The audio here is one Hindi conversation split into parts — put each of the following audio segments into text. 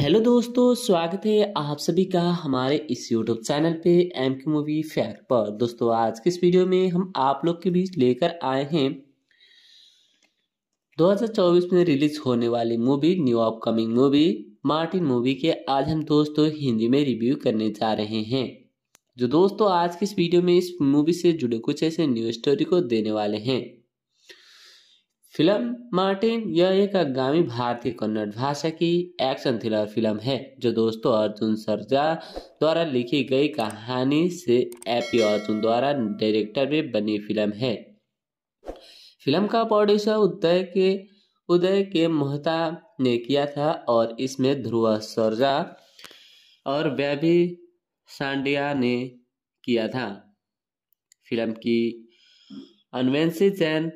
हेलो दोस्तों स्वागत है आप सभी का हमारे इस यूट्यूब चैनल पे एम के मूवी फैक्ट पर दोस्तों आज के इस वीडियो में हम आप लोग के बीच लेकर आए हैं 2024 में रिलीज होने वाली movie new upcoming movie Martin movie के आज हम दोस्तों हिंदी में रिव्यू करने जा रहे हैं जो दोस्तों आज के इस वीडियो में इस मूवी से जुड़े कुछ ऐसे न्यूज स्टोरी को देने वाले हैं फिल्म मार्टिन यह एक आगामी भारतीय कन्नड़ भाषा की एक्शन थ्रिलर फिल्म है जो दोस्तों अर्जुन सरजा द्वारा लिखी गई कहानी से एपी अर्जुन द्वारा डायरेक्टर में बनी फिल्म है फिल्म का प्रोड्यूसर उदय के उदय के मोहता ने किया था और इसमें ध्रुव सरजा और वैभी सांडिया ने किया था फिल्म की अनवेंसी जैन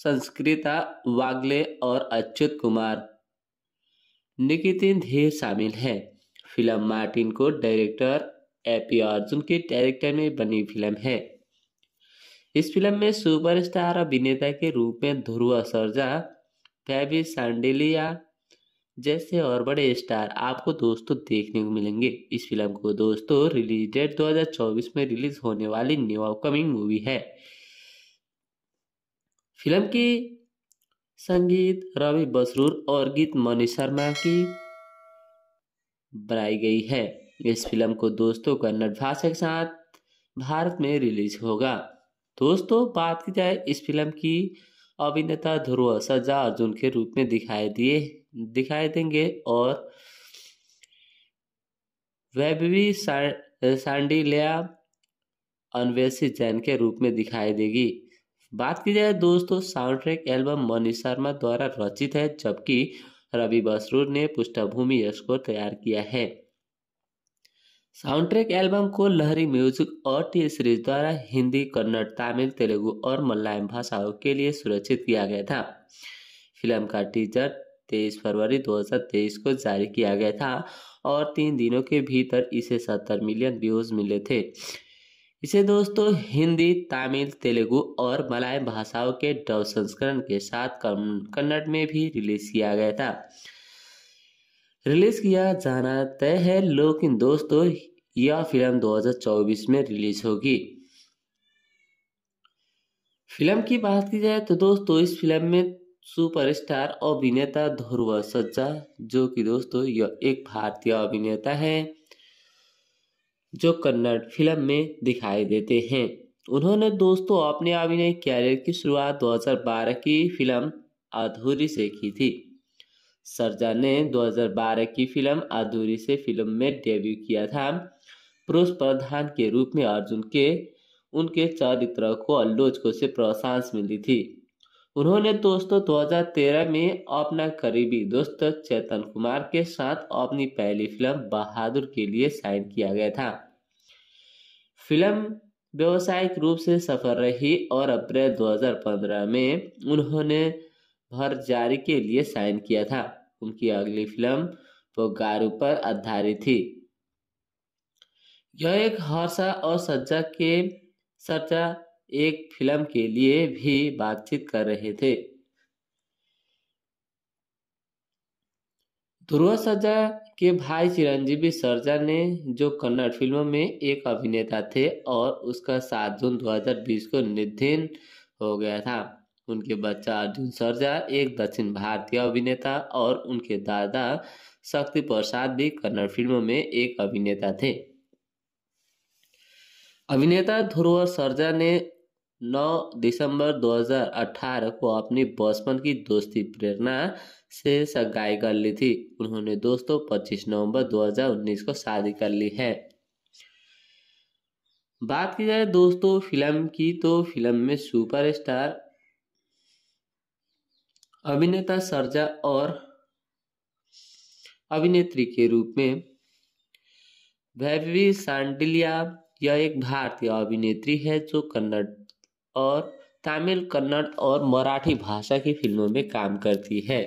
संस्कृता वागले और अच्युत कुमार निकितिन धीर शामिल है फिल्म मार्टिन को डायरेक्टर ए पी अर्जुन के डायरेक्टर में बनी फिल्म है इस फिल्म में सुपरस्टार अभिनेता के रूप में ध्रुव सरजा फैबी सांडेलिया जैसे और बड़े स्टार आपको दोस्तों देखने को मिलेंगे इस फिल्म को दोस्तों रिलीज डेट 2024 में रिलीज होने वाली न्यू अपकमिंग मूवी है फिल्म की संगीत रवि बसरूर और गीत मनी शर्मा की बनाई गई है इस फिल्म को दोस्तों कन्नड़ भाषा के साथ भारत में रिलीज होगा दोस्तों बात की जाए इस फिल्म की अभिनेता ध्रुव सजा अर्जुन के रूप में दिखाई दिए दिखाई देंगे और वैभवी सांडिलिया अन्वेषी जैन के रूप में दिखाई देगी बात की जाए दोस्तों sound track album Mani Sharma द्वारा रचित है जबकि रवि बसरूर ने पृष्ठभूमि स्कोर को तैयार किया है साउंड ट्रैक एल्बम को लहरी म्यूजिक और टी सीरीज द्वारा हिंदी कन्नड़ तमिल तेलुगु और मलयालम भाषाओं के लिए सुरक्षित किया गया था फिल्म का टीजर 23 फरवरी 2023 को जारी किया गया था और तीन दिनों के भीतर इसे 70 मिलियन व्यूज मिले थे इसे दोस्तों हिंदी तमिल तेलुगु और मलय भाषाओं के डब संस्करण के साथ कन्नड़ में भी रिलीज किया गया था रिलीज किया जाना तय है लेकिन दोस्तों यह फिल्म 2024 में रिलीज होगी फिल्म की बात की जाए तो दोस्तों इस फिल्म में सुपरस्टार अभिनेता ध्रुव सज्जा जो कि दोस्तों यह एक भारतीय अभिनेता है जो कन्नड़ फिल्म में दिखाई देते हैं उन्होंने दोस्तों अपने अभिनय कैरियर की शुरुआत 2012 की फिल्म अधूरी से की थी सरजा ने 2012 की फिल्म अधूरी से फिल्म में डेब्यू किया था पुरुष प्रधान के रूप में अर्जुन के उनके चरित्र को अल्लू को से प्रशांस मिली थी उन्होंने दोस्तों 2013 में अपना करीबी दोस्त चेतन कुमार के साथ अपनी पहली फिल्म बहादुर के लिए साइन किया गया था फिल्म व्यवसायिक रूप से सफल रही और अप्रैल 2015 में उन्होंने भर जारी के लिए साइन किया था उनकी अगली फिल्म वो गारू पर आधारित थी यह एक हर्षा और सज्जा के सर्जा एक फिल्म के लिए भी बातचीत कर रहे थे ध्रुव सर्जा के भाई चिरंजीवी सर्जा ने जो कन्नड़ फिल्मों में एक अभिनेता थे और उसका सात जून 2020 को निधन हो गया था उनके बच्चा अर्जुन सर्जा एक दक्षिण भारतीय अभिनेता और उनके दादा शक्ति प्रसाद भी कन्नड़ फिल्मों में एक अभिनेता थे अभिनेता ध्रुव सर्जा ने नौ दिसंबर 2018 को अपनी बचपन की दोस्ती प्रेरणा से सगाई कर ली थी उन्होंने दोस्तों 25 नवंबर 2019 को शादी कर ली है बात की जाए दोस्तों फिल्म की तो फिल्म में सुपरस्टार अभिनेता सरजा और अभिनेत्री के रूप में वैभवी सांडिलिया यह एक भारतीय अभिनेत्री है जो कन्नड़ और तमिल कन्नड़ और मराठी भाषा की फिल्मों में काम करती है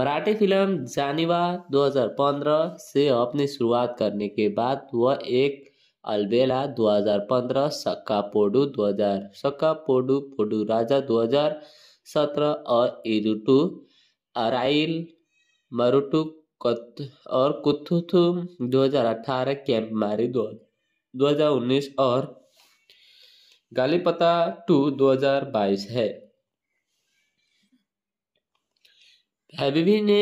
मराठी फिल्म जानीवा 2015 से अपनी शुरुआत करने के बाद वह एक अलबेला 2015 सक्का पोडू 2000 सक्का पोडू पोडू राजा 2017 और इरुटू अराइल मरुटू कत और कुथुथुम 2018 कैंप मारी 2019 और गालीपता टू 2022 है हैबीबी ने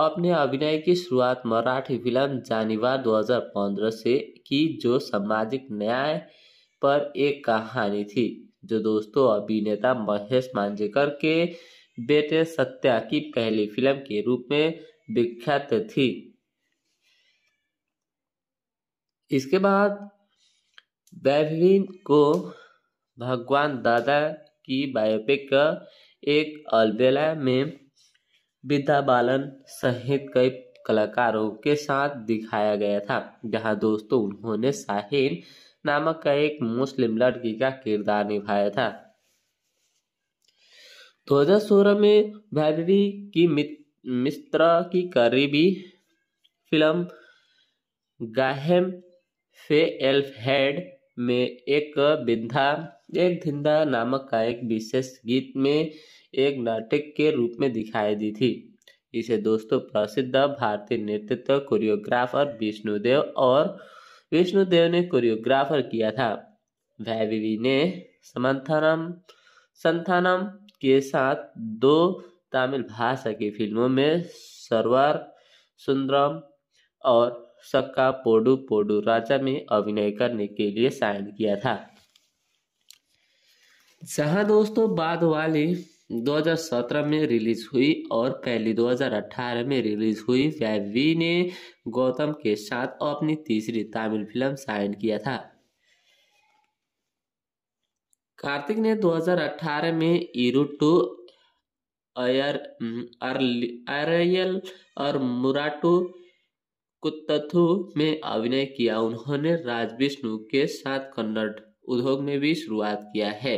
अपने अभिनय की शुरुआत मराठी फिल्म जानीवा 2015 से की जो सामाजिक न्याय पर एक कहानी थी जो दोस्तों अभिनेता महेश मांजेकर के बेटे सत्या की पहली फिल्म के रूप में विख्यात थी इसके बाद वैभवीन को भगवान दादा की बायोपिक का एक अलबेला में विद्या बालन सहित कई कलाकारों के साथ दिखाया गया था जहां दोस्तों उन्होंने साहिल नामक का एक मुस्लिम लड़की का किरदार निभाया था 2016 में वैलरी की मित्र की करीबी फिल्म गाहेम फे एल्फ हेड में एक बिंधा एक धिंदा नामक का एक विशेष गीत में एक नाटक के रूप में दिखाई दी थी इसे दोस्तों प्रसिद्ध भारतीय नेतृत्व कोरियोग्राफर विष्णुदेव और विष्णुदेव ने कोरियोग्राफर किया था वैवी ने समंथानम संथानम के साथ दो तमिल भाषा की फिल्मों में सरवर सुंदरम और सक्का पोडू पोडू राजा में अभिनय करने के लिए साइन किया था जहां दोस्तों बाद वाली 2017 में रिलीज हुई और पहली 2018 में रिलीज हुई वैवी ने गौतम के साथ अपनी तीसरी तमिल फिल्म साइन किया था कार्तिक ने 2018 में इरू टू अयर अरयल और मुराटू कुत्तथु में अभिनय किया उन्होंने राज विष्णु के साथ कन्नड़ उद्योग में भी शुरुआत किया है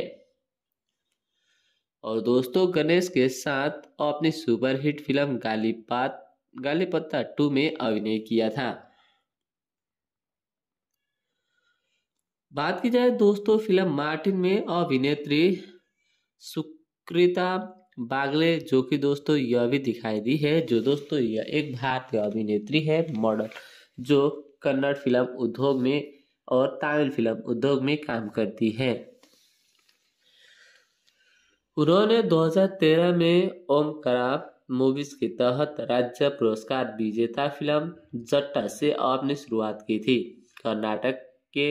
और दोस्तों गणेश के साथ अपनी सुपरहिट फिल्म गालीपात गाली पत्ता टू में अभिनय किया था बात की जाए दोस्तों फिल्म मार्टिन में अभिनेत्री सुकृता बागले जो कि दोस्तों यह भी दिखाई दी है जो दोस्तों यह एक भारतीय अभिनेत्री है मॉडल जो कन्नड़ फिल्म उद्योग में और तमिल फिल्म उद्योग में काम करती है उन्होंने 2013 में ओम कराब मूवीज के तहत राज्य पुरस्कार विजेता फिल्म जट्टा से अपनी शुरुआत की थी कर्नाटक के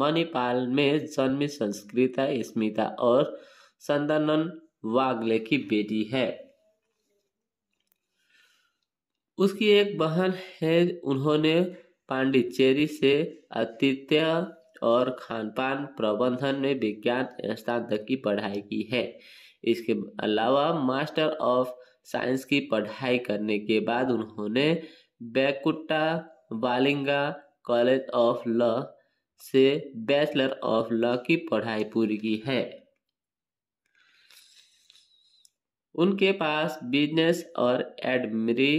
मणिपाल में जन्मी संस्कृता स्मिता और संदनन वागले की बेटी है उसकी एक बहन है उन्होंने पांडिचेरी से आतिथ्य और खानपान प्रबंधन में विज्ञान स्थान तक की पढ़ाई की है इसके अलावा मास्टर ऑफ साइंस की पढ़ाई करने के बाद उन्होंने बैकुट्टा वालिंगा कॉलेज ऑफ लॉ से बैचलर ऑफ लॉ की पढ़ाई पूरी की है उनके पास बिजनेस और एडमिरी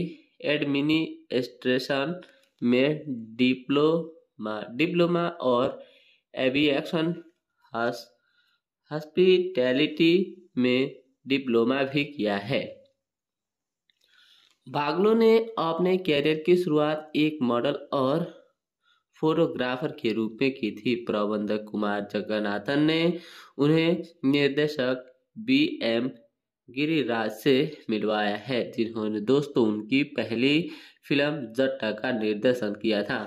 एडमिनिस्ट्रेशन में डिप्लो डिप्लोमा और एविएक्शन हॉस्पिटैलिटी में डिप्लोमा भी किया है बागलो ने अपने कैरियर की शुरुआत एक मॉडल और फोटोग्राफर के रूप में की थी प्रबंधक कुमार जगन्नाथन ने उन्हें निर्देशक बी एम गिरिराज से मिलवाया है जिन्होंने दोस्तों उनकी पहली फिल्म जट्टा का निर्देशन किया था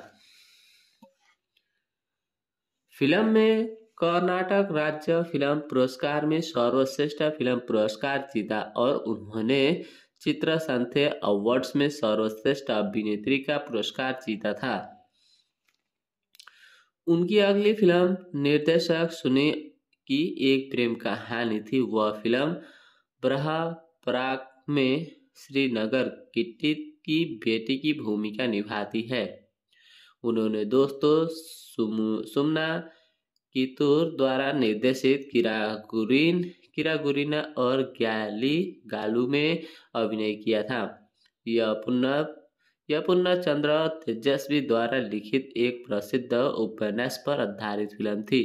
फिल्म में कर्नाटक राज्य फिल्म पुरस्कार में सर्वश्रेष्ठ फिल्म पुरस्कार जीता और उन्होंने चित्र संथे अवार्ड्स में सर्वश्रेष्ठ अभिनेत्री का पुरस्कार जीता था उनकी अगली फिल्म निर्देशक सुने की एक प्रेम कहानी थी वह फिल्म ब्रहा प्राग में श्रीनगर किट्टी की बेटी की भूमिका निभाती है उन्होंने दोस्तों सुमना कितुर द्वारा निर्देशित किरागुरीन किरागुरीना और ग्याली गालू में अभिनय किया था यह पुनः यह पुनः चंद्र तेजस्वी द्वारा लिखित एक प्रसिद्ध उपन्यास पर आधारित फिल्म थी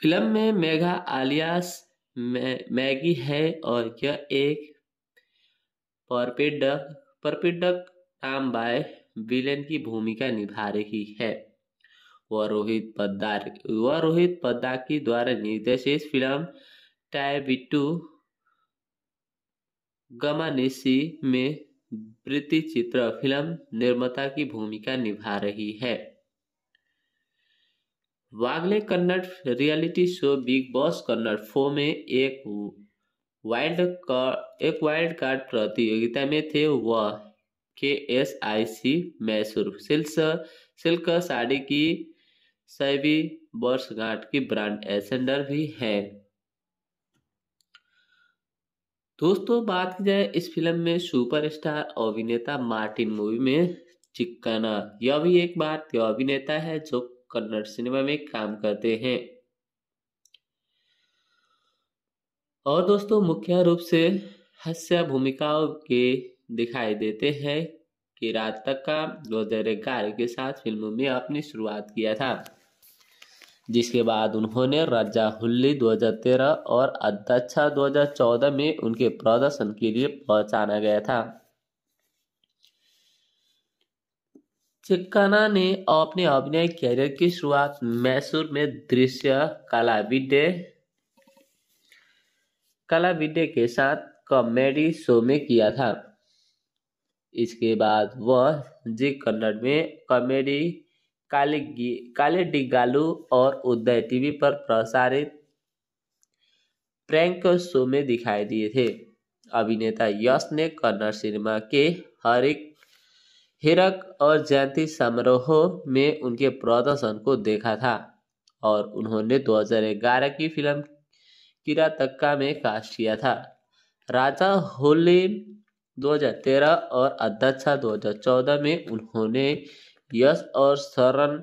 फिल्म में मेघा आलियास मैगी है और यह एक परपीडक परपीडक नाम बाय विलेन की भूमिका निभा रही है वह रोहित पद्दार वह रोहित पद्दा की द्वारा निर्देशित फिल्म टाइबिटू गमानिसी में वृत्ति चित्र फिल्म निर्माता की भूमिका निभा रही है Wagle Kannada reality show big boss Kannada फो में एक वाइल्ड कार्ड एक वाइल्ड कार्ड प्रतियोगिता में थे वह K S I C Mysore silk silk sari की सैवी बर्सघाट की ब्रांड एसेंडर भी है दोस्तों बात की जाए इस फिल्म में सुपरस्टार अभिनेता मार्टिन मूवी में चिक्कना यह भी एक भारतीय अभिनेता है जो कन्नड़ सिनेमा में काम करते हैं और दोस्तों मुख्य रूप से हास्य भूमिकाओं के दिखाई देते हैं कि रात तक का दो हजार के साथ फिल्मों में अपनी शुरुआत किया था जिसके बाद उन्होंने हजार 2013 और अध्यक्षा 2014 में उनके प्रदर्शन के लिए पहचाना गया था चिक्काना ने अपने अभिनय कैरियर की शुरुआत मैसूर में दृश्य कला विद्य कला विद्य के साथ कॉमेडी शो में किया था इसके बाद वह जी कन्नड़ में कॉमेडी कालिगी कालेडिगालू और उदय टीवी पर प्रसारित प्रैंक शो में दिखाई दिए थे अभिनेता यश ने कन्नड़ सिनेमा के हर एक हिरक और जयंती समारोह में उनके प्रदर्शन को देखा था और उन्होंने 2011 की फिल्म किरा तक्का में कास्ट किया था राजा होली 2013 और अध्यक्षा 2014 में उन्होंने यश और शरण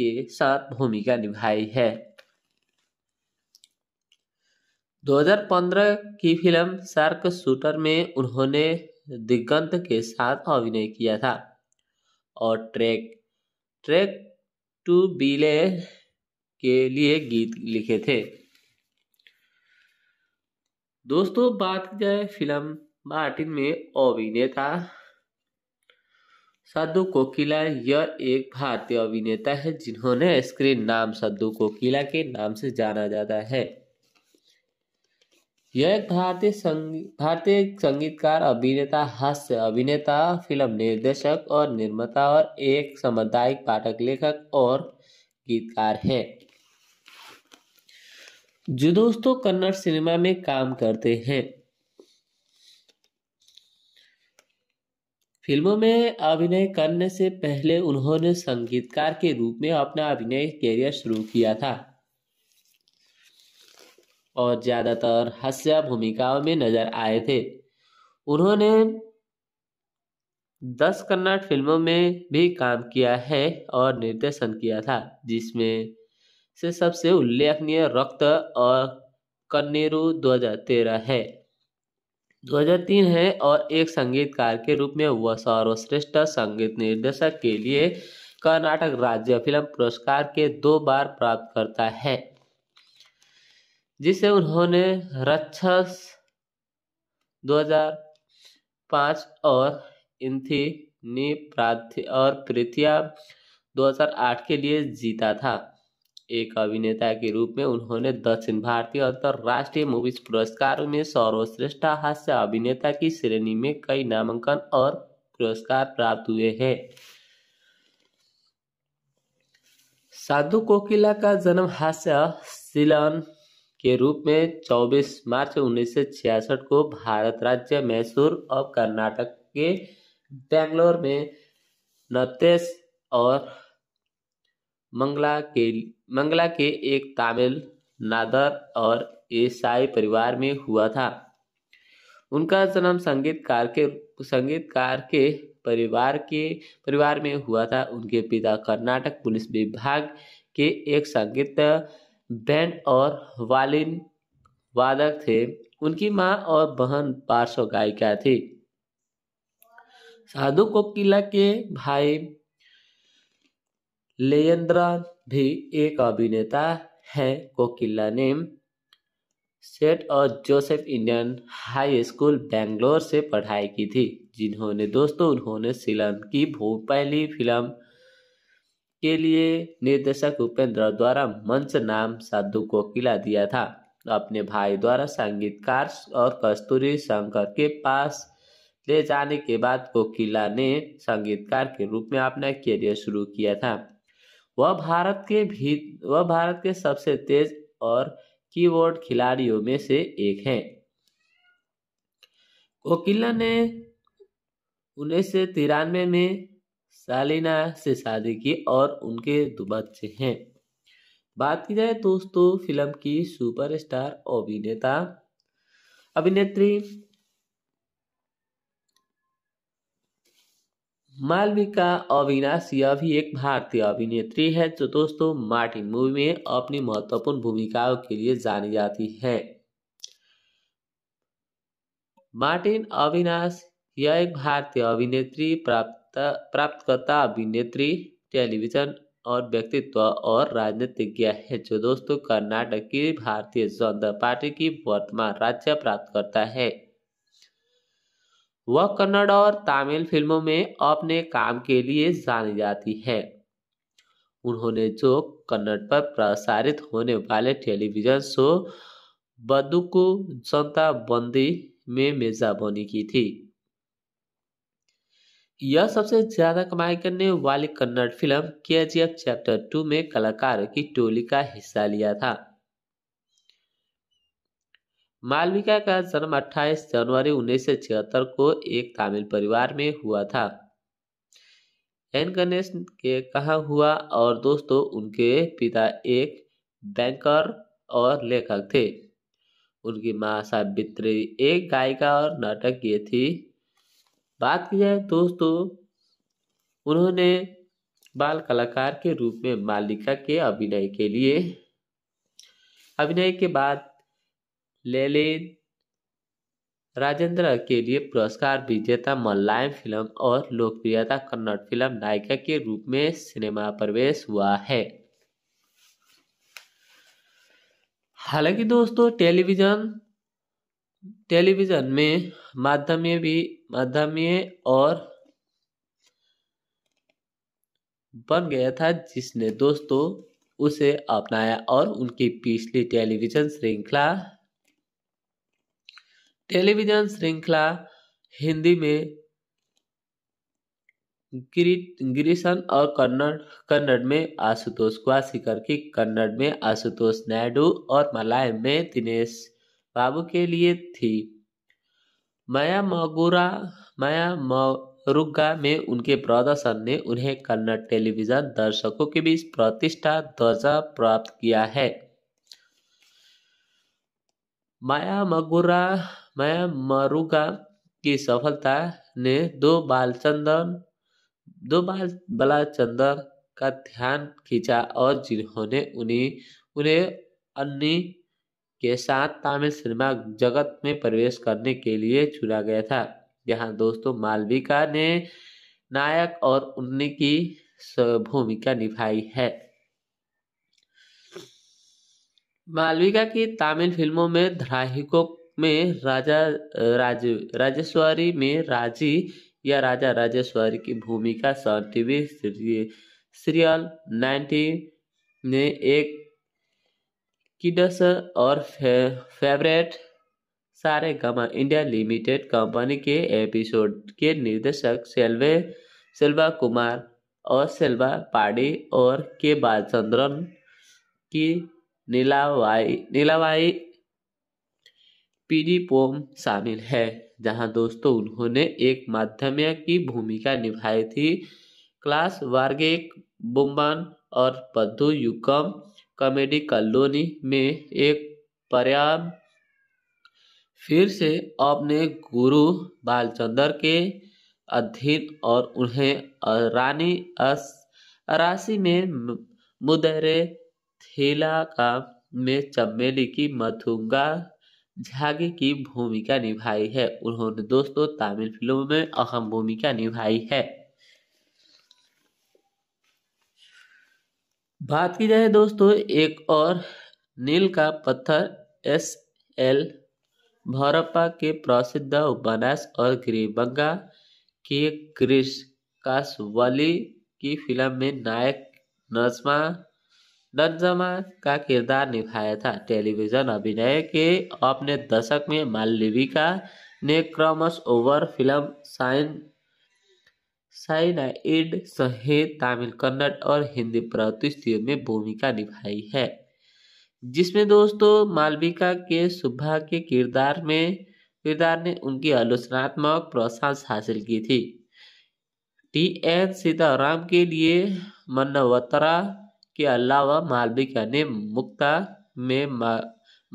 के साथ भूमिका निभाई है 2015 की फिल्म सार्क शूटर में उन्होंने दिगंत के साथ अभिनय किया था और ट्रैक ट्रैक टू बीले के लिए गीत लिखे थे दोस्तों बात की जाए फिल्म मार्टिन में अभिनेता साधु कोकिला यह एक भारतीय अभिनेता है जिन्होंने स्क्रीन नाम साधु कोकिला के नाम से जाना जाता है यह एक भारतीय संगी, भारतीय संगीतकार अभिनेता हास्य अभिनेता फिल्म निर्देशक और निर्माता और एक सामुदायिक पाठक लेखक और गीतकार है जो दोस्तों कन्नड़ सिनेमा में काम करते हैं फिल्मों में अभिनय करने से पहले उन्होंने संगीतकार के रूप में अपना अभिनय करियर शुरू किया था और ज़्यादातर हास्य भूमिकाओं में नजर आए थे उन्होंने दस कन्नड़ फिल्मों में भी काम किया है और निर्देशन किया था जिसमें से सबसे उल्लेखनीय रक्त और कन्नेरू 2013 है 2003 है और एक संगीतकार के रूप में वह सर्वश्रेष्ठ संगीत निर्देशक के लिए कर्नाटक राज्य फिल्म पुरस्कार के दो बार प्राप्त करता है जिसे उन्होंने रक्षस 2005 और इंथी नी और प्रीतिया 2008 के लिए जीता था एक अभिनेता के रूप में उन्होंने दक्षिण भारतीय अंतर्राष्ट्रीय मूवीज पुरस्कार में सर्वश्रेष्ठ हास्य अभिनेता की श्रेणी में कई नामांकन और पुरस्कार प्राप्त हुए हैं साधु कोकिला का जन्म हास्य सिलन के रूप में 24 मार्च 1966 को भारत राज्य मैसूर और कर्नाटक के बेंगलोर में नतेश और मंगला के मंगला के एक तामिल नादर और ईसाई परिवार में हुआ था उनका जन्म संगीतकार के संगीतकार के परिवार के परिवार में हुआ था उनके पिता कर्नाटक पुलिस विभाग के एक संगीत बैंड और वालिन वादक थे उनकी माँ और बहन पार्श्व गायिका थी साधु कोकिला के भाई लेयंद्रा भी एक अभिनेता है कोकिला ने सेट और Joseph Indian high school Bangalore से पढ़ाई की थी जिन्होंने दोस्तों उन्होंने सिलन की पहली फिल्म के लिए निर्देशक उपेंद्र द्वारा मंच नाम साधु कोकिला दिया था अपने भाई द्वारा संगीतकार और कस्तूरी शंकर के पास ले जाने के बाद कोकिला ने संगीतकार के रूप में अपना करियर शुरू किया था वह भारत के भी वह भारत के सबसे तेज और कीबोर्ड खिलाड़ियों में से एक हैं कोकिला ने उन्नीस सौ तिरानवे में सालिना से शादी की और उनके दो बच्चे हैं बात की जाए दोस्तों फिल्म की सुपरस्टार अभिनेता अभिनेत्री मालविका अविनाश यह भी एक भारतीय अभिनेत्री है जो तो दोस्तों मार्टिन मूवी में अपनी महत्वपूर्ण भूमिकाओं के लिए जानी जाती है मार्टिन अविनाश यह एक भारतीय अभिनेत्री प्राप्त प्राप्तकर्ता अभिनेत्री टेलीविजन और व्यक्तित्व और राजनीतिज्ञ है जो दोस्तों कर्नाटक की भारतीय जनता पार्टी की वर्तमान राज्य प्राप्तकर्ता है वह कन्नड़ और तमिल फिल्मों में अपने काम के लिए जानी जाती है उन्होंने जो कन्नड़ पर प्रसारित होने वाले टेलीविजन शो बदुकु जनता बंदी में मेजबानी की थी यह सबसे ज्यादा कमाई करने वाली कन्नड़ फिल्म के चैप्टर टू में कलाकारों की टोली का हिस्सा लिया था मालविका का जन्म 28 जनवरी 1976 को एक तमिल परिवार में हुआ था एन गणेश के कहा हुआ और दोस्तों उनके पिता एक बैंकर और लेखक थे उनकी माँ सावित्री एक गायिका और नाटक ये थी बात की जाए दोस्तों उन्होंने बाल कलाकार के रूप में मालिका के अभिनय के लिए अभिनय के बाद लेनिन राजेंद्र के लिए पुरस्कार विजेता मलयालम फिल्म और लोकप्रियता कन्नड़ फिल्म नायिका के रूप में सिनेमा प्रवेश हुआ है हालांकि दोस्तों टेलीविज़न टेलीविज़न में माध्यमीय भी माध्यमीय और बन गया था जिसने दोस्तों उसे अपनाया और उनकी पिछली टेलीविज़न श्रृंखला टेलीविजन श्रृंखला हिंदी में गिरी और कन्नड़ कन्नड़ में आशुतोष क्वासीकर की कन्नड़ में आशुतोष नायडू और मलाय में दिनेश बाबू के लिए थी माया मगुरा माया मरुगा में उनके प्रदर्शन ने उन्हें कन्नड़ टेलीविजन दर्शकों के बीच प्रतिष्ठा दर्जा प्राप्त किया है माया मगुरा मैं मरुगा की सफलता ने दो बालचंद्रन दो बाल बालाचंद्र का ध्यान खींचा और जिन्होंने उन्हें उन्हें अन्य के साथ तमिल सिनेमा जगत में प्रवेश करने के लिए चुना गया था यहाँ दोस्तों मालविका ने नायक और उन्नी की भूमिका निभाई है मालविका की तमिल फिल्मों में धराहिकों में राजा राज राजेश्वरी में राजी या राजा राजेश्वरी की भूमिका सन टीवी सीरियल नाइन्टी ने एक किडस और फे, favourite Saregama India limited company के एपिसोड के निर्देशक सेल्वे सेल्वा कुमार और सेल्वा पाड़ी और के बालचंद्रन की नीलावाई नीलावाई पीजी पोम शामिल है जहां दोस्तों उन्होंने एक माध्यम की भूमिका निभाई थी क्लास वार्गिक बुम्बान और पद्धु युकम कॉमेडी कॉलोनी में एक पर्याम फिर से अपने गुरु बालचंदर के अधीन और उन्हें रानी अस अरासी में मुदरे थीला का में चमेली की मथुंगा झागे की भूमिका निभाई है उन्होंने दोस्तों तमिल फिल्मों में अहम भूमिका निभाई है बात की जाए दोस्तों एक और नील का पत्थर एस एल भौरप्पा के प्रसिद्ध उपन्यास और गिरिबंगा के कृष काशवली की फिल्म में नायक नजमा नंजमा का किरदार निभाया था टेलीविजन अभिनय के अपने दशक में मालविका ने क्रमश ओवर फिल्म साइन साइनाइड सहित तमिल कन्नड़ और हिंदी प्रतिष्ठियों में भूमिका निभाई है जिसमें दोस्तों मालविका के सुभा के किरदार में किरदार ने उनकी आलोचनात्मक प्रशंसा हासिल की थी टी एन सीताराम के लिए मन्नवतरा के अलावा मालवी के मुक्ता में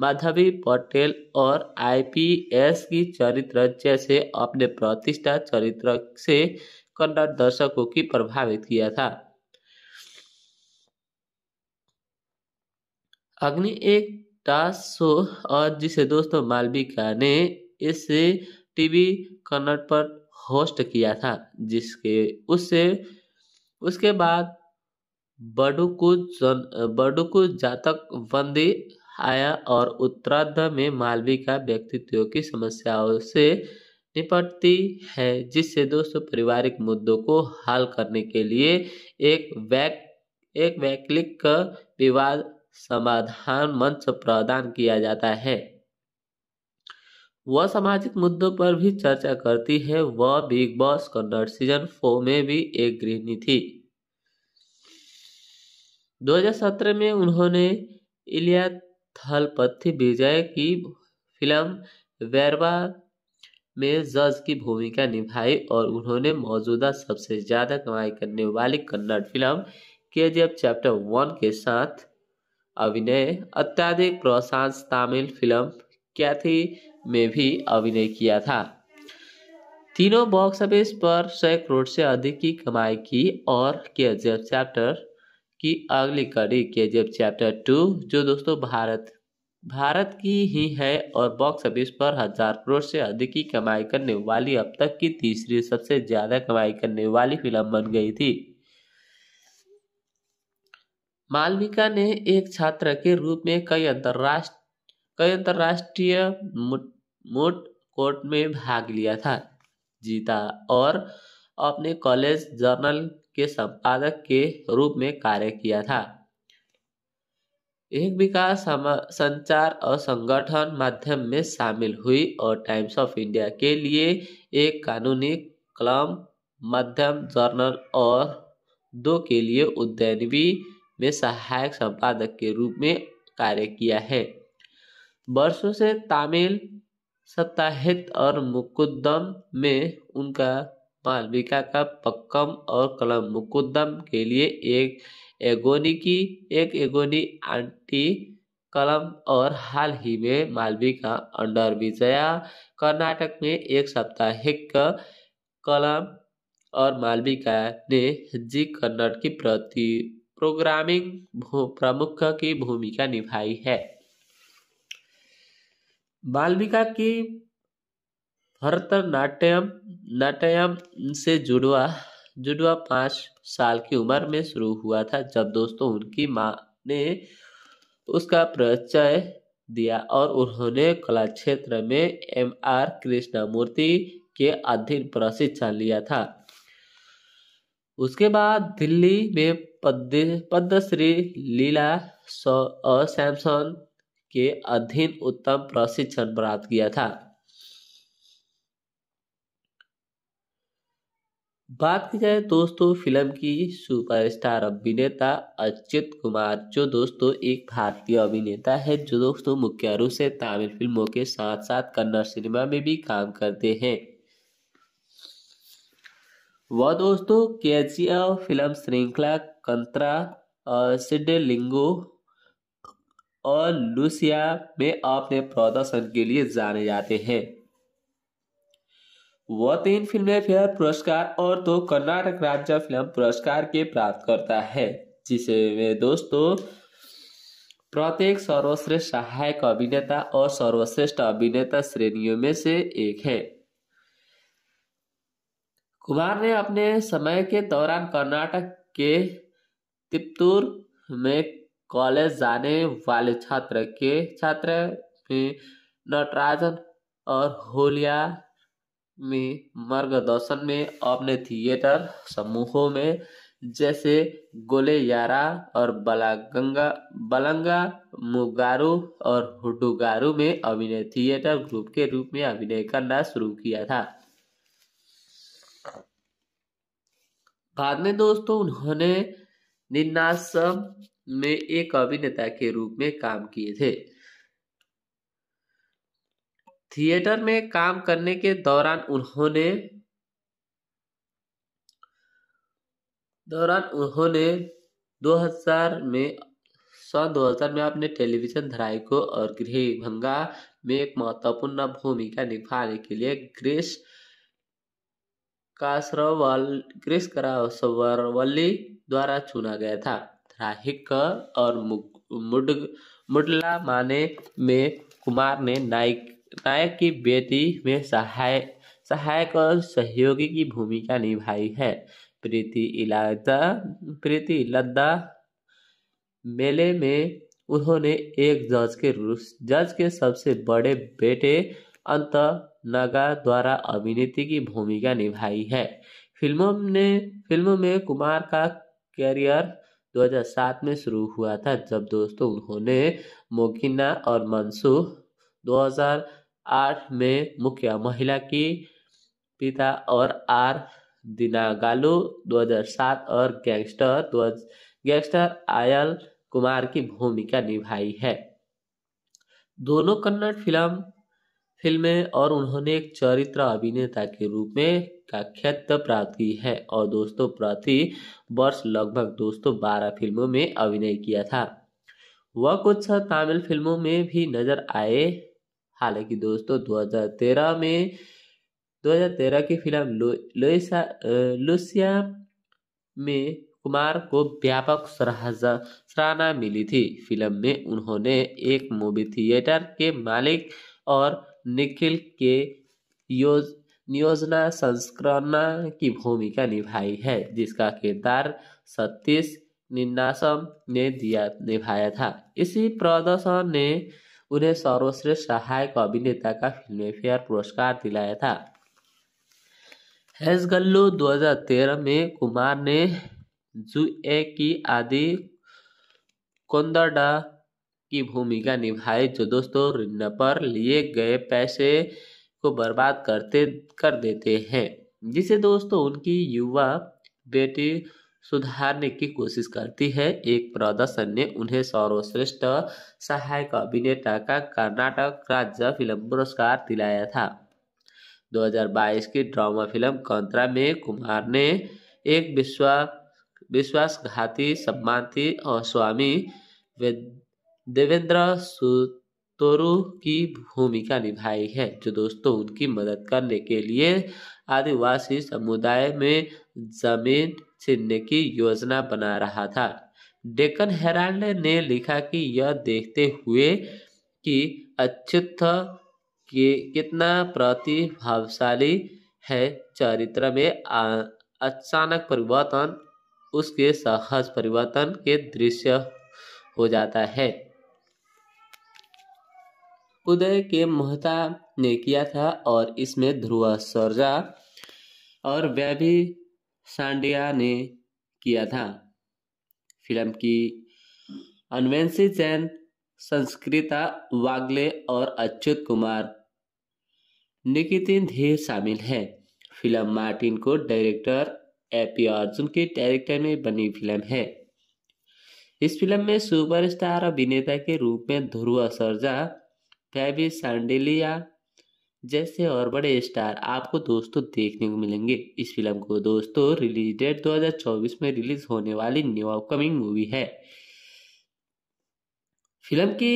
माधवी पटेल और आईपीएस की चरित्र जैसे अपने प्रतिष्ठा चरित्र से कन्नड़ दर्शकों की प्रभावित किया था अग्नि एक टास्क शो और जिसे दोस्तों मालविका ने इसे टीवी कन्नड़ पर होस्ट किया था जिसके उससे उसके बाद बडुकु बडुकु जातक बंदी आया और उत्तराध में मालवी का व्यक्तित्व की समस्याओं से निपटती है जिससे दोस्तों पारिवारिक मुद्दों को हल करने के लिए एक वैक एक वैकलिक विवाद समाधान मंच प्रदान किया जाता है वह सामाजिक मुद्दों पर भी चर्चा करती है वह Bigg boss Kannada season four में भी एक गृहिणी थी 2017 में उन्होंने इलिया थलपथी विजय की फिल्म वैरवा में जज की भूमिका निभाई और उन्होंने मौजूदा सबसे ज़्यादा कमाई करने वाली कन्नड़ फिल्म के जी चैप्टर वन के साथ अभिनय अत्याधिक प्रशांत तमिल फिल्म कैथी में भी अभिनय किया था तीनों बॉक्स ऑफिस पर सौ करोड़ से अधिक की कमाई की और के जी चैप्टर की अगली कड़ी के जब चैप्टर टू जो दोस्तों भारत भारत की ही है और बॉक्स ऑफिस पर हजार करोड़ से अधिक की कमाई करने वाली अब तक की तीसरी सबसे ज्यादा कमाई करने वाली फिल्म बन गई थी मालविका ने एक छात्र के रूप में कई अंतर्राष्ट्र कई अंतर्राष्ट्रीय मुट कोर्ट में भाग लिया था जीता और अपने कॉलेज जर्नल के संपादक के रूप में कार्य किया था एक विकास संचार और संगठन माध्यम में शामिल हुई और टाइम्स ऑफ इंडिया के लिए एक कानूनी कलम मध्यम जर्नल और दो के लिए उद्यानवी में सहायक संपादक के रूप में कार्य किया है वर्षों से तमिल सप्ताहित और मुकदम में उनका मालविका का पक्कम और कलम मुकुंदम के लिए एक एगोनी की एक एगोनी आंटी कलम और हाल ही में मालविका अंडर विजया कर्नाटक में एक साप्ताहिक कलम और मालविका ने जी कन्नड़ की प्रति प्रोग्रामिंग प्रमुख की भूमिका निभाई है मालविका की भरतनाट्यम नाट्यम से जुड़वा जुड़वा पाँच साल की उम्र में शुरू हुआ था जब दोस्तों उनकी माँ ने उसका परिचय दिया और उन्होंने कला क्षेत्र में एम आर कृष्णमूर्ति के अधीन प्रशिक्षण लिया था उसके बाद दिल्ली में पद्मश्री लीला और सैमसन के अधीन उत्तम प्रशिक्षण प्राप्त किया था बात की जाए दोस्तों फिल्म की सुपरस्टार अभिनेता अच्युत कुमार जो दोस्तों एक भारतीय अभिनेता है जो दोस्तों मुख्य रूप से तमिल फिल्मों के साथ साथ कन्नड़ सिनेमा में भी काम करते हैं वह दोस्तों के जी फिल्म श्रृंखला कंतरा सिडलिंगो और लुसिया में अपने प्रदर्शन के लिए जाने जाते हैं वह तीन फिल्म फेयर पुरस्कार और दो तो कर्नाटक राज्य फिल्म पुरस्कार के प्राप्त करता है जिसे वे दोस्तों प्रत्येक सर्वश्रेष्ठ सहायक अभिनेता और सर्वश्रेष्ठ अभिनेता श्रेणियों में से एक है कुमार ने अपने समय के दौरान कर्नाटक के तिप्तूर में कॉलेज जाने वाले छात्र के छात्र में नटराजन और होलिया में मार्गदर्शन में अपने थिएटर समूहों में जैसे गोले यारा और बलागंगा बलंगा मुगारू और हुडुगारू में अभिनय थिएटर ग्रुप के रूप में अभिनय करना शुरू किया था बाद में दोस्तों उन्होंने निन्नासम में एक अभिनेता के रूप में काम किए थे थिएटर में काम करने के दौरान उन्होंने दौरान उन्होंने 2000 में सन 2000 में अपने टेलीविजन धराई को और गृह भंगा में एक महत्वपूर्ण भूमिका निभाने के लिए ग्रेस कासरवल ग्रेस करावली द्वारा चुना गया था धाराहिक और मुड मुडला माने में कुमार ने नायक नायक की बेटी में सहाय सहायक और सहयोगी की भूमिका निभाई है प्रीति इलादा प्रीति लद्दा मेले में उन्होंने एक जज के जज के सबसे बड़े बेटे अंत नगा द्वारा अभिनेत्री की भूमिका निभाई है फिल्मों ने फिल्म में कुमार का करियर 2007 में शुरू हुआ था जब दोस्तों उन्होंने मोकिना और मंसूह आठ में मुखिया महिला की पिता और आर दिनागालू 2007 और गैंगस्टर दो गैंगस्टर आयल कुमार की भूमिका निभाई है दोनों कन्नड़ फिल्म फिल्में और उन्होंने एक चरित्र अभिनेता के रूप में ख्यात प्राप्त की है और दोस्तों प्रति वर्ष लगभग दोस्तों बारह फिल्मों में अभिनय किया था वह कुछ तमिल फिल्मों में भी नजर आए हालांकि दोस्तों 2013 में 2013 की फिल्म लो, लुसिया में कुमार को व्यापक सराहना मिली थी फिल्म में उन्होंने एक मूवी थिएटर के मालिक और निखिल के योज नियोजना संस्करण की भूमिका निभाई है जिसका किरदार सतीश निन्नासम ने दिया निभाया था इसी प्रदर्शन ने उन्हें सर्वश्रेष्ठ सहायक अभिनेता का फिल्मफेयर पुरस्कार दिलाया था हेजगल्लू 2013 में कुमार ने जुए की आदि कोंदडा की भूमिका निभाई जो दोस्तों ऋण पर लिए गए पैसे को बर्बाद करते कर देते हैं जिसे दोस्तों उनकी युवा बेटी सुधारने की कोशिश करती है एक प्रदर्शन ने उन्हें सर्वश्रेष्ठ सहायक अभिनेता का कर्नाटक राज्य फिल्म पुरस्कार दिलाया था 2022 की ड्रामा फिल्म कंत्रा में कुमार ने एक विश्वा विश्वासघाती सम्मानती और स्वामी देवेंद्र सुतोरु की भूमिका निभाई है जो दोस्तों उनकी मदद करने के लिए आदिवासी समुदाय में जमीन छीनने की योजना बना रहा था डेकन हेराल्ड ने लिखा कि यह देखते हुए कि अच्युत के कितना प्रतिभावशाली है चरित्र में अचानक परिवर्तन उसके सहज परिवर्तन के दृश्य हो जाता है उदय के मोहता ने किया था और इसमें ध्रुव सर्जा और वह भी सांडिया ने किया था फिल्म की अनवेंसी जैन संस्कृता वागले और अच्युत कुमार निकितिन धीर शामिल है फिल्म मार्टिन को डायरेक्टर ए पी अर्जुन के डायरेक्टर में बनी फिल्म है इस फिल्म में सुपरस्टार अभिनेता के रूप में ध्रुव सरजा फैबी सांडिलिया जैसे और बड़े स्टार आपको दोस्तों देखने को मिलेंगे इस फिल्म को दोस्तों रिलीज डेट 2024 में रिलीज होने वाली न्यू अपकमिंग मूवी है फिल्म के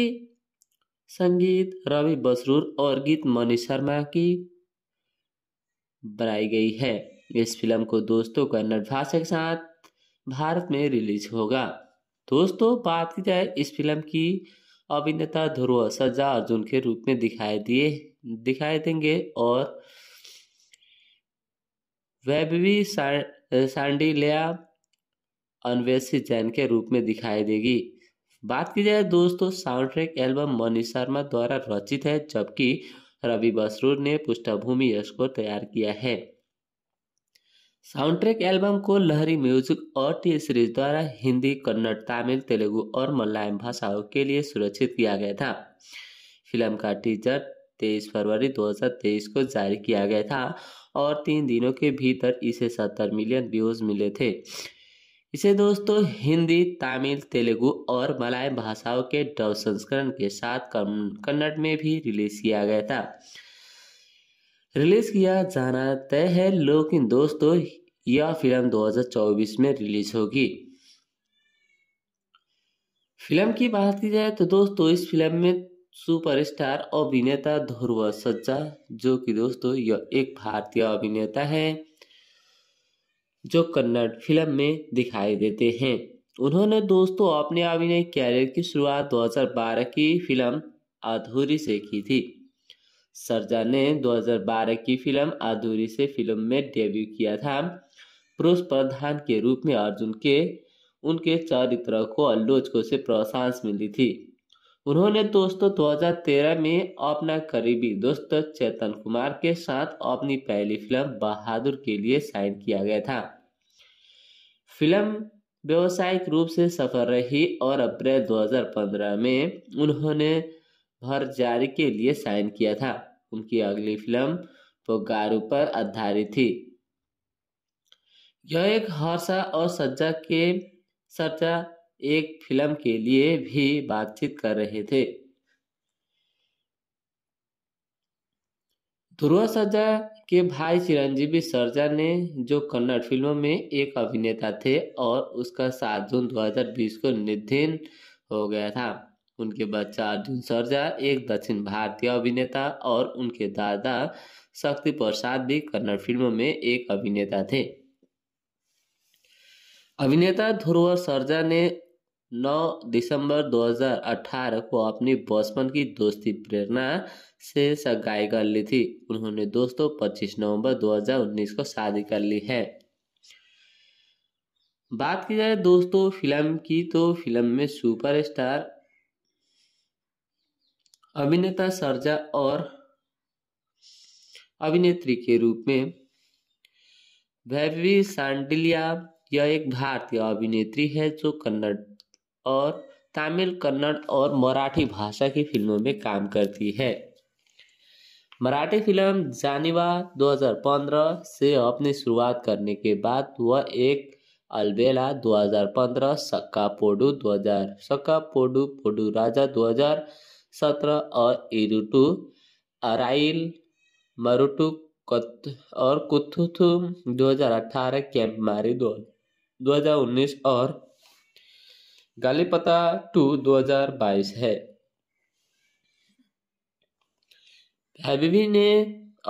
संगीत रवि बसरूर और गीत मनीष शर्मा की बनाई गई है इस फिल्म को दोस्तों कन्नड़ भाषा के साथ भारत में रिलीज होगा दोस्तों बात की जाए इस फिल्म की अभिनेता ध्रुव सज्जा अर्जुन के रूप में दिखाई दिए दिखाई देंगे और वैभवी लिया अन्वेषित जैन के रूप में दिखाई देगी बात की जाए दोस्तों sound track album Mani Sharma द्वारा रचित है जबकि रवि बसरूर ने पृष्ठभूमि यश को तैयार किया है साउंड ट्रैक एल्बम को लहरी म्यूजिक और टी सीरीज द्वारा हिंदी कन्नड़ तमिल तेलुगु और मलयालम भाषाओं के लिए सुरक्षित किया गया था फिल्म का टीजर तेईस फरवरी 2023 को जारी किया गया था और तीन दिनों के भीतर इसे सत्तर मिलियन व्यूज मिले थे इसे दोस्तों हिंदी तमिल तेलुगु और मलय भाषाओं के डब संस्करण के साथ कन्नड़ में भी रिलीज किया गया था रिलीज किया जाना तय है लेकिन दोस्तों यह फिल्म 2024 में रिलीज होगी फिल्म की बात की जाए तो दोस्तों इस फिल्म में सुपरस्टार अभिनेता ध्रुव सज्जा जो कि दोस्तों यह एक भारतीय अभिनेता है जो कन्नड़ फिल्म में दिखाई देते हैं उन्होंने दोस्तों अपने अभिनय कैरियर की शुरुआत 2012 की फिल्म अधूरी से की थी सरजा ने 2012 की फिल्म अधूरी से फिल्म में डेब्यू किया था पुरुष प्रधान के रूप में अर्जुन के उनके चरित्र को अल्लू से प्रशांस मिली थी उन्होंने दोस्तों 2013 में अपना करीबी दोस्त चेतन कुमार के साथ अपनी पहली फिल्म बहादुर के लिए साइन किया गया था फिल्म व्यवसायिक रूप से सफल रही और अप्रैल 2015 में उन्होंने भर जारी के लिए साइन किया था उनकी अगली फिल्म पोगारू पर आधारित थी यह एक हर्षा और सज्जा के सर्जा एक फिल्म के लिए भी बातचीत कर रहे थे ध्रुव सरजा के भाई चिरंजीवी सरजा ने जो कन्नड़ फिल्मों में एक अभिनेता थे और उसका सात जून 2020 को निधन हो गया था उनके बच्चा अर्जुन सरजा एक दक्षिण भारतीय अभिनेता और उनके दादा शक्ति प्रसाद भी कन्नड़ फिल्मों में एक अभिनेता थे अभिनेता ध्रुव सरजा ने 9 दिसंबर 2018 को अपनी बचपन की दोस्ती प्रेरणा से सगाई कर ली थी उन्होंने दोस्तों 25 नवंबर 2019 को शादी कर ली है बात की जाए दोस्तों फिल्म की तो फिल्म में सुपरस्टार अभिनेता सरजा और अभिनेत्री के रूप में वैभवी सांडिलिया यह एक भारतीय अभिनेत्री है जो कन्नड़ और तमिल कन्नड़ और मराठी भाषा की फिल्मों में काम करती है मराठी फिल्म जानीवा 2015 से अपनी शुरुआत करने के बाद वह एक अलबेला 2015 सक्का पोडू 2000 सक्का पोडू पोडू राजा 2017 और इरुटू अराइल मरुटू और कुथुथु 2018 कैंप मारी दो 2019 और गाली पता टू 2022 है हैबीबी ने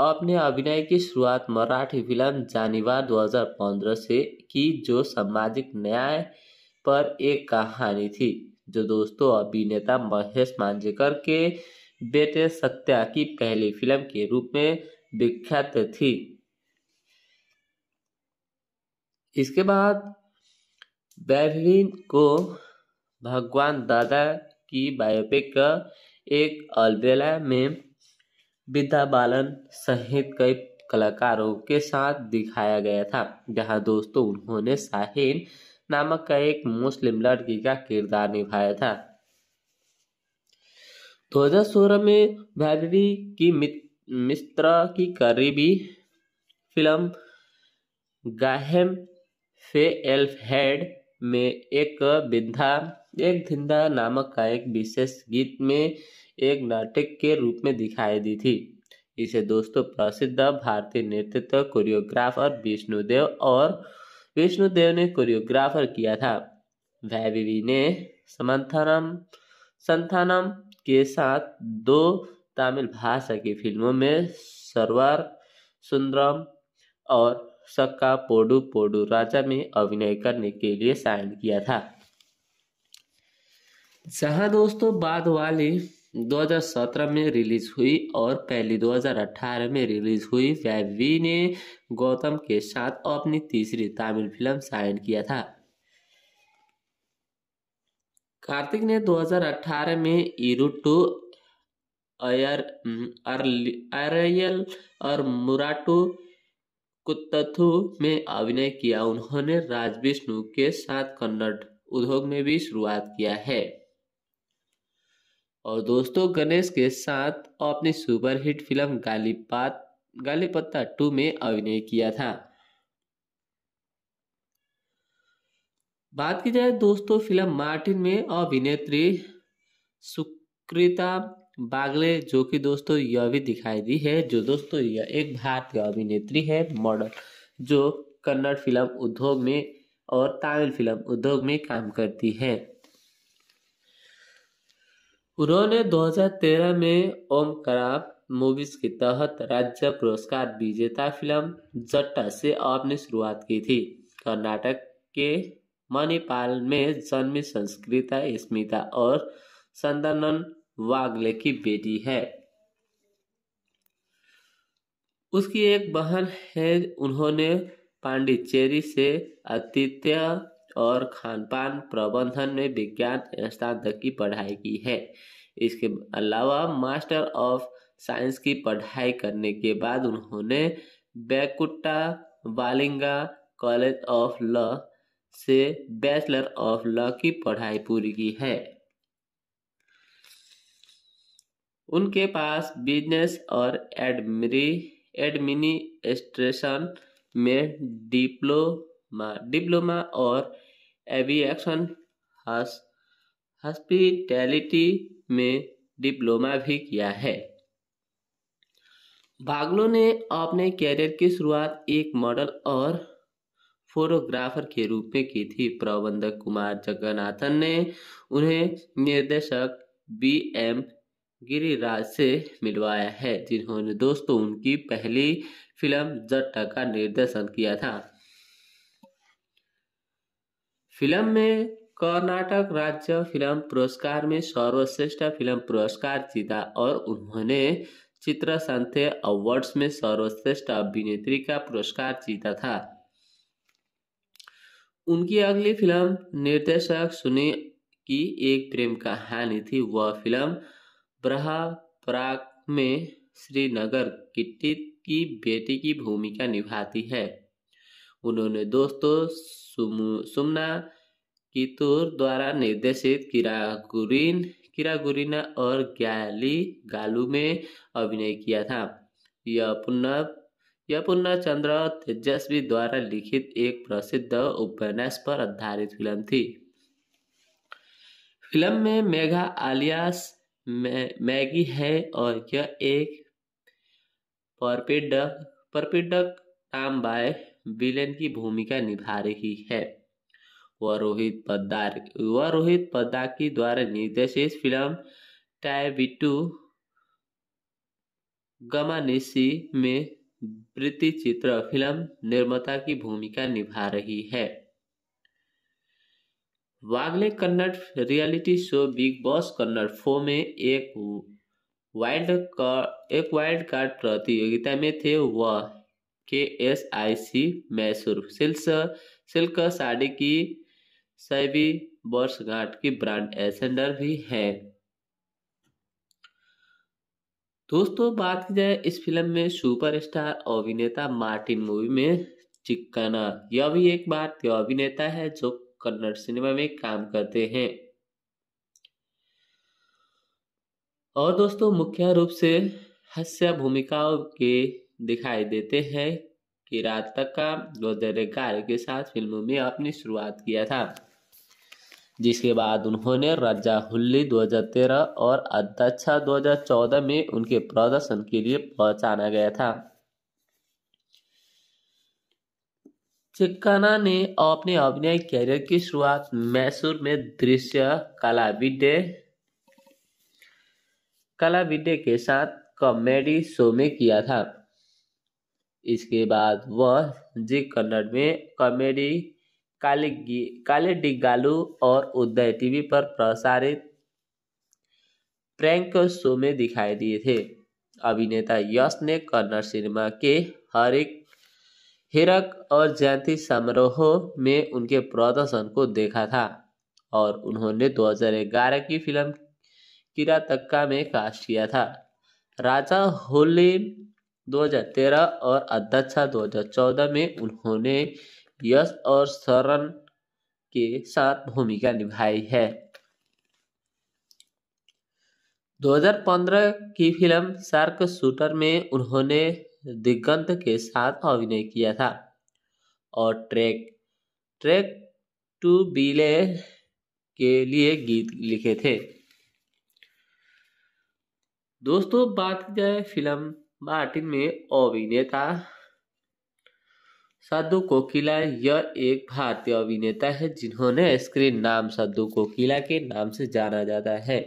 अपने अभिनय की शुरुआत मराठी फिल्म जानीवार 2015 से की जो सामाजिक न्याय पर एक कहानी थी जो दोस्तों अभिनेता महेश मांजेकर के बेटे सत्या की पहली फिल्म के रूप में विख्यात थी इसके बाद बैरिन को भगवान दादा की बायोपिक का एक अलबेला में विद्या बालन सहित कई कलाकारों के साथ दिखाया गया था जहां दोस्तों उन्होंने साहिन नामक का एक मुस्लिम लड़की का किरदार निभाया था 2016 में वैलरी की मित्र की करीबी फिल्म गाहम फे एल्फ हेड में एक विधा एक धिंदा नामक का एक विशेष गीत में एक नाटक के रूप में दिखाई दी थी इसे दोस्तों प्रसिद्ध भारतीय नेतृत्व कोरियोग्राफर विष्णुदेव और विष्णुदेव ने कोरियोग्राफर किया था वैवी ने समंथानम संथानम के साथ दो तमिल भाषा की फिल्मों में सरवार सुंदरम और सक्का पोडू पोडू राजा में अभिनय करने के लिए साइन किया था जहां दोस्तों बाद वाली 2017 में रिलीज हुई और पहली 2018 में रिलीज हुई वैवी ने गौतम के साथ अपनी तीसरी तमिल फिल्म साइन किया था कार्तिक ने 2018 में इरू टू अयर अरयल और मुराटू कुत्तथु में अभिनय किया उन्होंने राज विष्णु के साथ कन्नड़ उद्योग में भी शुरुआत किया है और दोस्तों गणेश के साथ अपनी सुपरहिट फिल्म गालीपात गाली पत्ता टू में अभिनय किया था बात की जाए दोस्तों फिल्म मार्टिन में अभिनेत्री सुकृता बागले जो कि दोस्तों यह भी दिखाई दी है जो दोस्तों यह एक भारतीय अभिनेत्री है मॉडल जो कन्नड़ फिल्म उद्योग में और तमिल फिल्म उद्योग में काम करती है उन्होंने 2013 में ओम कराम मूवीज के तहत राज्य पुरस्कार विजेता फिल्म जट्टा से अपनी शुरुआत की थी कर्नाटक के मणिपाल में जन्मी संस्कृता स्मिता और संदनन वागले की बेटी है उसकी एक बहन है उन्होंने पांडिचेरी से आतिथ्य और खानपान प्रबंधन में विज्ञान स्नातक तक की पढ़ाई की है इसके अलावा मास्टर ऑफ साइंस की पढ़ाई करने के बाद उन्होंने बैकुट्टा वालिंगा कॉलेज ऑफ लॉ से बैचलर ऑफ लॉ की पढ़ाई पूरी की है उनके पास बिजनेस और एडमिरी एडमिनिस्ट्रेशन में डिप्लो मा डिप्लोमा और एविएशन हॉस्पिटैलिटी में डिप्लोमा भी किया है बागलो ने अपने कैरियर की शुरुआत एक मॉडल और फोटोग्राफर के रूप में की थी प्रबंधक कुमार जगन्नाथन ने उन्हें निर्देशक बी एम गिरिराज से मिलवाया है जिन्होंने दोस्तों उनकी पहली फिल्म जट्टा का निर्देशन किया था फिल्म में कर्नाटक राज्य फिल्म पुरस्कार में सर्वश्रेष्ठ फिल्म पुरस्कार जीता और उन्होंने चित्र संथे अवार्ड्स में सर्वश्रेष्ठ अभिनेत्री का पुरस्कार जीता था उनकी अगली फिल्म निर्देशक सुनी की एक प्रेम कहानी थी वह फिल्म ब्रहपराग में श्रीनगर किट्टी की बेटी की भूमिका निभाती है उन्होंने दोस्तों सुमना कितूर द्वारा निर्देशित किरागुरीन किरागुरीना और ग्याली गालू में अभिनय किया था यह पुनः यह चंद्र तेजस्वी द्वारा लिखित एक प्रसिद्ध उपन्यास पर आधारित फिल्म थी फिल्म में मेघा आलियास मै, मैगी है और यह एक परपिडक परपिडक नाम बाय विलेन की भूमिका निभा रही है वह रोहित पद्दार वह रोहित पद्दा की द्वारा निर्देशित फिल्म टाइबिटू गमानिसी में वृत्ति चित्र फिल्म निर्माता की भूमिका निभा रही है Wagle Kannada reality show big boss Kannada फो में एक वाइल्ड कार्ड एक वाइल्ड कार्ड प्रतियोगिता में थे वह K S I C Mysore silk silk sari की सैवी वर्षगांठ की ब्रांड एसेंडर भी है दोस्तों बात की जाए इस फिल्म में सुपरस्टार अभिनेता मार्टिन मूवी में चिक्कना यह भी एक भारतीय अभिनेता है जो कन्नड़ सिनेमा में काम करते हैं और दोस्तों मुख्य रूप से हास्य भूमिकाओं के दिखाई देते हैं कि रात तक का गोदर के साथ फिल्मों में अपनी शुरुआत किया था जिसके बाद उन्होंने हुल्ली 2013 और अध्यक्षा 2014 में उनके प्रदर्शन के लिए पहचाना गया था चिक्काना ने अपने अभिनय कैरियर की शुरुआत मैसूर में दृश्य कला विद्य कला विद्य के साथ कॉमेडी शो में किया था इसके बाद वह जी कन्नड़ में कॉमेडी काले काले डिगालू और उदय टीवी पर प्रसारित प्रैंक शो में दिखाई दिए थे अभिनेता यश ने कन्नड़ सिनेमा के हर एक हिरक और जयंती समारोह में उनके प्रदर्शन को देखा था और उन्होंने 2011 की फिल्म किरा तक्का में कास्ट किया था राजा होली 2013 और अध्यक्षा 2014 में उन्होंने यश और शरण के साथ भूमिका निभाई है 2015 की फिल्म सार्क शूटर में उन्होंने दिगंत के साथ अभिनय किया था और ट्रैक ट्रैक टू बीले के लिए गीत लिखे थे दोस्तों बात करें जाए फिल्म मार्टिन में अभिनेता साधु कोकिला यह एक भारतीय अभिनेता है जिन्होंने स्क्रीन नाम साधु कोकिला के नाम से जाना जाता है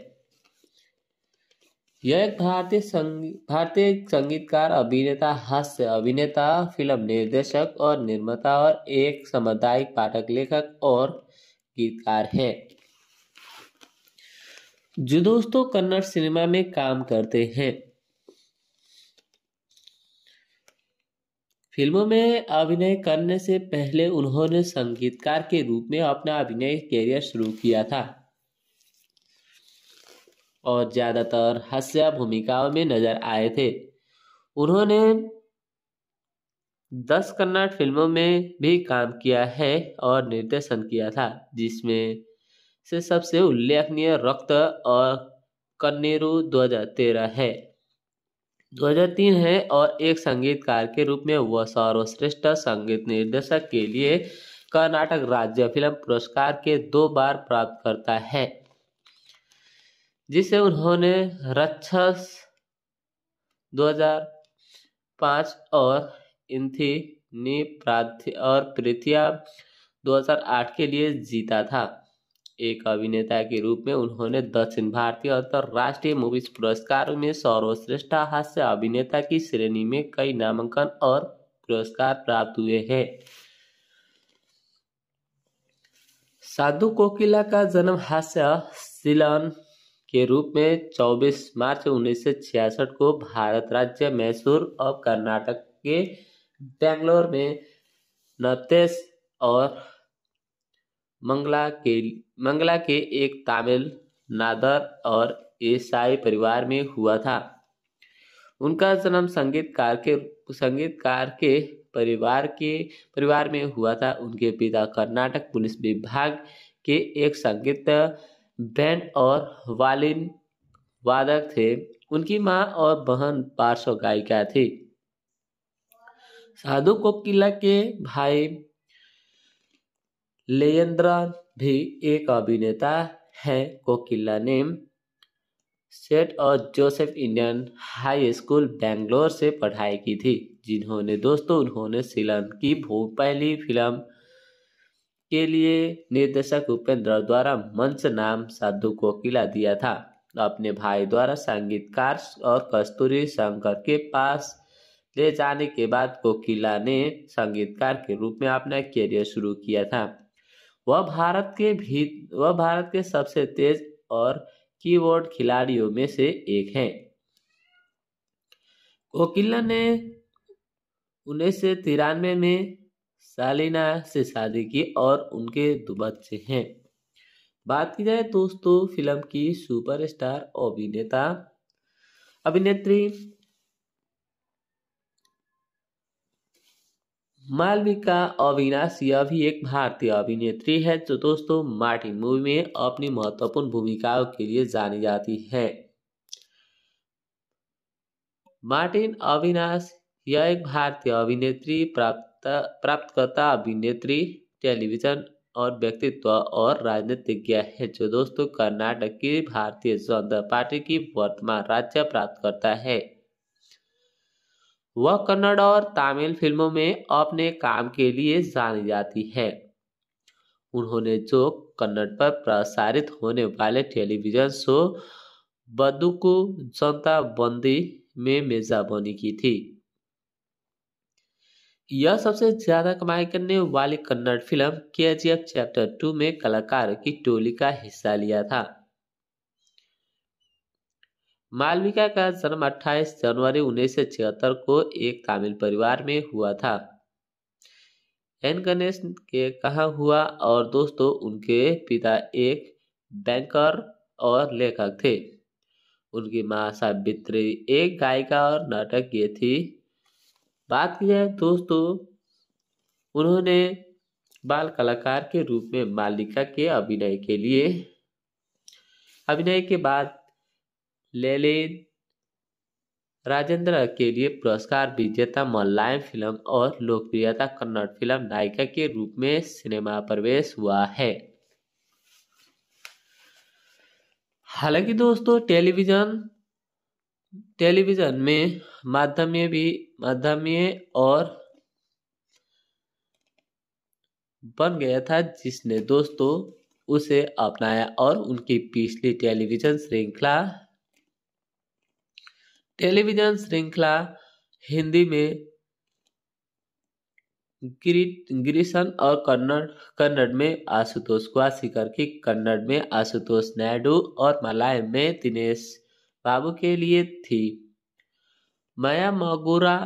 यह एक भारतीय संगी, भारतीय संगीतकार अभिनेता हास्य अभिनेता फिल्म निर्देशक और निर्माता और एक सामुदायिक पाठक लेखक और गीतकार है जो दोस्तों कन्नड़ सिनेमा में काम करते हैं फिल्मों में अभिनय करने से पहले उन्होंने संगीतकार के रूप में अपना अभिनय करियर शुरू किया था और ज़्यादातर हास्य भूमिकाओं में नजर आए थे उन्होंने दस कन्नड़ फिल्मों में भी काम किया है और निर्देशन किया था जिसमें से सबसे उल्लेखनीय रक्त और कन्नेरू 2013 है 2003 है और एक संगीतकार के रूप में वह सर्वश्रेष्ठ संगीत निर्देशक के लिए कर्नाटक राज्य फिल्म पुरस्कार के दो बार प्राप्त करता है जिसे उन्होंने रक्षस 2005 और इंथी नी और प्रीतिया 2008 के लिए जीता था एक अभिनेता के रूप में उन्होंने दक्षिण भारतीय अंतर्राष्ट्रीय मूवीज पुरस्कार में सर्वश्रेष्ठ हास्य अभिनेता की श्रेणी में कई नामांकन और पुरस्कार प्राप्त हुए हैं साधु कोकिला का जन्म हास्य सिलन के रूप में 24 मार्च 1966 को भारत राज्य मैसूर और कर्नाटक के बेंगलोर में नतेश और मंगला के मंगला के एक तमिल नादर और ईसाई परिवार में हुआ था उनका जन्म संगीतकार के संगीतकार के परिवार के परिवार में हुआ था उनके पिता कर्नाटक पुलिस विभाग के एक संगीत बैंड और वालिन वादक थे उनकी माँ और बहन पार्श्व गायिका थी साधु कोकिला के भाई लेन्द्रनाथ भी एक अभिनेता हैं कोकिला नेम सेट और Joseph Indian high school Bangalore से पढ़ाई की थी जिन्होंने दोस्तों उन्होंने श्रीलंक की भूख पहली फिल्म के लिए निर्देशक उपेंद्र द्वारा मंच नाम साधु कोकिला दिया था अपने भाई द्वारा संगीतकार और कस्तूरी शंकर के पास ले जाने के बाद कोकिला ने संगीतकार के रूप में अपना करियर शुरू किया था वह भारत के भी वह भारत के सबसे तेज और कीबोर्ड खिलाड़ियों में से एक हैं कोकिला ने उन्नीस सौ तिरानवे में सालिना से शादी की और उनके दो बच्चे हैं बात की जाए दोस्तों फिल्म की सुपरस्टार अभिनेता अभिनेत्री मालविका अविनाश यह भी एक भारतीय अभिनेत्री है जो तो दोस्तों मार्टिन मूवी में अपनी महत्वपूर्ण भूमिकाओं के लिए जानी जाती है मार्टिन अविनाश यह एक भारतीय अभिनेत्री प्राप्त प्राप्तकर्ता अभिनेत्री टेलीविजन और व्यक्तित्व और राजनीतिज्ञ है जो तो दोस्तों कर्नाटक की भारतीय जनता पार्टी की वर्तमान राज्य प्राप्तकर्ता है वह कन्नड़ और तमिल फिल्मों में अपने काम के लिए जानी जाती है उन्होंने जो कन्नड़ पर प्रसारित होने वाले टेलीविजन शो बदुकु जनता बंदी में मेजबानी की थी यह सबसे ज्यादा कमाई करने वाली कन्नड़ फिल्म के चैप्टर टू में कलाकार की टोली का हिस्सा लिया था मालविका का जन्म 28 जनवरी 1976 को एक तमिल परिवार में हुआ था एन गणेश के कहा हुआ और दोस्तों उनके पिता एक बैंकर और लेखक थे उनकी माँ सावित्री एक गायिका और नाटक ये थी बात की जाए दोस्तों उन्होंने बाल कलाकार के रूप में मालिका के अभिनय के लिए अभिनय के बाद लेनिन राजेंद्र के लिए पुरस्कार विजेता मलयालम फिल्म और लोकप्रियता कन्नड़ फिल्म नायिका के रूप में सिनेमा प्रवेश हुआ है हालांकि दोस्तों टेलीविज़न टेलीविज़न में माध्यमीय भी माध्यमीय और बन गया था जिसने दोस्तों उसे अपनाया और उनकी पिछली टेलीविज़न श्रृंखला टेलीविजन श्रृंखला हिंदी में ग्रीसन और कन्नड़ कन्नड़ में आशुतोष क्वासिकर की कन्नड़ में आशुतोष नायडू और मलाय में दिनेश बाबू के लिए थी माया मगुरा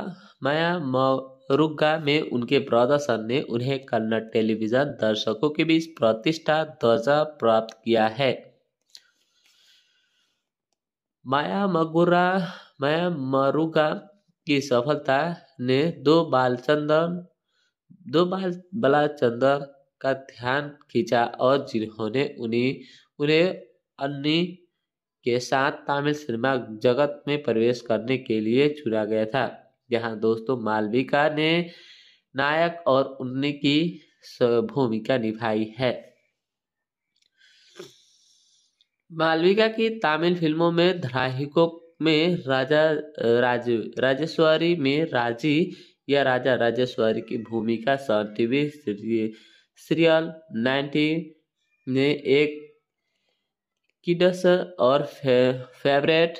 माया मरुगा में उनके प्रदर्शन ने उन्हें कन्नड़ टेलीविजन दर्शकों के बीच प्रतिष्ठा दर्जा प्राप्त किया है माया मगुरा मैं मरुगा की सफलता ने दो बालचंद्रन दो बाल बालाचंदर का ध्यान खींचा और जिन्होंने उन्हें उन्हें अन्नी के साथ तमिल सिनेमा जगत में प्रवेश करने के लिए चुना गया था जहां दोस्तों मालविका ने नायक और उन्नी की भूमिका निभाई है मालविका की तमिल फिल्मों में धारावाहिकों में राजा राज राजेश्वरी में राजी या राजा राजेश्वरी की भूमिका सन टीवी सीरियल नाइन्टी में एक किडस और फे, favourite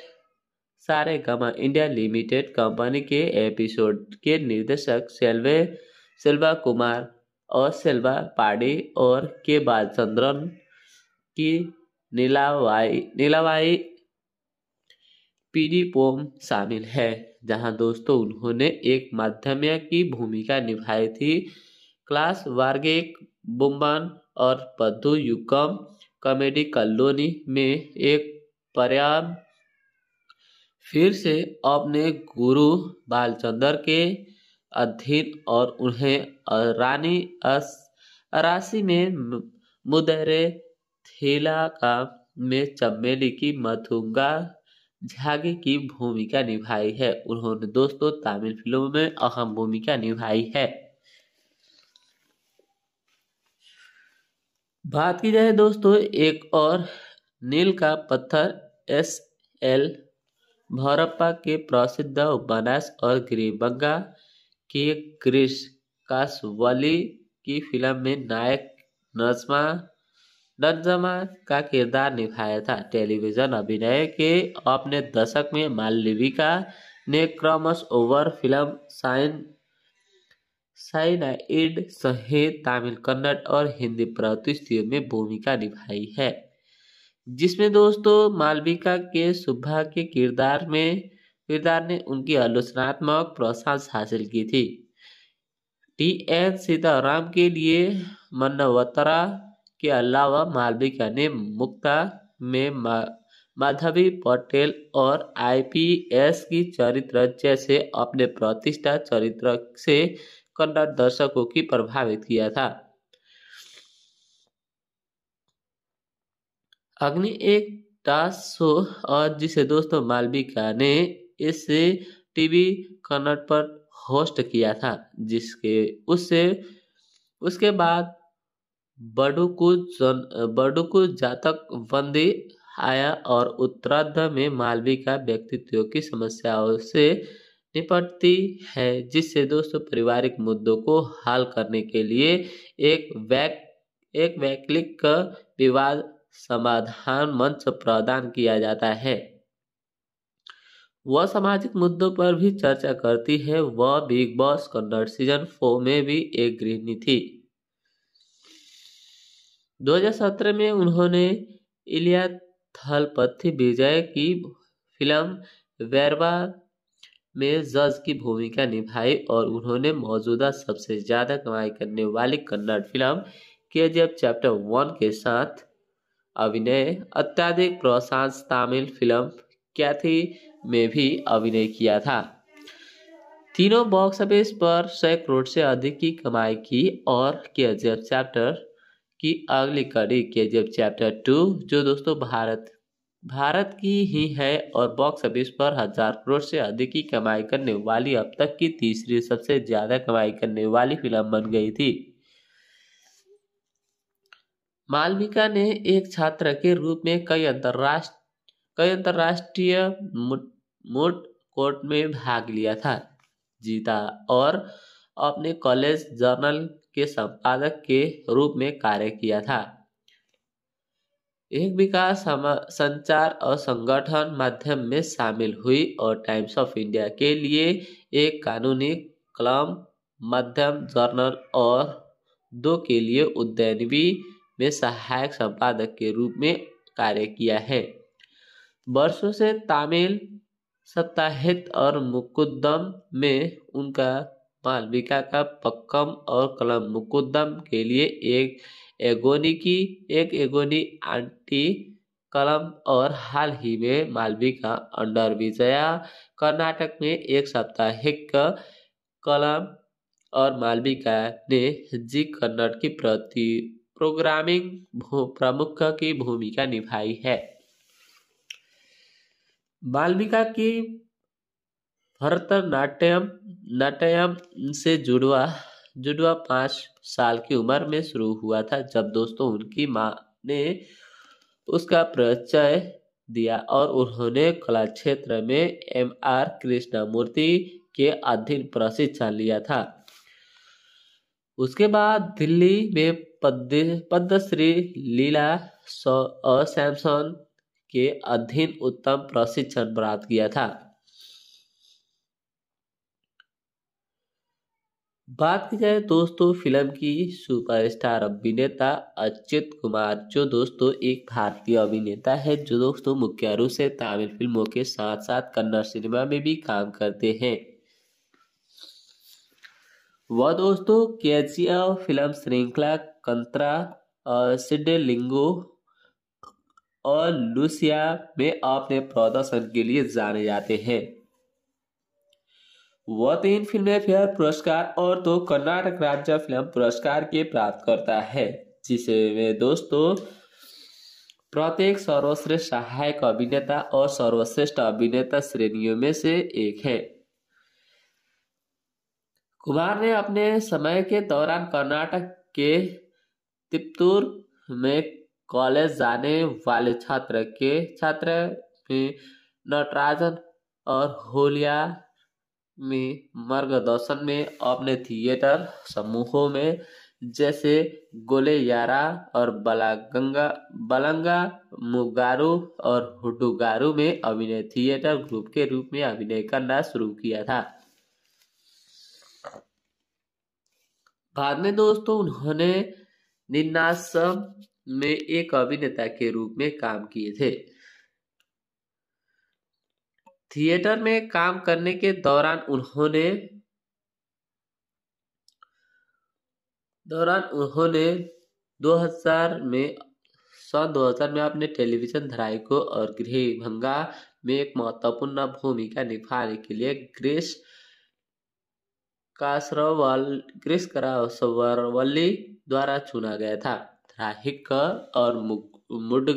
Saregama India limited company के एपिसोड के निर्देशक सेल्वे सेल्वा कुमार और सेल्वा पाड़ी और के बालचंद्रन की नीलावाई नीलावाई पीडी पोम शामिल है जहां दोस्तों उन्होंने एक माध्यमिक की भूमिका निभाई थी क्लास वर्ग बुम्बन और पद्धु युकम कॉमेडी कॉलोनी में एक पर्याम फिर से अपने गुरु बालचंद्र के अधीन और उन्हें रानी अस राशि में मुदरे थीला का में चमेली की मथुंगा झागे की भूमिका निभाई है उन्होंने दोस्तों तमिल फिल्मों में अहम भूमिका निभाई है बात की जाए दोस्तों एक और नील का पत्थर एस एल भौरप्पा के प्रसिद्ध उपन्यास और गिरिबंगा के क्रिश काशवली की फिल्म में नायक नजमा नंजमा का किरदार निभाया था टेलीविजन अभिनय के अपने दशक में मालविका ने क्रमश ओवर फिल्म साइन साइनाइड सहित तमिल कन्नड़ और हिंदी प्रतिष्ठियों में भूमिका निभाई है जिसमें दोस्तों मालविका के सुभा के किरदार में किरदार ने उनकी आलोचनात्मक प्रोत्साहन हासिल की थी टी एन सीताराम के लिए मन्नवतरा के अलावा मालवी ने मुक्ता में माधवी पटेल और आईपीएस की चरित्र जैसे अपने प्रतिष्ठा चरित्र से कन्नड़ दर्शकों की प्रभावित किया था अग्नि एक टास्क शो और जिसे दोस्तों मालविका ने इसे टीवी कन्नड़ पर होस्ट किया था जिसके उससे उसके बाद बडुकु जन बडुकु जातक बंदी आया और उत्तराध में मालवी का व्यक्तित्व की समस्याओं से निपटती है जिससे दोस्तों पारिवारिक मुद्दों को हल करने के लिए एक वैक एक वैकलिक विवाद समाधान मंच प्रदान किया जाता है वह सामाजिक मुद्दों पर भी चर्चा करती है वह Bigg boss Kannada season four में भी एक गृहिणी थी 2017 में उन्होंने इलिया थलपथी विजय की फिल्म वैरवा में जज की भूमिका निभाई और उन्होंने मौजूदा सबसे ज़्यादा कमाई करने वाली कन्नड़ फिल्म के जब चैप्टर वन के साथ अभिनय अत्याधिक प्रशांत तमिल फिल्म कैथी में भी अभिनय किया था तीनों बॉक्स ऑफिस पर सौ करोड़ से अधिक की कमाई की और के जब चैप्टर की अगली कड़ी के जब चैप्टर टू जो दोस्तों भारत भारत की ही है और बॉक्स ऑफिस पर हजार करोड़ से अधिक की कमाई करने वाली अब तक की तीसरी सबसे ज्यादा कमाई करने वाली फिल्म बन गई थी मालविका ने एक छात्र के रूप में कई अंतरराष्ट्र कई अंतरराष्ट्रीय मुट कोर्ट में भाग लिया था जीता और अपने कॉलेज जर्नल के संपादक के रूप में कार्य किया था एक विकास संचार और संगठन माध्यम में शामिल हुई और टाइम्स ऑफ इंडिया के लिए एक कानूनी कलम मध्यम जर्नल और दो के लिए उद्यनवी में सहायक संपादक के रूप में कार्य किया है वर्षों से तमिल सप्ताहित और मुकदम में उनका मालविका का पक्कम और कलम मुकुदम के लिए एक एगोनी की एक एगोनी आंटी कलम और हाल ही में मालविका अंडर विजया कर्नाटक में एक साप्ताहिक कलम और मालविका ने जी कन्नड़ की प्रति प्रोग्रामिंग प्रमुख की भूमिका निभाई है मालविका की भरतनाट्यम नाट्यम से जुड़वा जुड़वा पाँच साल की उम्र में शुरू हुआ था जब दोस्तों उनकी माँ ने उसका परिचय दिया और उन्होंने कला क्षेत्र में एम आर मूर्ति के अधीन प्रशिक्षण लिया था उसके बाद दिल्ली में पद्मश्री लीला और सैमसन के अधीन उत्तम प्रशिक्षण प्राप्त किया था बात की जाए दोस्तों फिल्म की सुपरस्टार अभिनेता अच्युत कुमार जो दोस्तों एक भारतीय अभिनेता है जो दोस्तों मुख्य रूप से तमिल फिल्मों के साथ साथ कन्नड़ सिनेमा में भी काम करते हैं वह दोस्तों के फिल्म श्रृंखला कंतरा सिडलिंगो और लुसिया में अपने प्रदर्शन के लिए जाने जाते हैं वह तीन फिल्म फेयर पुरस्कार और दो तो कर्नाटक राज्य फिल्म पुरस्कार के प्राप्त करता है जिसे वे दोस्तों प्रत्येक सर्वश्रेष्ठ सहायक अभिनेता और सर्वश्रेष्ठ अभिनेता श्रेणियों में से एक है कुमार ने अपने समय के दौरान कर्नाटक के तिप्तूर में कॉलेज जाने वाले छात्र के छात्र में नटराजन और होलिया में मार्गदर्शन में अपने थिएटर समूहों में जैसे गोले यारा और बलागंगा बलंगा मुगारू और हुडुगारू में अभिनय थिएटर ग्रुप के रूप में अभिनय करना शुरू किया था बाद में दोस्तों उन्होंने निन्नासम में एक अभिनेता के रूप में काम किए थे थिएटर में काम करने के दौरान उन्होंने दौरान उन्होंने 2000 में सन 2000 में अपने टेलीविजन धराई को और गृह भंगा में एक महत्वपूर्ण भूमिका निभाने के लिए ग्रेस कासरवल ग्रेस करावली द्वारा चुना गया था धराहिक और मुड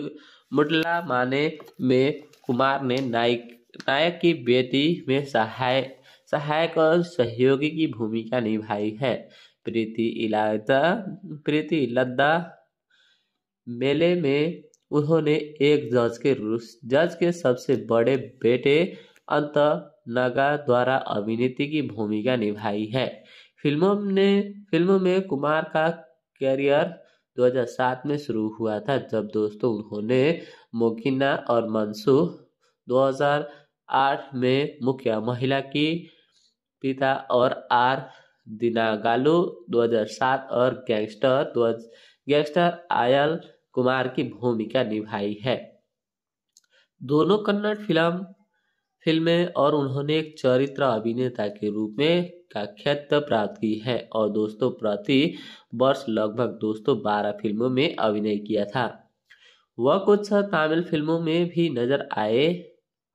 मुडला माने में कुमार ने नायक नायक की बेटी में सहाय सहायक और सहयोगी की भूमिका निभाई है प्रीति इलादा प्रीति लद्दा मेले में उन्होंने एक जज के जज के सबसे बड़े बेटे अंत नगा द्वारा अभिनेत्री की भूमिका निभाई है फिल्मों ने फिल्मों में कुमार का करियर 2007 में शुरू हुआ था जब दोस्तों उन्होंने मोकिना और मंसूह 2000 आठ में मुखिया महिला की पिता और आर दिनागालू 2007 और गैंगस्टर गैंगस्टर आयल कुमार की भूमिका निभाई है दोनों कन्नड़ फिल्म फिल्में और उन्होंने एक चरित्र अभिनेता के रूप में ख्यात प्राप्त की है और दोस्तों प्रति वर्ष लगभग दोस्तों बारह फिल्मों में अभिनय किया था वह कुछ तमिल फिल्मों में भी नजर आए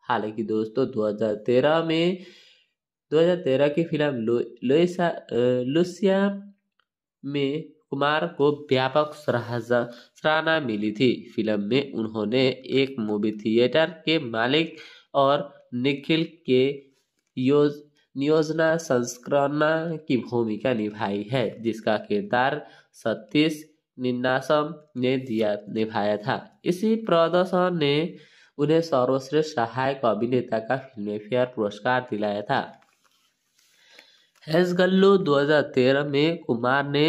हालांकि दोस्तों 2013 में 2013 की फिल्म लुसिया में कुमार को व्यापक सराहना मिली थी फिल्म में उन्होंने एक मूवी थिएटर के मालिक और निखिल के योज नियोजना संस्करण की भूमिका निभाई है जिसका किरदार सतीश निन्नासम ने दिया निभाया था इसी प्रदर्शन ने उन्हें सर्वश्रेष्ठ सहायक अभिनेता का फिल्मफेयर पुरस्कार दिलाया था गल्लू 2013 में कुमार ने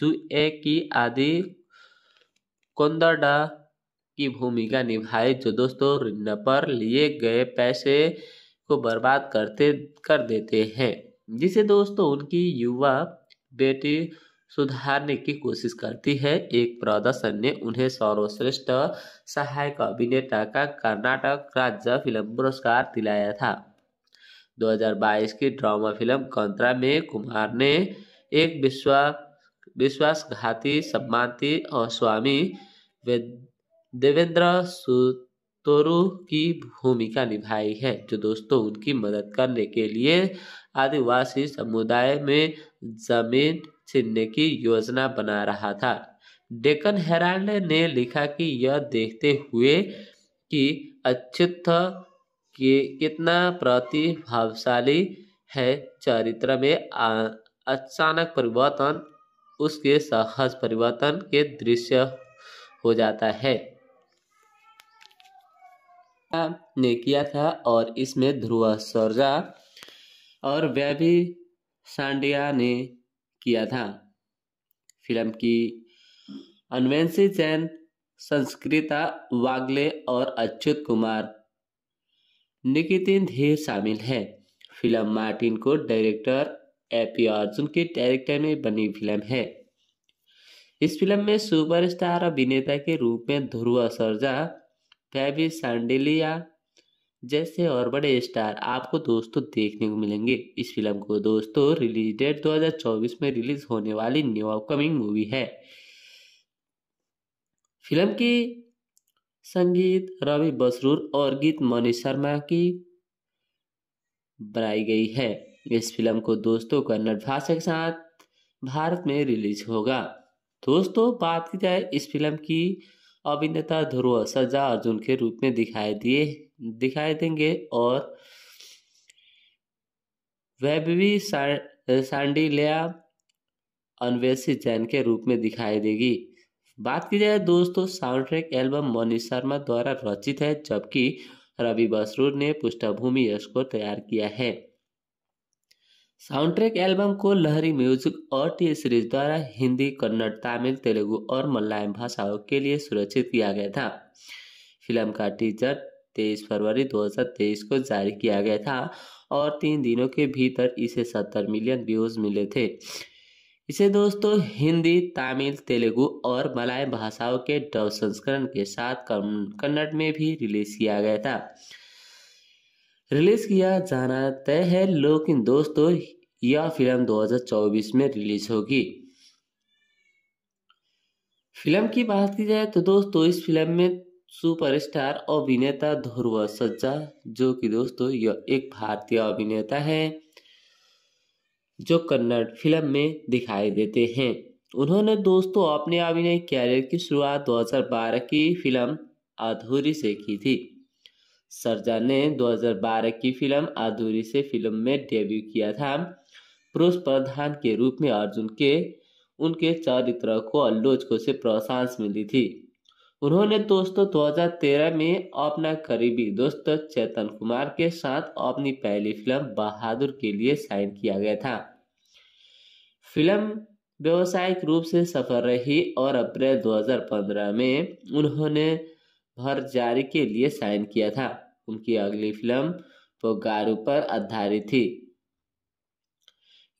जुए की आदि कोंदडा की भूमिका निभाई जो दोस्तों ऋण पर लिए गए पैसे को बर्बाद करते कर देते हैं जिसे दोस्तों उनकी युवा बेटी सुधारने की कोशिश करती है एक प्रदर्शन ने उन्हें सर्वश्रेष्ठ सहायक अभिनेता का कर्नाटक राज्य फिल्म पुरस्कार दिलाया था 2022 की ड्रामा फिल्म कंत्रा में कुमार ने एक विश्वा विश्वासघाती सम्मानती और स्वामी देवेंद्र सुतोरु की भूमिका निभाई है जो दोस्तों उनकी मदद करने के लिए आदिवासी समुदाय में जमीन छीनने की योजना बना रहा था डेकन हेराल्ड ने लिखा कि यह देखते हुए कि अच्युत के कितना प्रतिभावशाली है चरित्र में अचानक परिवर्तन उसके सहज परिवर्तन के दृश्य हो जाता है ने किया था और इसमें ध्रुव सरजा और वैभी सांडिया ने किया था फिल्म की अनवेंसी जैन संस्कृता वागले और अच्युत कुमार निकितिन धीर शामिल है फिल्म मार्टिन को डायरेक्टर ए पी अर्जुन के डायरेक्टर में बनी फिल्म है इस फिल्म में सुपरस्टार अभिनेता के रूप में ध्रुव सरजा फैबी सांडिलिया जैसे और बड़े स्टार आपको दोस्तों देखने को मिलेंगे इस फिल्म को दोस्तों रिलीज डेट 2024 में रिलीज होने वाली न्यू अपकमिंग मूवी है फिल्म की संगीत रवि बसरूर और गीत मनीष शर्मा की बनाई गई है इस फिल्म को दोस्तों कन्नड़ भाषा के साथ भारत में रिलीज होगा दोस्तों बात की जाए इस फिल्म की अभिनेता ध्रुव सजा अर्जुन के रूप में दिखाई दिए दिखाई देंगे और वैभवी सांडिलिया अन्वेषित जैन के रूप में दिखाई देगी बात की जाए दोस्तों sound track album Manish Sharma द्वारा रचित है जबकि रवि बसरूर ने पृष्ठभूमि यश को तैयार किया है साउंड ट्रैक एल्बम को लहरी म्यूजिक और टी सीरीज द्वारा हिंदी कन्नड़ तमिल तेलुगु और मलयालम भाषाओं के लिए सुरक्षित किया गया था फिल्म का टीजर 23 फरवरी 2023 को जारी किया गया था और तीन दिनों के भीतर इसे 70 मिलियन व्यूज मिले थे इसे दोस्तों हिंदी तमिल तेलुगु और मलयालम भाषाओं के डब संस्करण के साथ कन्नड़ में भी रिलीज किया गया था रिलीज किया जाना तय है लेकिन दोस्तों यह फिल्म 2024 में रिलीज होगी फिल्म की बात की जाए तो दोस्तों इस फिल्म में सुपरस्टार अभिनेता ध्रुव सज्जा जो कि दोस्तों यह एक भारतीय अभिनेता है जो कन्नड़ फिल्म में दिखाई देते हैं उन्होंने दोस्तों अपने अभिनय कैरियर की शुरुआत 2012 की फिल्म अधूरी से की थी सरजा ने 2012 की फिल्म अधूरी से फिल्म में डेब्यू किया था पुरुष प्रधान के रूप में अर्जुन के उनके चरित्र को अल्लोचको से प्रशांस मिली थी उन्होंने दोस्तों 2013 में अपना करीबी दोस्त चेतन कुमार के साथ अपनी पहली फिल्म बहादुर के लिए साइन किया गया था फिल्म व्यवसायिक रूप से सफल रही और अप्रैल 2015 में उन्होंने भर जारी के लिए साइन किया था उनकी अगली फिल्म पोगारू पर आधारित थी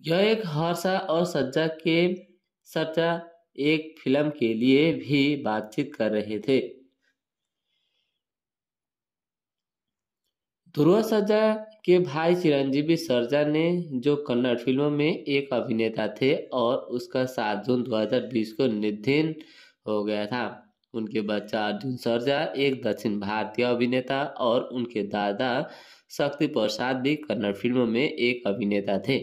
यह एक हर्षा और सज्जा के सज्जा एक फिल्म के लिए भी बातचीत कर रहे थे ध्रुव सज्जा के भाई चिरंजीवी सरजा ने जो कन्नड़ फिल्मों में एक अभिनेता थे और उसका सात जून 2020 को निधन हो गया था उनके बच्चा अर्जुन सरजा एक दक्षिण भारतीय अभिनेता और उनके दादा शक्ति प्रसाद भी कन्नड़ फिल्म में एक अभिनेता थे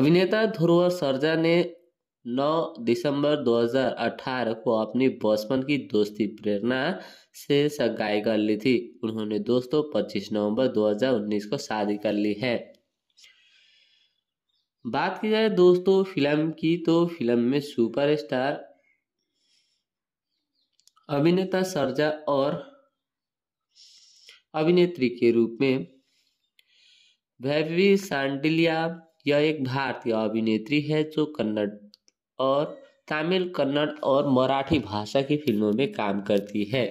अभिनेता ध्रुव सरजा ने 9 दिसंबर 2018 को अपनी बचपन की दोस्ती प्रेरणा से सगाई कर ली थी उन्होंने दोस्तों 25 नवंबर 2019 को शादी कर ली है बात की जाए दोस्तों फिल्म की तो फिल्म में सुपरस्टार अभिनेता सरजा और अभिनेत्री के रूप में वैभवी सांडिलिया यह एक भारतीय अभिनेत्री है जो कन्नड़ और तमिल कन्नड़ और मराठी भाषा की फिल्मों में काम करती है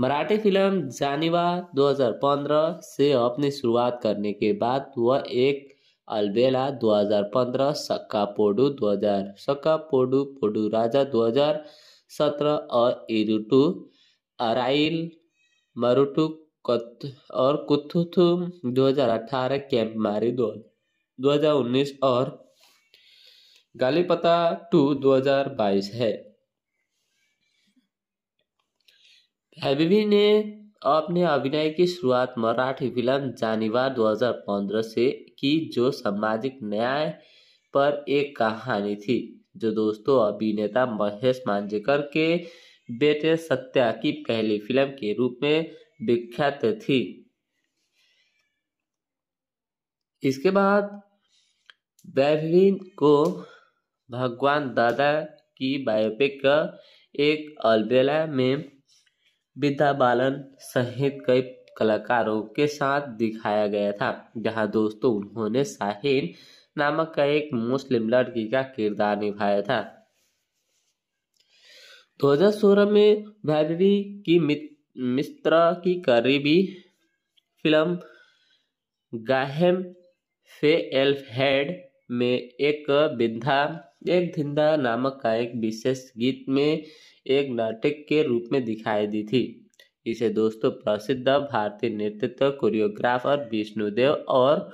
मराठी फिल्म जानिवा 2015 से अपनी शुरुआत करने के बाद वह एक अलबेला 2015 सक्का पोडू 2000 सक्का पोडू पोडू राजा हजार सत्रह और इरुटू अराइल मरुटू कत और कुथुथुम 2018 कैंप मारी दो 2019 और गालीपता टू 2022 है हबीबी ने अपने अभिनय की शुरुआत मराठी फिल्म जानीवार 2015 से की जो सामाजिक न्याय पर एक कहानी थी जो दोस्तों अभिनेता महेश मांजेकर के बेटे सत्या की पहली फिल्म के रूप में विख्यात थी इसके बाद बैवलिन को भगवान दादा की बायोपिक का एक अलबेला में विद्या बालन सहित कई कलाकारों के साथ दिखाया गया था जहां दोस्तों उन्होंने शाहीन नामक एक मुस्लिम लड़की का किरदार निभाया था 2016 में वैलरी की मित्र की करीबी फिल्म गाहम से एल्फ हेड में एक बिंदा एक धिंदा नामक का एक विशेष गीत में एक नाटक के रूप में दिखाई दी थी इसे दोस्तों प्रसिद्ध भारतीय नृत्य कोरियोग्राफर विष्णुदेव और, और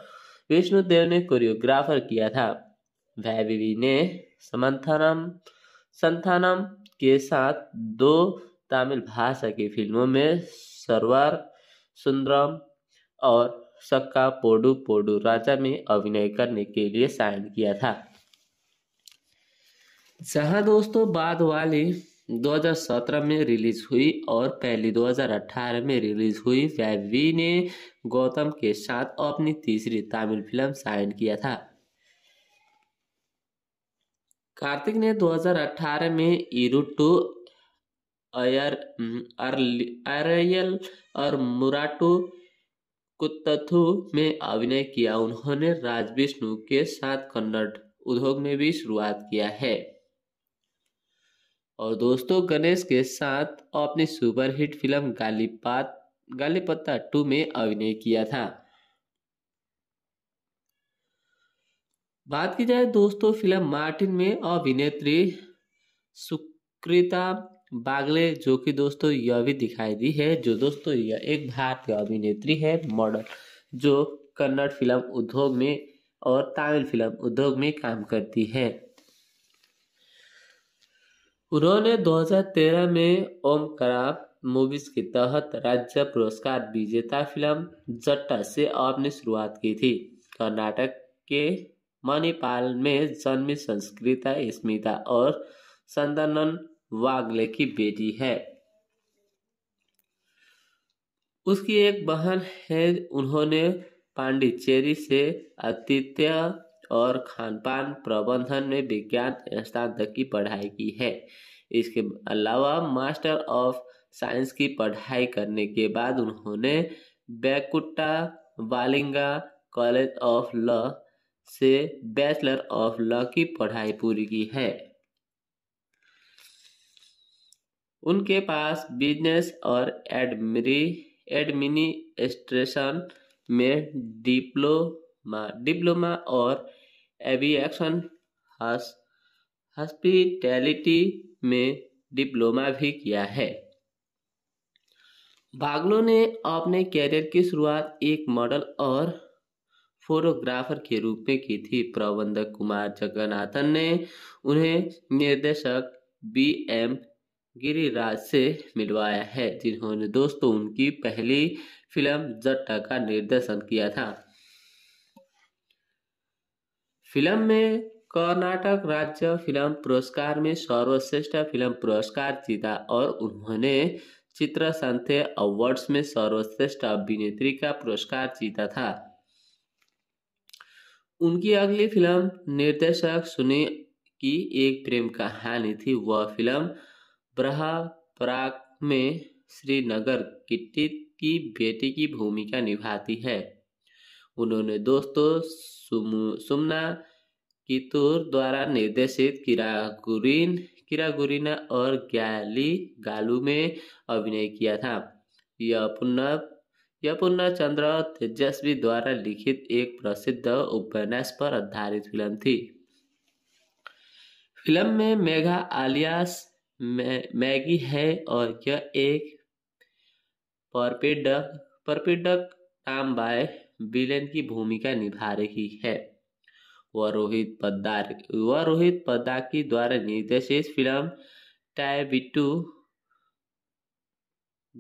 विष्णु देव ने कोरियोग्राफर किया था वैविवी ने समंथानम संथानम के साथ दो तमिल भाषा की फिल्मों में सरवार सुंदरम और सक्का पोडू पोडू राजा में अभिनय करने के लिए साइन किया था जहां दोस्तों बाद वाली 2017 में रिलीज हुई और पहली 2018 में रिलीज हुई वैवी ने गौतम के साथ अपनी तीसरी तमिल फिल्म साइन किया था कार्तिक ने 2018 में इरुटू अयर अरयल और मुराटू कुत्तथु में अभिनय किया उन्होंने राज विष्णु के साथ कन्नड़ उद्योग में भी शुरुआत किया है और दोस्तों गणेश के साथ अपनी सुपरहिट फिल्म गालीपात गालीपत्ता टू में अभिनय किया था बात की जाए दोस्तों फिल्म मार्टिन में अभिनेत्री सुकृता बागले जो कि दोस्तों यह भी दिखाई दी है जो दोस्तों यह एक भारतीय अभिनेत्री है मॉडल जो कन्नड़ फिल्म उद्योग में और तमिल फिल्म उद्योग में काम करती है उन्होंने 2013 में ओम कराब मूवीज के तहत राज्य पुरस्कार विजेता फिल्म जट्टा से अपनी शुरुआत की थी कर्नाटक के मणिपाल में जन्मी संस्कृता स्मिता और संदनन वागले की बेटी है उसकी एक बहन है उन्होंने पांडिचेरी से आतिथ्य और खानपान प्रबंधन में विज्ञान स्नातक की पढ़ाई की है इसके अलावा मास्टर ऑफ साइंस की पढ़ाई करने के बाद उन्होंने बैकुट्टा वालिंगा कॉलेज ऑफ लॉ से बैचलर ऑफ लॉ की पढ़ाई पूरी की है उनके पास बिजनेस और एडमिरी एडमिनिस्ट्रेशन में डिप्लो डिप्लोमा और एविएक्शन हॉस्पिटैलिटी में डिप्लोमा भी किया है बागलो ने अपने कैरियर की शुरुआत एक मॉडल और फोटोग्राफर के रूप में की थी प्रबंधक कुमार जगन्नाथन ने उन्हें निर्देशक बी एम गिरिराज से मिलवाया है जिन्होंने दोस्तों उनकी पहली फिल्म जट्टा का निर्देशन किया था फिल्म में कर्नाटक राज्य फिल्म पुरस्कार में सर्वश्रेष्ठ फिल्म पुरस्कार जीता और उन्होंने चित्र संथे अवार्ड्स में सर्वश्रेष्ठ अभिनेत्री का पुरस्कार जीता था उनकी अगली फिल्म निर्देशक सुनी की एक प्रेम कहानी थी वह फिल्म ब्रहपराग में श्रीनगर किट्टी की बेटी की भूमिका निभाती है उन्होंने दोस्तों सुमना कितुर द्वारा निर्देशित किरागुरीन किरागुरीना और ग्याली गालू में अभिनय किया था यह पुनः यह पुनः चंद्र तेजस्वी द्वारा लिखित एक प्रसिद्ध उपन्यास पर आधारित फिल्म थी फिल्म में मेघा आलियास मै, मैगी है और यह एक परपीडक परपीडक नाम बाय विलेन की भूमिका निभा रही है वह रोहित पद्दार वह रोहित पद्दार की द्वारा निर्देशित फिल्म टाइबिटू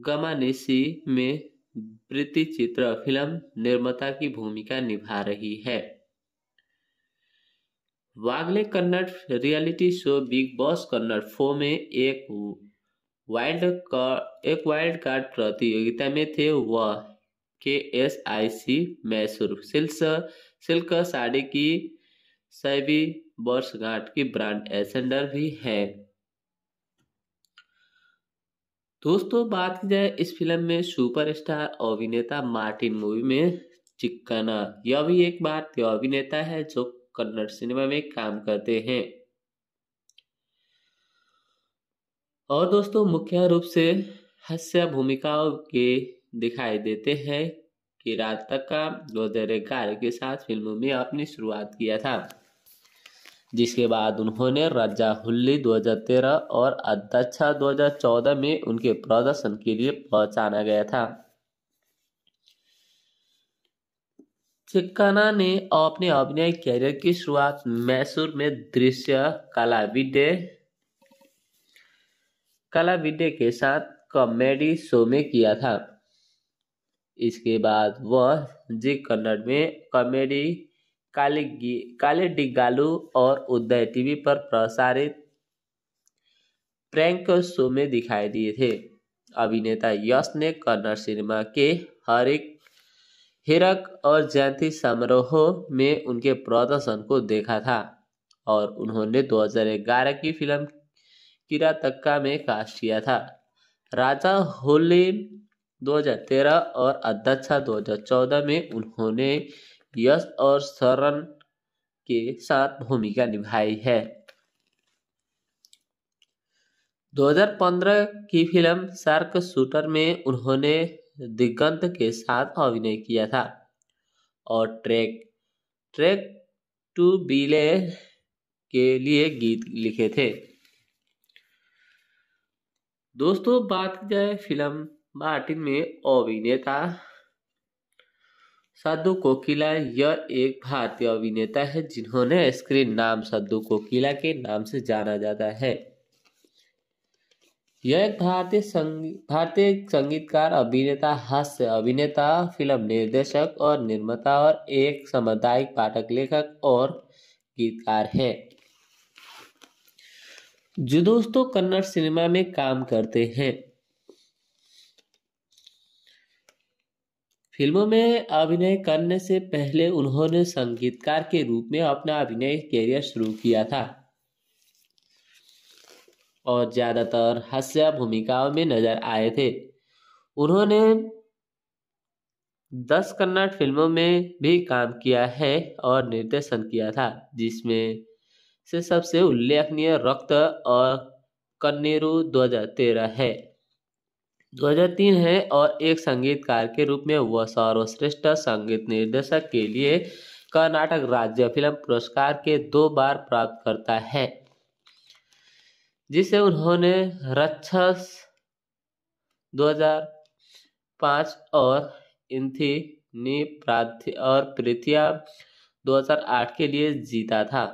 गमानेसी में वृत्ति चित्र फिल्म निर्माता की भूमिका निभा रही है Wagle Kannada reality show big boss Kannada फो में एक वाइल्ड कार्ड एक वाइल्ड कार्ड प्रतियोगिता में थे वह K S I C Mysore silk silk sari की सैवी बर्सगांठ की ब्रांड एसेंडर भी है दोस्तों बात की जाए इस फिल्म में सुपरस्टार अभिनेता मार्टिन मूवी में चिक्कना यह भी एक बार अभिनेता है जो कन्नड़ सिनेमा में काम करते हैं और दोस्तों मुख्य रूप से हास्य भूमिकाओं के दिखाई देते हैं कि रात तक का दो के साथ फिल्मों में अपनी शुरुआत किया था जिसके बाद उन्होंने राजा हुल्ली 2013 और अध्यक्षा 2014 में उनके प्रदर्शन के लिए पहचाना गया था चिक्कना ने अपने अभिनय कैरियर की शुरुआत मैसूर में दृश्य कला विद्य कला विद्य के साथ कॉमेडी शो में किया था इसके बाद वह जी कन्नड़ में कॉमेडी काले काले डिगालू और उदय टीवी पर प्रसारित प्रैंक शो में दिखाई दिए थे अभिनेता यश ने कन्नड़ सिनेमा के हर एक हिरक और जयंती समारोह में उनके प्रदर्शन को देखा था और उन्होंने 2011 की फिल्म किरा तक्का में कास्ट किया था राजा होली 2013 और अध्यक्षा 2014 में उन्होंने यश और शरण के साथ भूमिका निभाई है 2015 की फिल्म सार्क शूटर में उन्होंने दिगंत के साथ अभिनय किया था और ट्रैक ट्रैक टू बीले के लिए गीत लिखे थे दोस्तों बात की जाए फिल्म मार्टिन में अभिनेता साधु कोकिला यह एक भारतीय अभिनेता है जिन्होंने स्क्रीन नाम साधु कोकिला के नाम से जाना जाता है यह एक भारतीय संगी, भारतीय संगीतकार अभिनेता हास्य अभिनेता फिल्म निर्देशक और निर्माता और एक सामुदायिक पाठक लेखक और गीतकार है जो दोस्तों कन्नड़ सिनेमा में काम करते हैं फिल्मों में अभिनय करने से पहले उन्होंने संगीतकार के रूप में अपना अभिनय करियर शुरू किया था और ज़्यादातर हास्य भूमिकाओं में नजर आए थे उन्होंने दस कन्नड़ फिल्मों में भी काम किया है और निर्देशन किया था जिसमें से सबसे उल्लेखनीय रक्त और कन्नेरू 2013 है 2003 है और एक संगीतकार के रूप में वह सर्वश्रेष्ठ संगीत निर्देशक के लिए कर्नाटक राज्य फिल्म पुरस्कार के दो बार प्राप्त करता है जिसे उन्होंने रक्षस 2005 और इंथी और प्रार्थी और हजार 2008 के लिए जीता था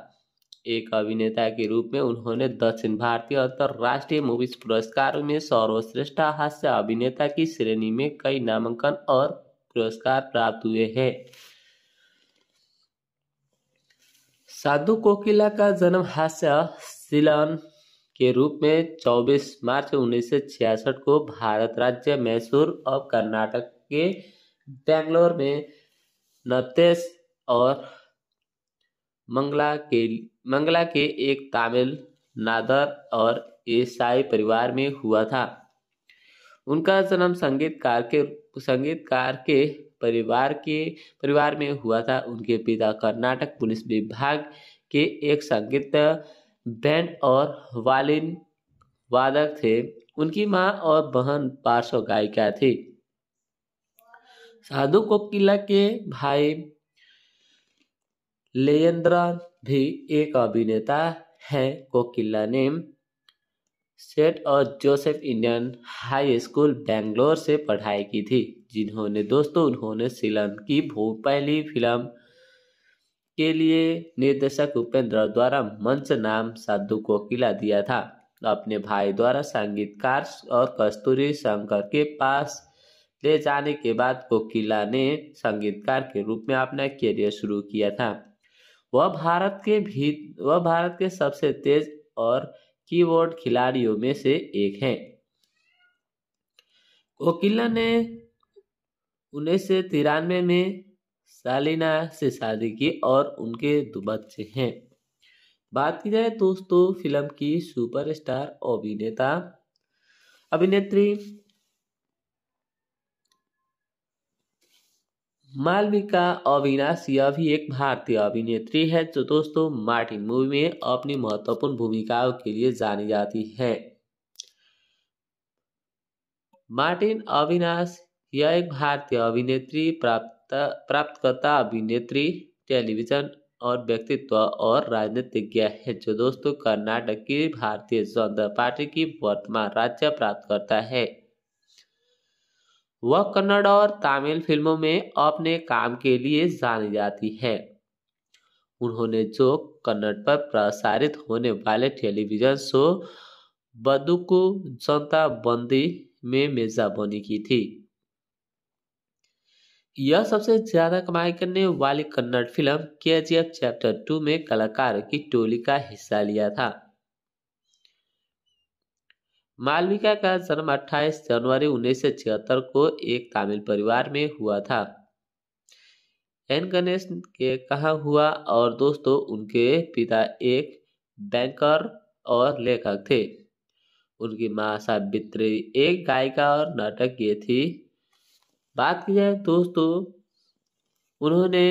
एक अभिनेता के रूप में उन्होंने दक्षिण भारतीय अंतर्राष्ट्रीय मूवीज पुरस्कार में सर्वश्रेष्ठ हास्य अभिनेता की श्रेणी में कई नामांकन और पुरस्कार प्राप्त हुए हैं साधु कोकिला का जन्म हास्य सिलन के रूप में 24 मार्च 1966 को भारत राज्य मैसूर और कर्नाटक के बेंगलोर में नतेश और मंगला के मंगला के एक तमिल नादर और ईसाई परिवार में हुआ था उनका जन्म संगीतकार के संगीतकार के परिवार के परिवार में हुआ था उनके पिता कर्नाटक पुलिस विभाग के एक संगीत बैंड और वालिन वादक थे उनकी माँ और बहन पार्श्व गायिका थी साधु कोकिला के भाई लेन्द्रा भी एक अभिनेता है कोकिला ने सेट और Joseph Indian high school Bangalore से पढ़ाई की थी जिन्होंने दोस्तों उन्होंने सिलन की पहली फिल्म के लिए निर्देशक उपेंद्र द्वारा मंच नाम साधु कोकिला दिया था अपने भाई द्वारा संगीतकार और कस्तूरी शंकर के पास ले जाने के बाद कोकिला ने संगीतकार के रूप में अपना करियर शुरू किया था वह भारत के भी वह भारत के सबसे तेज और कीबोर्ड खिलाड़ियों में से एक हैं कोकिला ने उन्नीस सौ तिरानवे में सालिना से शादी की और उनके दो बच्चे हैं बात की जाए दोस्तों फिल्म की सुपरस्टार अभिनेता अभिनेत्री मालविका अविनाश यह भी एक भारतीय अभिनेत्री है जो दोस्तों मार्टिन मूवी में अपनी महत्वपूर्ण भूमिकाओं के लिए जानी जाती है मार्टिन अविनाश यह एक भारतीय अभिनेत्री प्राप्त प्राप्तकर्ता अभिनेत्री टेलीविजन और व्यक्तित्व और राजनीतिज्ञ है जो दोस्तों कर्नाटक की भारतीय जनता पार्टी की वर्तमान राज्य प्राप्तकर्ता है वह कन्नड़ और तमिल फिल्मों में अपने काम के लिए जानी जाती है उन्होंने जो कन्नड़ पर प्रसारित होने वाले टेलीविजन शो बदुकु जनता बंदी में मेजबानी की थी यह सबसे ज्यादा कमाई करने वाली कन्नड़ फिल्म के चैप्टर टू में कलाकार की टोली का हिस्सा लिया था मालविका का जन्म 28 जनवरी 1976 को एक तमिल परिवार में हुआ था एन गणेश के कहा हुआ और दोस्तों उनके पिता एक बैंकर और लेखक थे उनकी माँ सावित्री एक गायिका और नाटक ये थी बात की जाए दोस्तों उन्होंने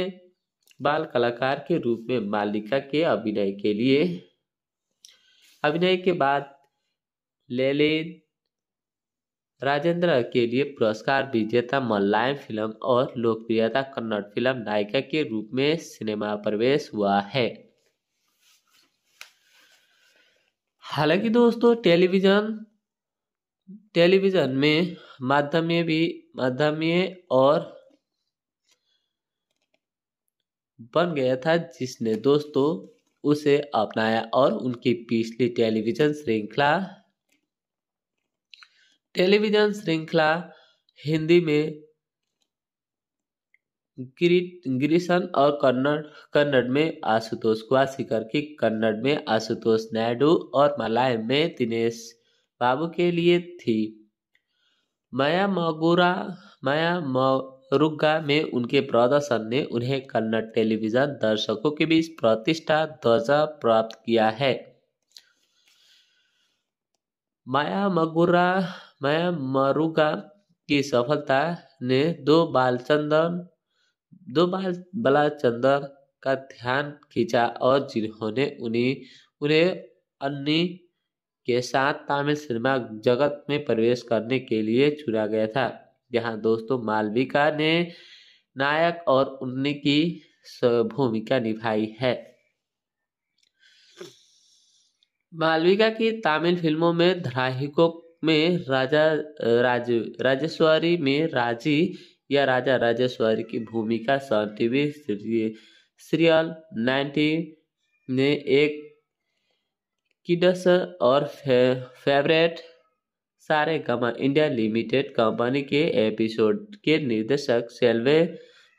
बाल कलाकार के रूप में मालिका के अभिनय के लिए अभिनय के बाद लेलिन राजेंद्र के लिए पुरस्कार विजेता मलयालम फिल्म और लोकप्रियता कन्नड़ फिल्म नायिका के रूप में सिनेमा प्रवेश हुआ है हालांकि दोस्तों टेलीविजन टेलीविजन में माध्यमीय भी माध्यमीय और बन गया था जिसने दोस्तों उसे अपनाया और उनकी पिछली टेलीविजन श्रृंखला टेलीविजन श्रृंखला हिंदी में ग्रीसन और कन्नड़ कन्नड़ में आशुतोष कुआसीकर की कन्नड़ में आशुतोष नायडू और मलाय में दिनेश बाबू के लिए थी माया मगुरा माया मरुगा में उनके प्रदर्शन ने उन्हें कन्नड़ टेलीविजन दर्शकों के बीच प्रतिष्ठा ध्वजा प्राप्त किया है माया मगुरा मैं मरुगा की सफलता ने दो बालचंद्रन दो बाल बालाचंदर का ध्यान खींचा और जिन्होंने उन्हें उन्हें अन्नी के साथ तमिल सिनेमा जगत में प्रवेश करने के लिए चुना गया था जहां दोस्तों मालविका ने नायक और उन्नी की भूमिका निभाई है मालविका की तमिल फिल्मों में धारावाहिकों में राजा राज राजेश्वरी में राजी या राजा राजेश्वरी की भूमिका सन टीवी सीरियल नाइन्टी ने एक किडस और फे, favourite Saregama India limited company के एपिसोड के निर्देशक सेल्वे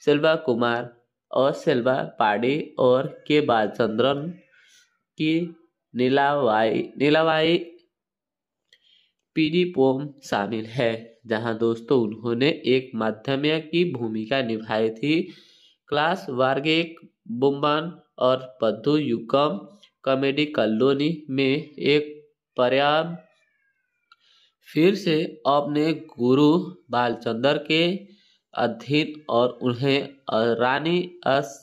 सेल्वा कुमार और सेल्वा पाड़ी और के बालचंद्रन की नीलावाई नीलावाई पीडी पोम शामिल है जहां दोस्तों उन्होंने एक माध्यम की भूमिका निभाई थी क्लास वर्ग एक और पद्धु युकम कॉमेडी कॉलोनी में एक पर्याम फिर से अपने गुरु बालचंद्र के अधीन और उन्हें रानी अस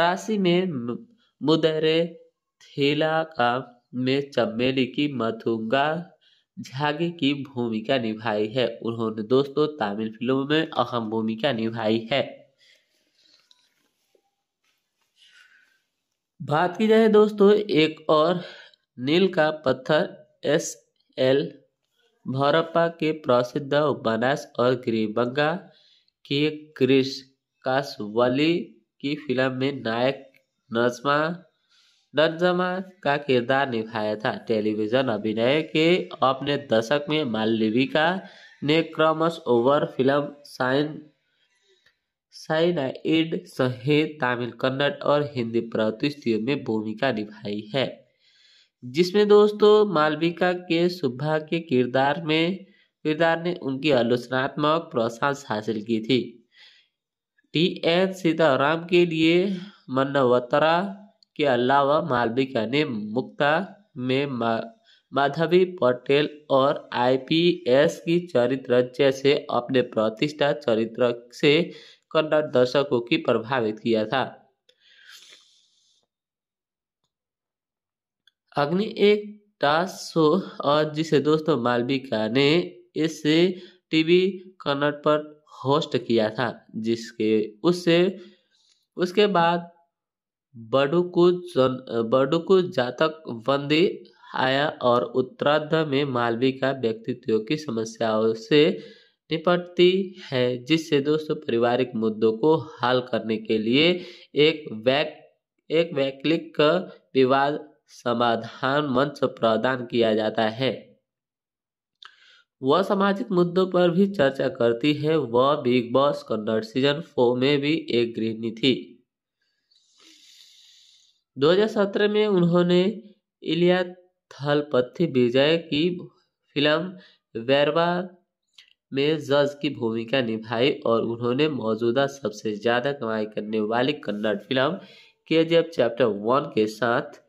राशि में मुदरे थीला का में चमेली की मथुंगा झागे की भूमिका निभाई है उन्होंने दोस्तों तमिल फिल्मों में अहम भूमिका निभाई है बात की जाए दोस्तों एक और नील का पत्थर एस एल भौरप्पा के प्रसिद्ध उपन्यास और गिरिबंगा की कृष कासवली की फिल्म में नायक नजमा नंजमा का किरदार निभाया था टेलीविजन अभिनय के अपने दशक में मालविका ने क्रमश ओवर फिल्म साइन साइनाइड सहित तमिल कन्नड़ और हिंदी प्रतिष्ठियों में भूमिका निभाई है जिसमें दोस्तों मालविका के सुभा के किरदार में किरदार ने उनकी आलोचनात्मक प्रोत्साहन हासिल की थी टी एन सीताराम के लिए मन्नवतरा के अलावा मालविका ने मुक्ता में माधवी पटेल और आईपीएस की चरित्र जैसे अपने प्रतिष्ठा चरित्र से कन्नड़ दर्शकों की प्रभावित किया था अग्नि एक टास्क शो और जिसे दोस्तों मालविका ने इस टीवी कन्नड़ पर होस्ट किया था जिसके उससे उसके बाद बडुकु जन बडुकु जातक बंदी आया और उत्तराध में मालवी का व्यक्तित्व की समस्याओं से निपटती है जिससे दोस्तों पारिवारिक मुद्दों को हल करने के लिए एक वैक एक वैकलिक विवाद समाधान मंच प्रदान किया जाता है वह सामाजिक मुद्दों पर भी चर्चा करती है वह Bigg boss Kannada season four में भी एक गृहिणी थी 2017 में उन्होंने इलिया थलपथी विजय की फिल्म वैरवा में जज की भूमिका निभाई और उन्होंने मौजूदा सबसे ज़्यादा कमाई करने वाली कन्नड़ फिल्म के एफ चैप्टर वन के साथ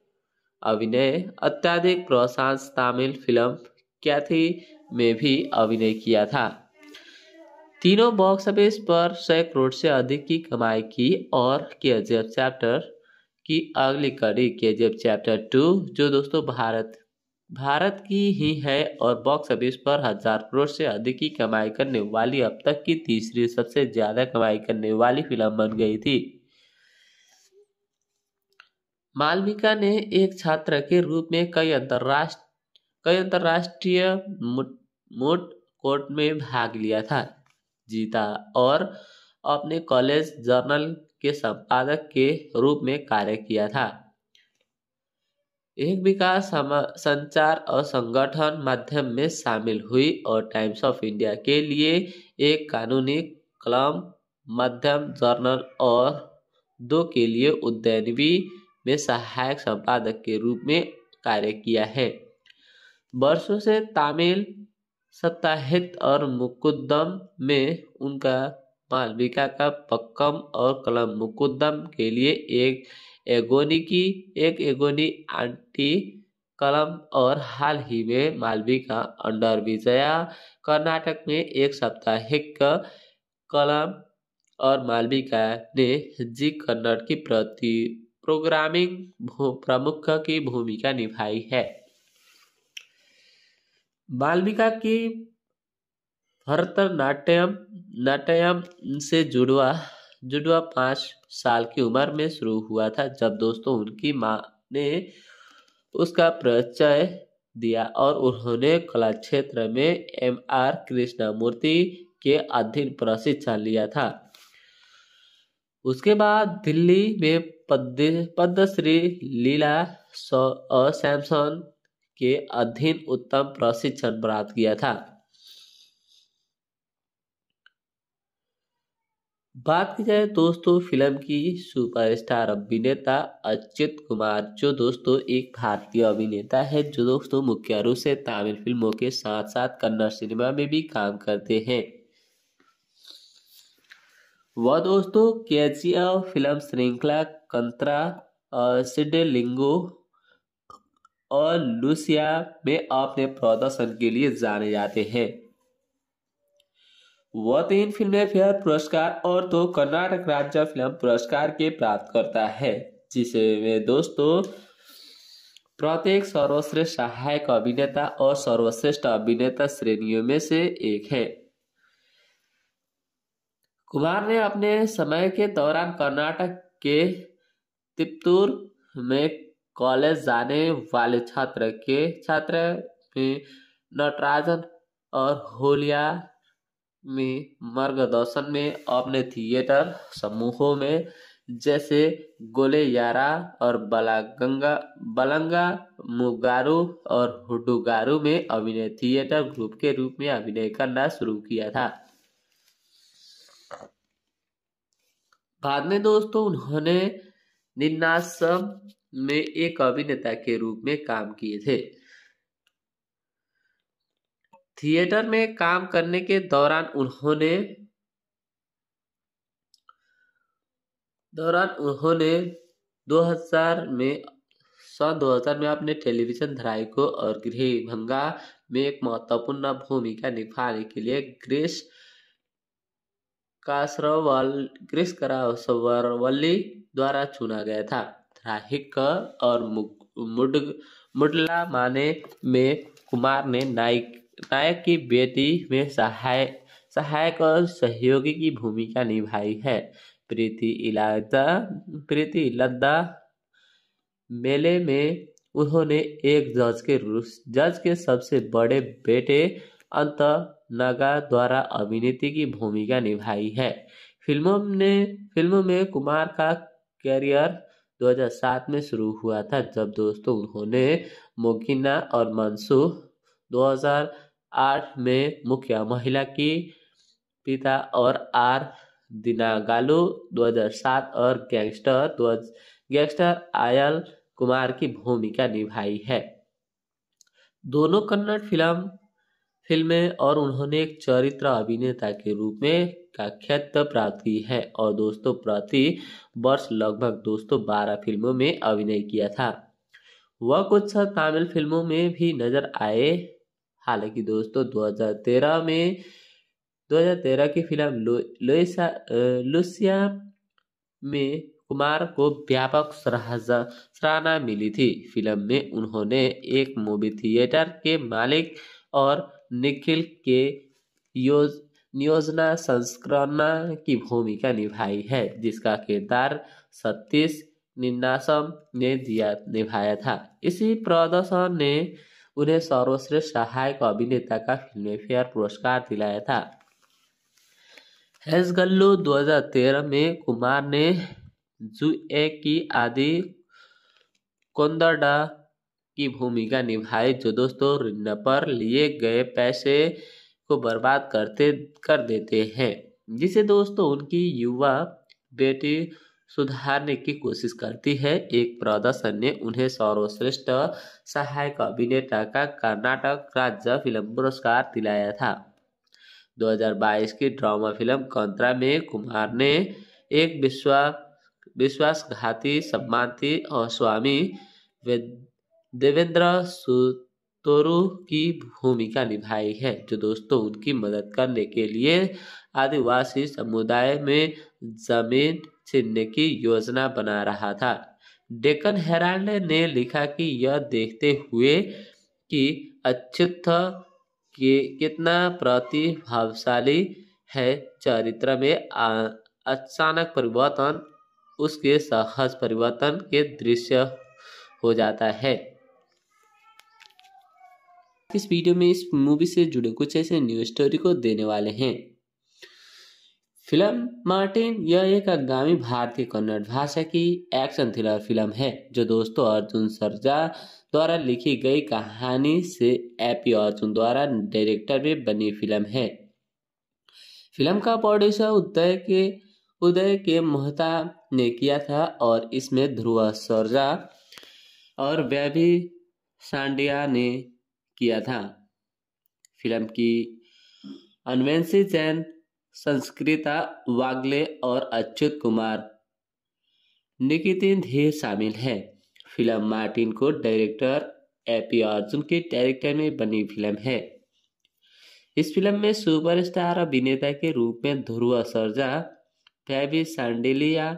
अभिनय अत्याधिक प्रोत्साहन तमिल फिल्म कैथी में भी अभिनय किया था तीनों बॉक्स ऑफिस पर सौ करोड़ से अधिक की कमाई की और के एफ चैप्टर की अगली कड़ी के जब चैप्टर टू जो दोस्तों भारत भारत की ही है और बॉक्स ऑफिस पर हजार करोड़ से अधिक की कमाई करने वाली अब तक की तीसरी सबसे ज्यादा कमाई करने वाली फिल्म बन गई थी मालविका ने एक छात्र के रूप में कई अंतर्राष्ट्र कई अंतरराष्ट्रीय मुट कोर्ट में भाग लिया था जीता और अपने कॉलेज जर्नल के संपादक के रूप में कार्य किया था एक विकास संचार और संगठन माध्यम में शामिल हुई और टाइम्स ऑफ इंडिया के लिए एक कानूनी कलम मध्यम जर्नल और दो के लिए उद्यनवी में सहायक संपादक के रूप में कार्य किया है वर्षों से तमिल सप्ताहित और मुकदम में उनका मालविका का पक्कम और कलम मुकुदम के लिए एक एगोनी की एक एगोनी आंटी कलम और हाल ही में मालविका अंडर विजया कर्नाटक में एक साप्ताहिक कलम और मालविका ने जी कन्नड़ की प्रति प्रोग्रामिंग प्रमुख की भूमिका निभाई है मालविका की भरतनाट्यम नाट्यम से जुड़वा जुड़वा पाँच साल की उम्र में शुरू हुआ था जब दोस्तों उनकी माँ ने उसका परिचय दिया और उन्होंने कला क्षेत्र में एम आर मूर्ति के अधीन प्रशिक्षण लिया था उसके बाद दिल्ली में पद्मश्री लीला और सैमसन के अधीन उत्तम प्रशिक्षण प्राप्त किया था बात की जाए दोस्तों फिल्म की सुपरस्टार अभिनेता अच्युत कुमार जो दोस्तों एक भारतीय अभिनेता है जो दोस्तों मुख्य रूप से तमिल फिल्मों के साथ साथ कन्नड़ सिनेमा में भी काम करते हैं वह दोस्तों के फिल्म श्रृंखला कंतरा सिडलिंगो और लुसिया में अपने प्रदर्शन के लिए जाने जाते हैं वह तीन फिल्म फेयर पुरस्कार और दो तो कर्नाटक राज्य फिल्म पुरस्कार के प्राप्त करता है वे दोस्तों प्रत्येक सर्वश्रेष्ठ सहायक अभिनेता और सर्वश्रेष्ठ अभिनेता श्रेणियों में से एक है कुमार ने अपने समय के दौरान कर्नाटक के तिप्तूर में कॉलेज जाने वाले छात्र के छात्र में नटराजन और होलिया में मार्गदर्शन में अपने थिएटर समूहों में जैसे गोले यारा और बलागंगा बलंगा मुगारू और हुडुगारू में अभिनय थिएटर ग्रुप के रूप में अभिनय करना शुरू किया था बाद में दोस्तों उन्होंने निन्नासम में एक अभिनेता के रूप में काम किए थे थिएटर में काम करने के दौरान उन्होंने दौरान उन्होंने 2000 में सन 2000 में अपने टेलीविजन धराई को और गृह भंगा में एक महत्वपूर्ण भूमिका निभाने के लिए ग्रेस कासरवल ग्रेस करावली द्वारा चुना गया था धराहिक और मुड मुडला माने में कुमार ने नायक नायक की बेटी में सहाय सहायक और सहयोगी की भूमिका निभाई है प्रीति इलादा प्रीति लद्दा मेले में उन्होंने एक जज के रूप जज के सबसे बड़े बेटे अंत नगा द्वारा अभिनेत्री की भूमिका निभाई है फिल्मों ने फिल्मों में कुमार का करियर 2007 में शुरू हुआ था जब दोस्तों उन्होंने मोकिना और मंसूह 2000 आठ में मुखिया महिला की पिता और आर दिनागालू 2007 और गैंगस्टर दो गैंगस्टर आयल कुमार की भूमिका निभाई है दोनों कन्नड़ फिल्म फिल्में और उन्होंने एक चरित्र अभिनेता के रूप में काख्यात प्राप्त की है और दोस्तों प्रति वर्ष लगभग दोस्तों बारह फिल्मों में अभिनय किया था वह कुछ तमिल फिल्मों में भी नजर आए हालांकि दोस्तों 2013 में 2013 की फिल्म लुसिया में कुमार को व्यापक सराहना मिली थी फिल्म में उन्होंने एक मूवी थिएटर के मालिक और निखिल के योज नियोजना संस्करण की भूमिका निभाई है जिसका किरदार सतीश निन्नासम ने दिया निभाया था इसी प्रदर्शन ने उन्हें सर्वश्रेष्ठ सहायक अभिनेता का फिल्मफेयर पुरस्कार दिलाया था गल्लू 2013 में कुमार ने जुए की आदि कोंदडा की भूमिका निभाई जो दोस्तों ऋण पर लिए गए पैसे को बर्बाद करते कर देते हैं जिसे दोस्तों उनकी युवा बेटी सुधारने की कोशिश करती है एक प्रदर्शन ने उन्हें सर्वश्रेष्ठ सहायक अभिनेता का कर्नाटक राज्य फिल्म पुरस्कार दिलाया था 2022 की ड्रामा फिल्म कंत्रा में कुमार ने एक विश्वा विश्वासघाती सम्मानती और स्वामी देवेंद्र सुतोरु की भूमिका निभाई है जो दोस्तों उनकी मदद करने के लिए आदिवासी समुदाय में जमीन छीनने की योजना बना रहा था डेकन हेराल्ड ने लिखा कि यह देखते हुए कि अच्युत के कितना प्रतिभावशाली है चरित्र में अचानक परिवर्तन उसके सहज परिवर्तन के दृश्य हो जाता है इस वीडियो में इस मूवी से जुड़े कुछ ऐसे न्यूज स्टोरी को देने वाले हैं फिल्म मार्टिन यह एक आगामी भारतीय कन्नड़ भाषा की एक्शन थ्रिलर फिल्म है जो दोस्तों अर्जुन सरजा द्वारा लिखी गई कहानी से एपी अर्जुन द्वारा डायरेक्टर में बनी फिल्म है फिल्म का प्रोड्यूसर उदय के उदय के मोहता ने किया था और इसमें ध्रुव सरजा और वैभी सांडिया ने किया था फिल्म की अनवेंसी जैन संस्कृता वागले और अच्युत कुमार निकितिन धीर शामिल है फिल्म मार्टिन को डायरेक्टर ए पी अर्जुन के डायरेक्टर में बनी फिल्म है इस फिल्म में सुपरस्टार अभिनेता के रूप में ध्रुव सरजा फैबी सांडेलिया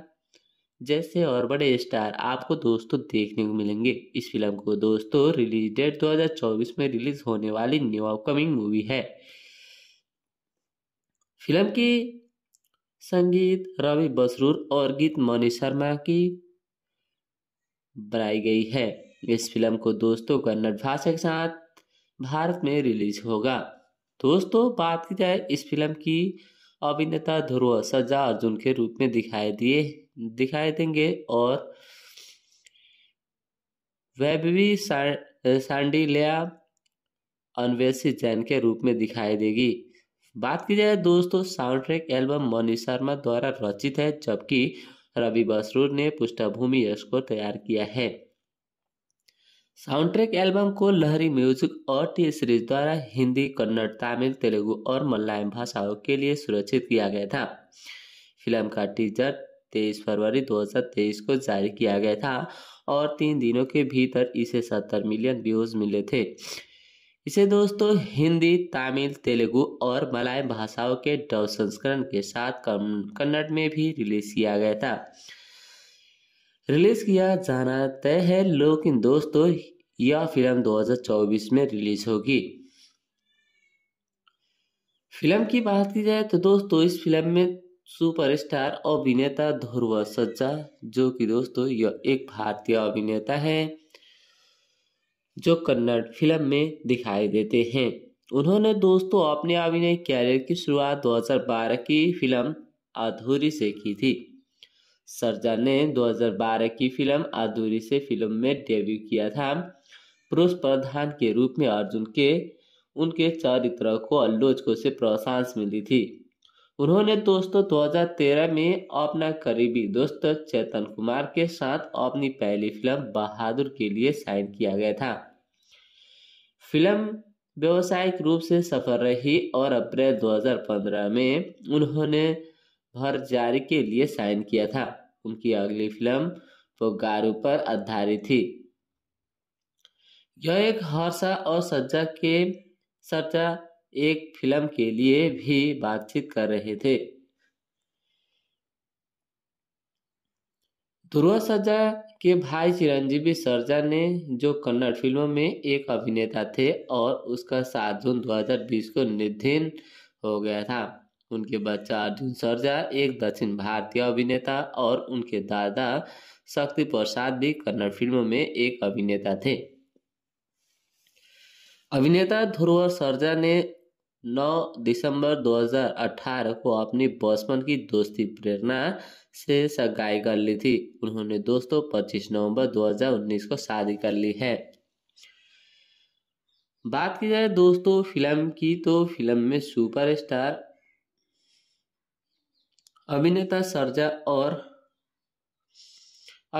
जैसे और बड़े स्टार आपको दोस्तों देखने को मिलेंगे इस फिल्म को दोस्तों रिलीज डेट 2024 में रिलीज होने वाली न्यू अपकमिंग मूवी है फिल्म की संगीत रवि बसरूर और गीत मौनी शर्मा की बनाई गई है इस फिल्म को दोस्तों कन्नड़ भाषा के साथ भारत में रिलीज होगा दोस्तों बात की जाए इस फिल्म की अभिनेता ध्रुव सज्जा अर्जुन के रूप में दिखाई दिए दिखाई देंगे और वैभवी सांडिलिया अन्वेषी जैन के रूप में दिखाई देगी बात की जाए दोस्तों sound track album Manish Sharma द्वारा रचित है जबकि रवि बसरूर ने पृष्ठभूमि स्कोर तैयार किया है साउंड ट्रैक एल्बम को लहरी म्यूजिक और टी सीरीज द्वारा हिंदी कन्नड़ तमिल तेलुगु और मलयालम भाषाओं के लिए सुरक्षित किया गया था फिल्म का टीजर 23 फरवरी 2023 को जारी किया गया था और तीन दिनों के भीतर इसे सत्तर मिलियन व्यूज मिले थे इसे दोस्तों हिंदी तमिल तेलुगु और मलाय भाषाओं के डव संस्करण के साथ कन्नड़ में भी रिलीज किया गया था रिलीज किया जाना तय है लेकिन दोस्तों यह फिल्म 2024 में रिलीज होगी फिल्म की बात की जाए तो दोस्तों इस फिल्म में सुपरस्टार अभिनेता ध्रुव सज्जा जो कि दोस्तों यह एक भारतीय अभिनेता है जो कन्नड़ फिल्म में दिखाई देते हैं उन्होंने दोस्तों अपने अभिनय कैरियर की शुरुआत 2012 की फिल्म अधूरी से की थी सरजा ने 2012 की फिल्म अधूरी से फिल्म में डेब्यू किया था पुरुष प्रधान के रूप में अर्जुन के उनके चरित्र को को से प्रशांस मिली थी उन्होंने दोस्तों 2013 में अपना करीबी दोस्त चेतन कुमार के साथ अपनी पहली फिल्म बहादुर के लिए साइन किया गया था फिल्म व्यावसायिक रूप से सफल रही और अप्रैल 2015 में उन्होंने भर जारी के लिए साइन किया था उनकी अगली फिल्म पोगारू पर आधारित थी यह एक हर्षा और सज्जा के सज्जा एक फिल्म के लिए भी बातचीत कर रहे थे ध्रुव सज्जा के भाई चिरंजीवी सरजा ने जो कन्नड़ फिल्मों में एक अभिनेता थे और उसका सात जून 2020 को निधन हो गया था उनके बच्चा अर्जुन सरजा एक दक्षिण भारतीय अभिनेता और उनके दादा शक्ति प्रसाद भी कन्नड़ फिल्मों में एक अभिनेता थे अभिनेता ध्रुव सरजा ने 9 दिसंबर 2018 को अपनी बचपन की दोस्ती प्रेरणा से सगाई कर ली थी उन्होंने दोस्तों 25 नवंबर 2019 को शादी कर ली है बात की जाए दोस्तों फिल्म की तो फिल्म में सुपरस्टार अभिनेता सरजा और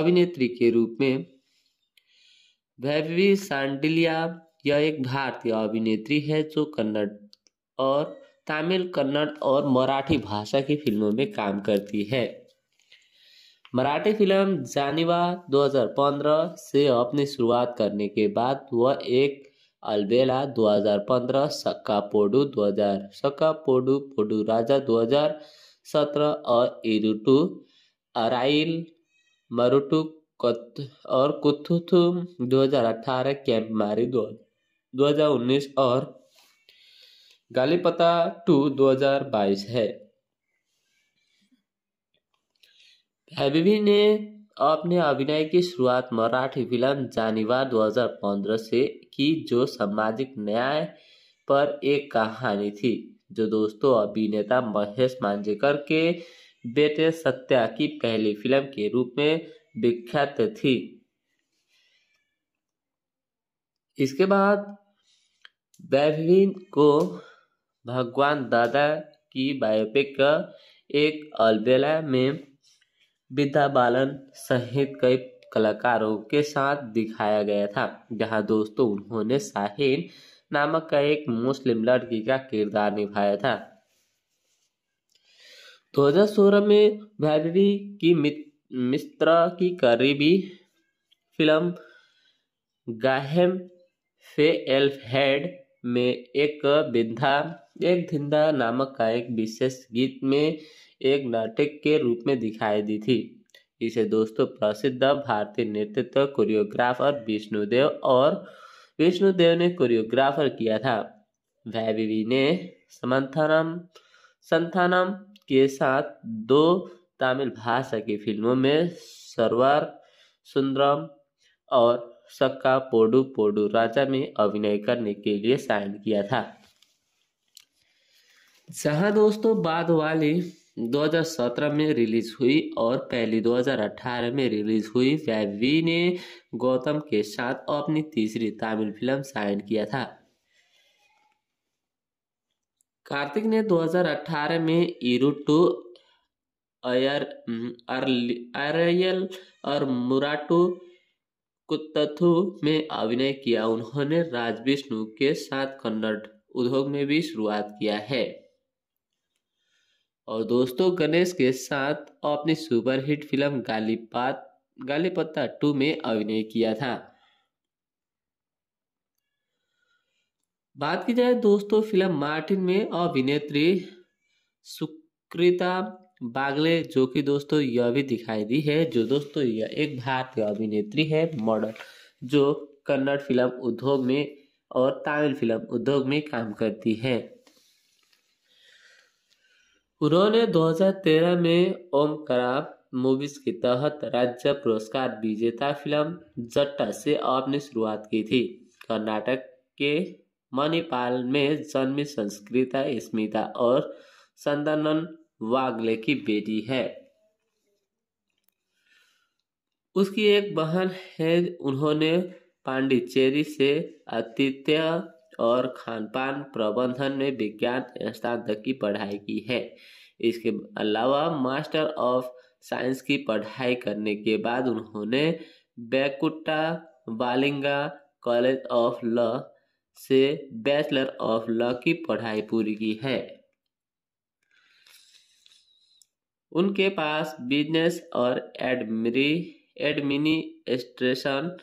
अभिनेत्री के रूप में वैभवी सांडिलिया यह एक भारतीय अभिनेत्री है जो कन्नड़ और तमिल कन्नड़ और मराठी भाषा की फिल्मों में काम करती है मराठी फिल्म जानिवा 2015 से अपनी शुरुआत करने के बाद वह एक अलबेला 2015 सक्का पोडू 2000 सक्का पोडू पोडू राजा 2017 और इरुटू अराइल मरुटू कत और कुथुथुम 2018 कैंप मारी दो हजार उन्नीस और गालीपता टू 2022 है हैबिबी ने अपने अभिनय की शुरुआत मराठी फिल्म जानीवा 2015 से की जो सामाजिक न्याय पर एक कहानी थी जो दोस्तों अभिनेता महेश मांजेकर के बेटे सत्या की पहली फिल्म के रूप में विख्यात थी इसके बाद वैभवीन को भगवान दादा की बायोपिक एक अलबेला में विद्या बालन सहित कई कलाकारों के साथ दिखाया गया था जहां दोस्तों उन्होंने साहिन नामक का एक मुस्लिम लड़की का किरदार निभाया था 2016 में वैलरी की मित्र की करीबी फिल्म गाहम फे एल्फ हेड में एक बिंधा एक धिंदा नामक का एक विशेष गीत में एक नाटक के रूप में दिखाई दी थी इसे दोस्तों प्रसिद्ध भारतीय नेतृत्व कोरियोग्राफर विष्णुदेव और विष्णुदेव ने कोरियोग्राफर किया था वैवी ने समंथानम संथानम के साथ दो तमिल भाषा की फिल्मों में सरवार सुंदरम और सक्का पोडू पोडू राजा में अभिनय करने के लिए साइन किया था जहां दोस्तों बाद वाली 2017 में रिलीज हुई और पहली 2018 में रिलीज हुई वैवी ने गौतम के साथ अपनी तीसरी तमिल फिल्म साइन किया था कार्तिक ने 2018 में इरू टू अयर अरयल और मुराटू कुत्तथु में अभिनय किया उन्होंने राज विष्णु के साथ कन्नड़ उद्योग में भी शुरुआत किया है और दोस्तों गणेश के साथ अपनी सुपरहिट फिल्म गाली पात गाली पत्ता टू में अभिनय किया था बात की जाए दोस्तों फिल्म मार्टिन में अभिनेत्री सुकृता बागले जो कि दोस्तों यह भी दिखाई दी है जो दोस्तों यह एक भारतीय अभिनेत्री है मॉडल जो कन्नड़ फिल्म उद्योग में और तमिल फिल्म उद्योग में काम करती है उन्होंने 2013 में ओम कराब मूवीज के तहत राज्य पुरस्कार विजेता फिल्म जट्टा से अपनी शुरुआत की थी कर्नाटक के मणिपाल में जन्मी संस्कृता स्मिता और संदनन वागले की बेटी है उसकी एक बहन है उन्होंने पांडिचेरी से आतिथ्य और खानपान प्रबंधन में विज्ञान स्नातक की पढ़ाई की है इसके अलावा मास्टर ऑफ साइंस की पढ़ाई करने के बाद उन्होंने बैकुट्टा बालिंगा कॉलेज ऑफ लॉ से बैचलर ऑफ लॉ की पढ़ाई पूरी की है उनके पास बिजनेस और एडमिरी एडमिनिस्ट्रेशन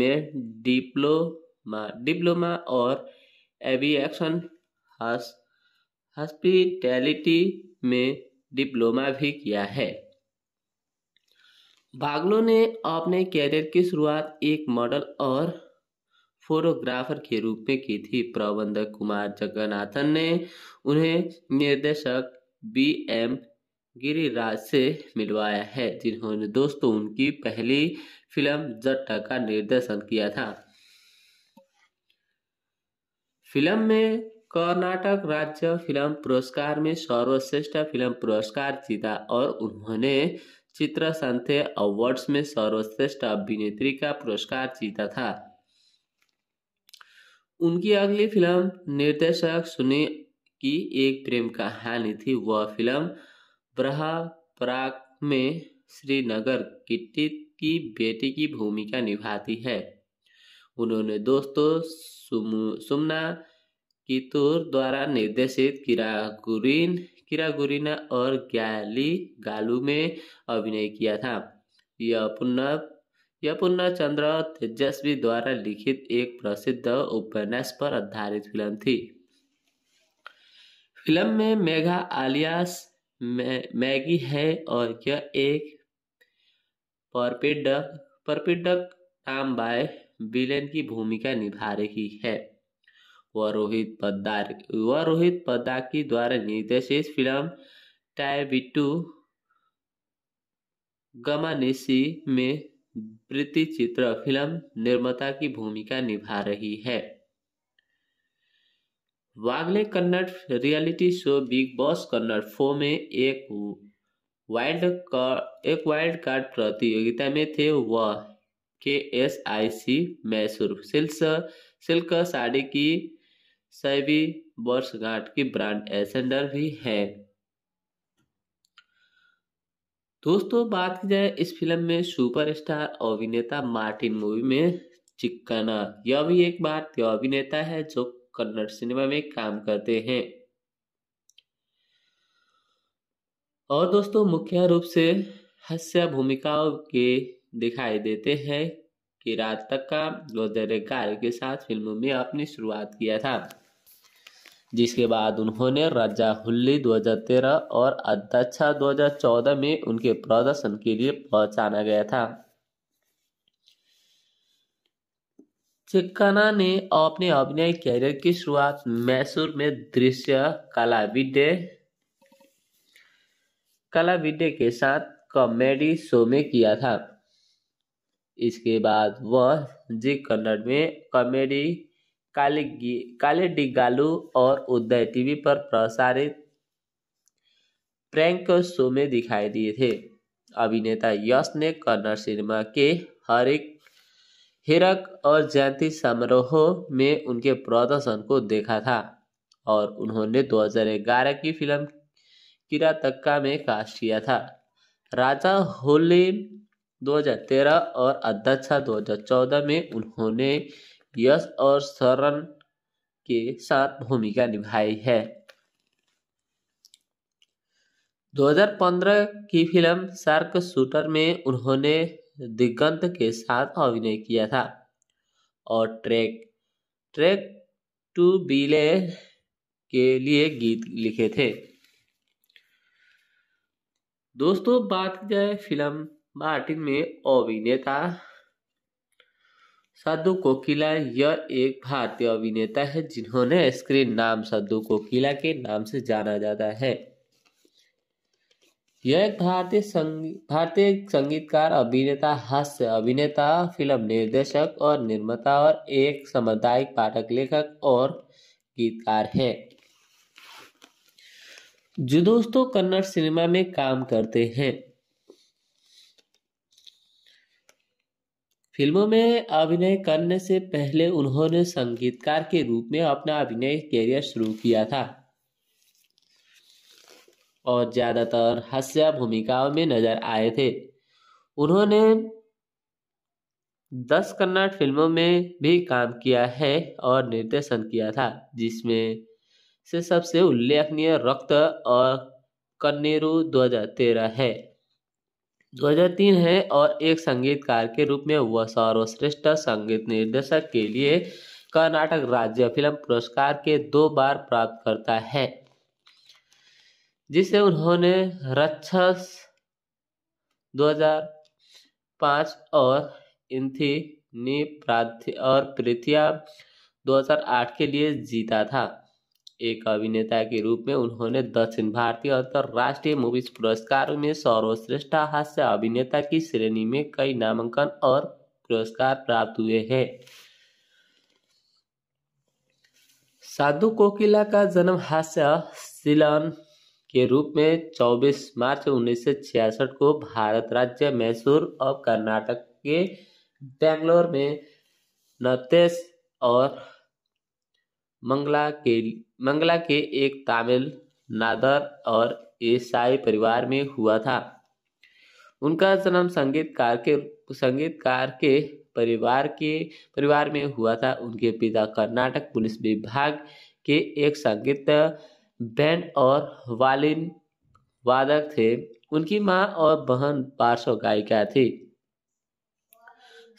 में डिप्लोमा डिप्लोमा और एविएशन हॉस्पिटैलिटी में डिप्लोमा भी किया है बागलो ने अपने कैरियर की शुरुआत एक मॉडल और फोटोग्राफर के रूप में की थी प्रबंधक कुमार जगन्नाथन ने उन्हें निर्देशक बी एम गिरिराज से मिलवाया है जिन्होंने दोस्तों उनकी पहली फिल्म जट्टा का निर्देशन किया था फिल्म में कर्नाटक राज्य फिल्म पुरस्कार में सर्वश्रेष्ठ फिल्म पुरस्कार जीता और उन्होंने चित्र संथे अवार्ड्स में सर्वश्रेष्ठ अभिनेत्री का पुरस्कार जीता था उनकी अगली फिल्म निर्देशक सुनी की एक प्रेम कहानी थी वह फिल्म ब्रह में श्रीनगर किट्टी की बेटी की भूमिका निभाती है उन्होंने दोस्तों सुमना कितोर द्वारा निर्देशित किरागुरीन किरागुरीना और ग्याली गालू में अभिनय किया था यह पुनः यह पुनः चंद्र तेजस्वी द्वारा लिखित एक प्रसिद्ध उपन्यास पर आधारित फिल्म थी फिल्म में मेघा आलियास मैगी है और यह एक परपीडक परपिडक नाम बाय विलेन की भूमिका निभा रही है वह रोहित पद्दार वह रोहित पद्दा की द्वारा निर्देशित फिल्म टाइबिटू गमानेसी में वृत्ति चित्र फिल्म निर्माता की भूमिका निभा रही है Wagle Kannada reality show big boss Kannada फो में एक वाइल्ड का, एक वाइल्ड कार्ड प्रतियोगिता में थे वह K S I C Mysore silk silk sari की सैवी वर्षगांठ की ब्रांड एसेंडर भी है दोस्तों बात की जाए इस फिल्म में सुपरस्टार अभिनेता मार्टिन मूवी में चिक्कना यह भी एक भारतीय अभिनेता है जो कन्नड़ सिनेमा में काम करते हैं और दोस्तों मुख्य रूप से हास्य भूमिकाओं के दिखाई देते हैं कि का गोदर गाय के साथ फिल्मों में अपनी शुरुआत किया था जिसके बाद उन्होंने हुल्ली 2013 और अध्यक्षा 2014 में उनके प्रदर्शन के लिए पहचाना गया था चिक्कना ने अपने अभिनय कैरियर की शुरुआत मैसूर में दृश्य कला विद्य कला विद्य के साथ कॉमेडी शो में किया था इसके बाद वह जी कन्नड़ में कॉमेडी काली काले गालू और उदय टीवी पर प्रसारित प्रैंक शो में दिखाई दिए थे अभिनेता यश ने कन्नड़ सिनेमा के हरिक हिरक और जयंती समारोह में उनके प्रदर्शन को देखा था और उन्होंने 2011 की फिल्म किरातक्का में कास्ट किया था राजा होली 2013 और अध्यक्षा 2014 में उन्होंने यश और शरण के साथ भूमिका निभाई है 2015 की फिल्म सार्क शूटर में उन्होंने दिगंत के साथ अभिनय किया था और ट्रैक ट्रैक टू बीले के लिए गीत लिखे थे दोस्तों बात की जाए फिल्म मार्टिन में अभिनेता साधु कोकिला यह एक भारतीय अभिनेता है जिन्होंने स्क्रीन नाम साधु कोकिला के नाम से जाना जाता है यह एक भारतीय संगी, भारतीय संगीतकार अभिनेता हास्य अभिनेता फिल्म निर्देशक और निर्माता और एक सामुदायिक पाठक लेखक और गीतकार है जो दोस्तों कन्नड़ सिनेमा में काम करते हैं फिल्मों में अभिनय करने से पहले उन्होंने संगीतकार के रूप में अपना अभिनय करियर शुरू किया था और ज़्यादातर हास्य भूमिकाओं में नजर आए थे उन्होंने दस कन्नड़ फिल्मों में भी काम किया है और निर्देशन किया था जिसमें से सबसे उल्लेखनीय रक्त और कन्नेरू 2013 है 2003 है और एक संगीतकार के रूप में वह सर्वश्रेष्ठ संगीत निर्देशक के लिए कर्नाटक राज्य फिल्म पुरस्कार के दो बार प्राप्त करता है जिसे उन्होंने रक्षस 2005 और इंथी नी प्रार्थी और प्रीतिया 2008 के लिए जीता था एक अभिनेता के रूप में उन्होंने दक्षिण भारतीय अंतर्राष्ट्रीय मूवीज पुरस्कार में सर्वश्रेष्ठ हास्य अभिनेता की श्रेणी में कई नामांकन और पुरस्कार प्राप्त हुए हैं साधु कोकिला का जन्म हास्य सिलन के रूप में 24 मार्च 1966 को भारत राज्य मैसूर और कर्नाटक के बेंगलोर में नतेश और मंगला के मंगला के एक तमिल नादर और ईसाई परिवार में हुआ था उनका जन्म संगीतकार के संगीतकार के परिवार के परिवार में हुआ था उनके पिता कर्नाटक पुलिस विभाग के एक संगीत बैंड और वालिन वादक थे उनकी माँ और बहन पार्श्व गायिका थी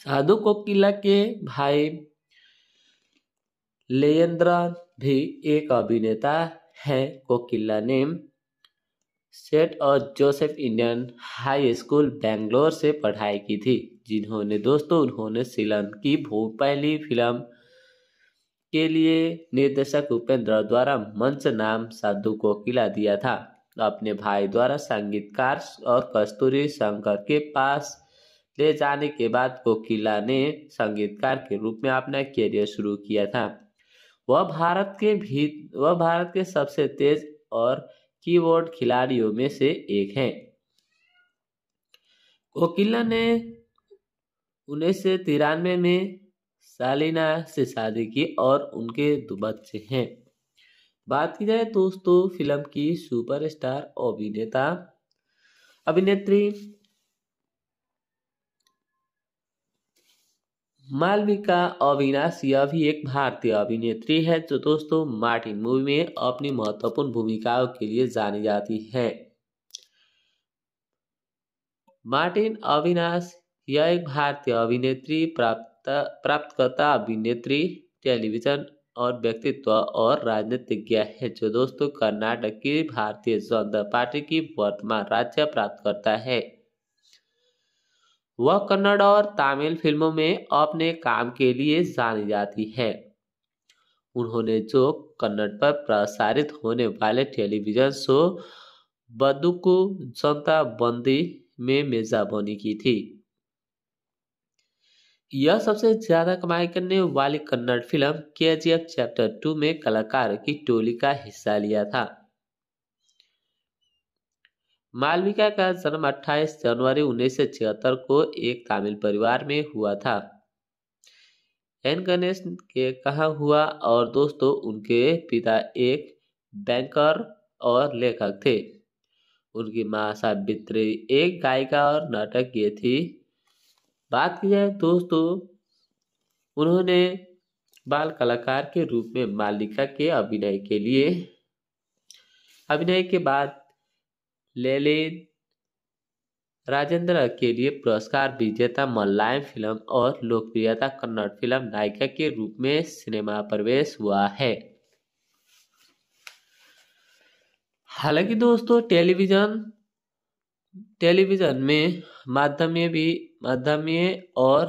साधु कोकिला के भाई लेन्द्रा भी एक अभिनेता हैं कोकिला ने सेट और Joseph Indian high school Bangalore से पढ़ाई की थी जिन्होंने दोस्तों उन्होंने सिलन की भू पहली फिल्म के लिए निर्देशक उपेंद्र द्वारा मंच नाम साधु कोकिला दिया था अपने भाई द्वारा संगीतकार और कस्तूरी शंकर के पास ले जाने के बाद कोकिला ने संगीतकार के रूप में अपना करियर शुरू किया था वह भारत के भी वह भारत के सबसे तेज और कीबोर्ड खिलाड़ियों में से एक हैं कोकिला ने उन्नीस सौ तिरानवे में सालिना से शादी की और उनके दो बच्चे हैं बात की जाए दोस्तों फिल्म की सुपरस्टार अभिनेता अभिनेत्री मालविका अविनाश यह भी एक भारतीय अभिनेत्री है जो दोस्तों मार्टिन मूवी में अपनी महत्वपूर्ण भूमिकाओं के लिए जानी जाती है मार्टिन अविनाश यह एक भारतीय अभिनेत्री प्राप्त प्राप्तकर्ता अभिनेत्री टेलीविजन और व्यक्तित्व और राजनीतिज्ञ है जो दोस्तों कर्नाटक की भारतीय जनता पार्टी की वर्तमान राज्य प्राप्तकर्ता है वह कन्नड़ और तमिल फिल्मों में अपने काम के लिए जानी जाती है उन्होंने जो कन्नड़ पर प्रसारित होने वाले टेलीविजन शो बदुकु जनता बंदी में मेजाबानी की थी यह सबसे ज्यादा कमाई करने वाली कन्नड़ फिल्म के चैप्टर टू में कलाकार की टोली का हिस्सा लिया था मालविका का जन्म 28 जनवरी 1976 को एक तमिल परिवार में हुआ था एन गणेश के कहा हुआ और दोस्तों उनके पिता एक बैंकर और लेखक थे उनकी माँ सावित्री एक गायिका और नाटक ये थी बात की जाए दोस्तों उन्होंने बाल कलाकार के रूप में मालिका के अभिनय के लिए अभिनय के बाद लेलिन राजेंद्र के लिए पुरस्कार विजेता मलयालम फिल्म और लोकप्रियता कन्नड़ फिल्म नायिका के रूप में सिनेमा प्रवेश हुआ है हालांकि दोस्तों टेलीविजन टेलीविजन में माध्यमीय भी माध्यमीय और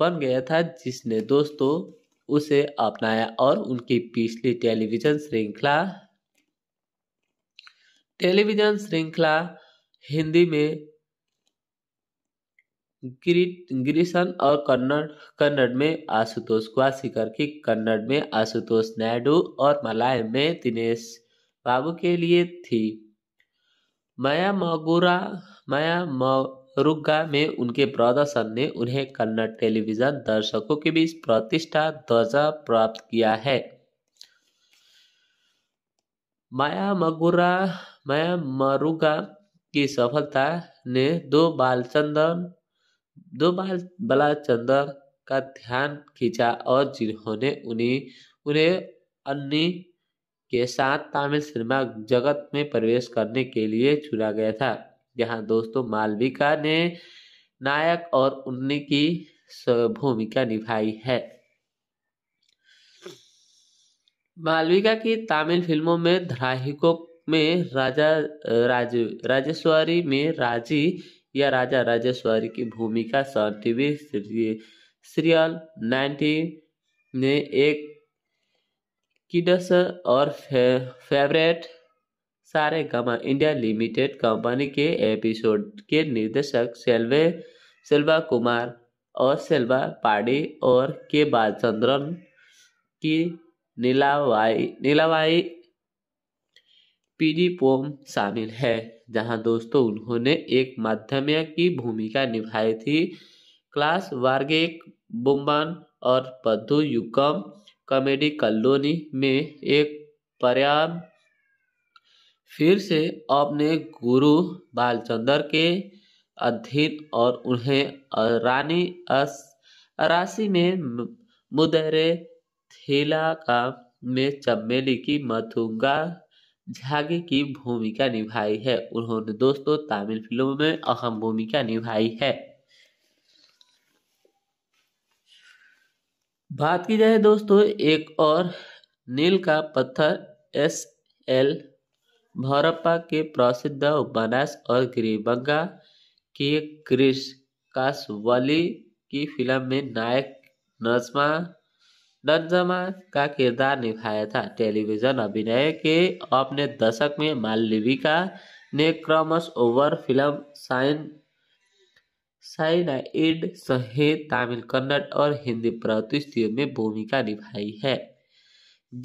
बन गया था जिसने दोस्तों उसे अपनाया और उनकी पिछली टेलीविजन श्रृंखला टेलीविजन श्रृंखला हिंदी में ग्रीसन और कन्नड़ कन्नड़ में आशुतोष क्वासिकर की कन्नड़ में आशुतोष नायडू और मलाय में दिनेश बाबू के लिए थी माया मगुरा माया मरुगा में उनके प्रदर्शन ने उन्हें कन्नड़ टेलीविजन दर्शकों के बीच प्रतिष्ठा ध्वजा प्राप्त किया है माया मगुरा मैं मरुगा की सफलता ने दो बालचंद्रन दो बाल बालाचंद्र का ध्यान खींचा और जिन्होंने उन्हें उन्हें अन्य के साथ तमिल सिनेमा जगत में प्रवेश करने के लिए चुना गया था जहां दोस्तों मालविका ने नायक और उन्नी की भूमिका निभाई है मालविका की तमिल फिल्मों में धारावाहिकों में राजा राज राजेश्वरी में राजी या राजा राजेश्वरी की भूमिका सन टीवी सीरियल नाइन्टी ने एक किडस और फे, favourite Saregama India limited company के एपिसोड के निर्देशक सेल्वे सेल्वा कुमार और सेल्वा पाड़ी और के बालचंद्रन की नीलावाई नीलावाई पीली पोम शामिल है जहां दोस्तों उन्होंने एक माध्यमिक की भूमिका निभाई थी क्लास वार्गिक बुम्बन और पद्धु युगम कॉमेडी कॉलोनी में एक पर्याम फिर से अपने गुरु बालचंद्र के अधीन और उन्हें रानी अस राशि में मुदरे थीला का में चमेली की मथुंगा झागे की भूमिका निभाई है उन्होंने दोस्तों तमिल फिल्मों में अहम भूमिका निभाई है बात की जाए दोस्तों एक और नील का पत्थर एस एल भौरप्पा के प्रसिद्ध उपन्यास और गिरिबंगा के कृष काशवली की फिल्म में नायक नजमा नंजमा का किरदार निभाया था टेलीविजन अभिनय के अपने दशक में मालविका ने क्रमस ओवर फिल्म साइन साइनाइड सहित तमिल कन्नड़ और हिंदी प्रतिष्ठियों में भूमिका निभाई है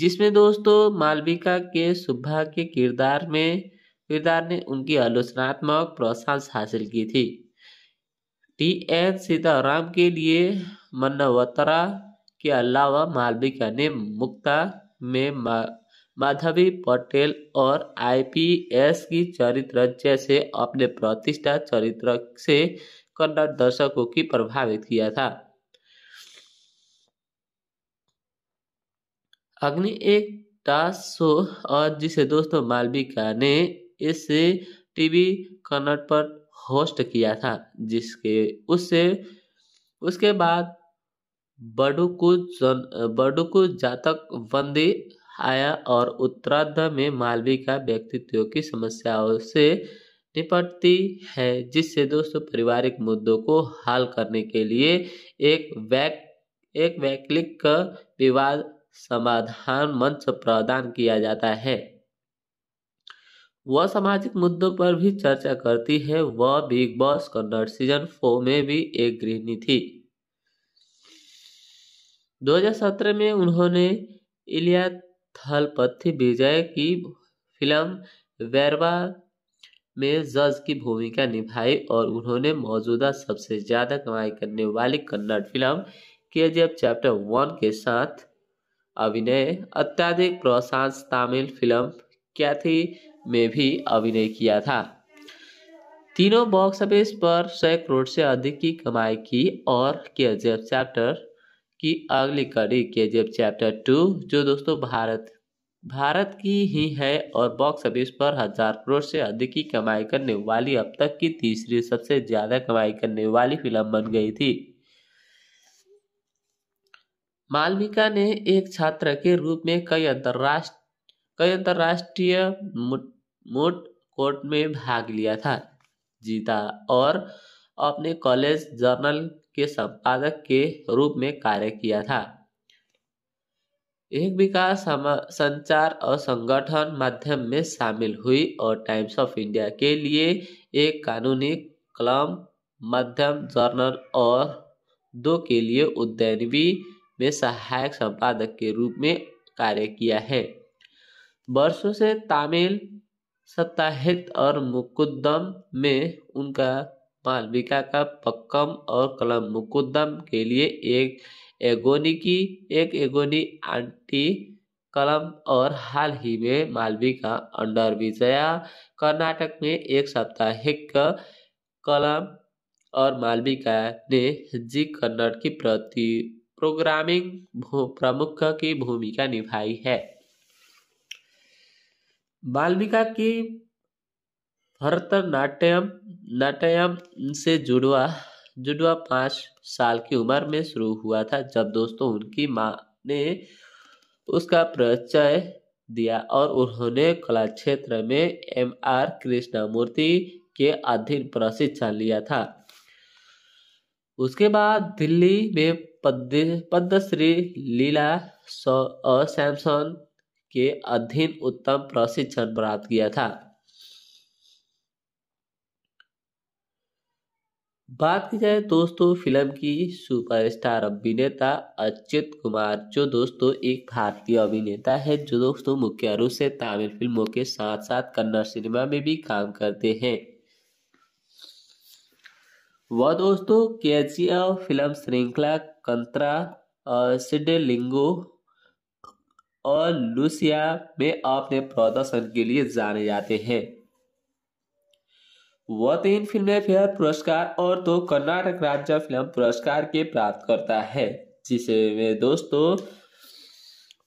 जिसमें दोस्तों मालविका के सुभा के किरदार में किरदार ने उनकी आलोचनात्मक प्रोत्साहन हासिल की थी टी एन सीताराम के लिए मन्नवतरा के अलावा मालवी के अन्य मुक्ता में माधवी पटेल और आईपीएस की चरित्र जैसे अपने प्रतिष्ठा चरित्र से कन्नड़ दर्शकों की प्रभावित किया था अग्नि एक टास्क शो और जिसे दोस्तों मालविका ने इसे टीवी कन्नड़ पर होस्ट किया था जिसके उससे उसके बाद बडुकु जन बडुकु जातक बंदी आया और उत्तराध में मालवी का व्यक्तित्व की समस्याओं से निपटती है जिससे दोस्तों पारिवारिक मुद्दों को हल करने के लिए एक वैक एक वैकलिक विवाद समाधान मंच प्रदान किया जाता है वह सामाजिक मुद्दों पर भी चर्चा करती है वह Bigg boss Kannada season four में भी एक गृहिणी थी 2017 में उन्होंने इलिया थलपथी विजय की फिल्म वैरवा में जज की भूमिका निभाई और उन्होंने मौजूदा सबसे ज़्यादा कमाई करने वाली कन्नड़ फिल्म के जी चैप्टर वन के साथ अभिनय अत्याधिक प्रशांत तमिल फिल्म कैथी में भी अभिनय किया था तीनों बॉक्स ऑफिस पर सौ करोड़ से अधिक की कमाई की और के जी चैप्टर की अगली कड़ी के जेब चैप्टर टू जो दोस्तों भारत भारत की ही है और बॉक्स ऑफिस पर हजार करोड़ से अधिक की कमाई करने वाली अब तक की तीसरी सबसे ज्यादा कमाई करने वाली फिल्म बन गई थी मालविका ने एक छात्र के रूप में कई अंतर्राष्ट्र कई अंतर्राष्ट्रीय मुट कोर्ट में भाग लिया था जीता और अपने कॉलेज जर्नल के संपादक के रूप में कार्य किया था एक विकास संचार और संगठन माध्यम में शामिल हुई और टाइम्स ऑफ इंडिया के लिए एक कानूनी कलम मध्यम जर्नल और दो के लिए उद्यनवी में सहायक संपादक के रूप में कार्य किया है वर्षों से तमिल सप्ताहित और मुकुदम में उनका मालविका का पक्कम और कलम मुकुंदम के लिए एक एगोनी की एक एगोनी आंटी कलम और हाल ही में मालविका अंडर विजया कर्नाटक में एक साप्ताहिक कलम और मालविका ने जी कन्नड़ की प्रति प्रोग्रामिंग प्रमुख की भूमिका निभाई है मालविका की भरतनाट्यम नाट्यम से जुड़वा जुड़वा पाँच साल की उम्र में शुरू हुआ था जब दोस्तों उनकी माँ ने उसका परिचय दिया और उन्होंने कला क्षेत्र में एम आर कृष्णमूर्ति के अधीन प्रशिक्षण लिया था उसके बाद दिल्ली में पद्मश्री लीला और सैमसन के अधीन उत्तम प्रशिक्षण प्राप्त किया था बात की जाए दोस्तों फिल्म की सुपरस्टार अभिनेता अच्युत कुमार जो दोस्तों एक भारतीय अभिनेता है जो दोस्तों मुख्य रूप से तमिल फिल्मों के साथ साथ कन्नड़ सिनेमा में भी काम करते हैं वह दोस्तों के जी फिल्म श्रृंखला कंतरा सिडलिंगो और लुसिया में अपने प्रदर्शन के लिए जाने जाते हैं वह तीन फिल्म फेयर पुरस्कार और दो तो कर्नाटक राज्य फिल्म पुरस्कार के प्राप्त करता है जिसे वे दोस्तों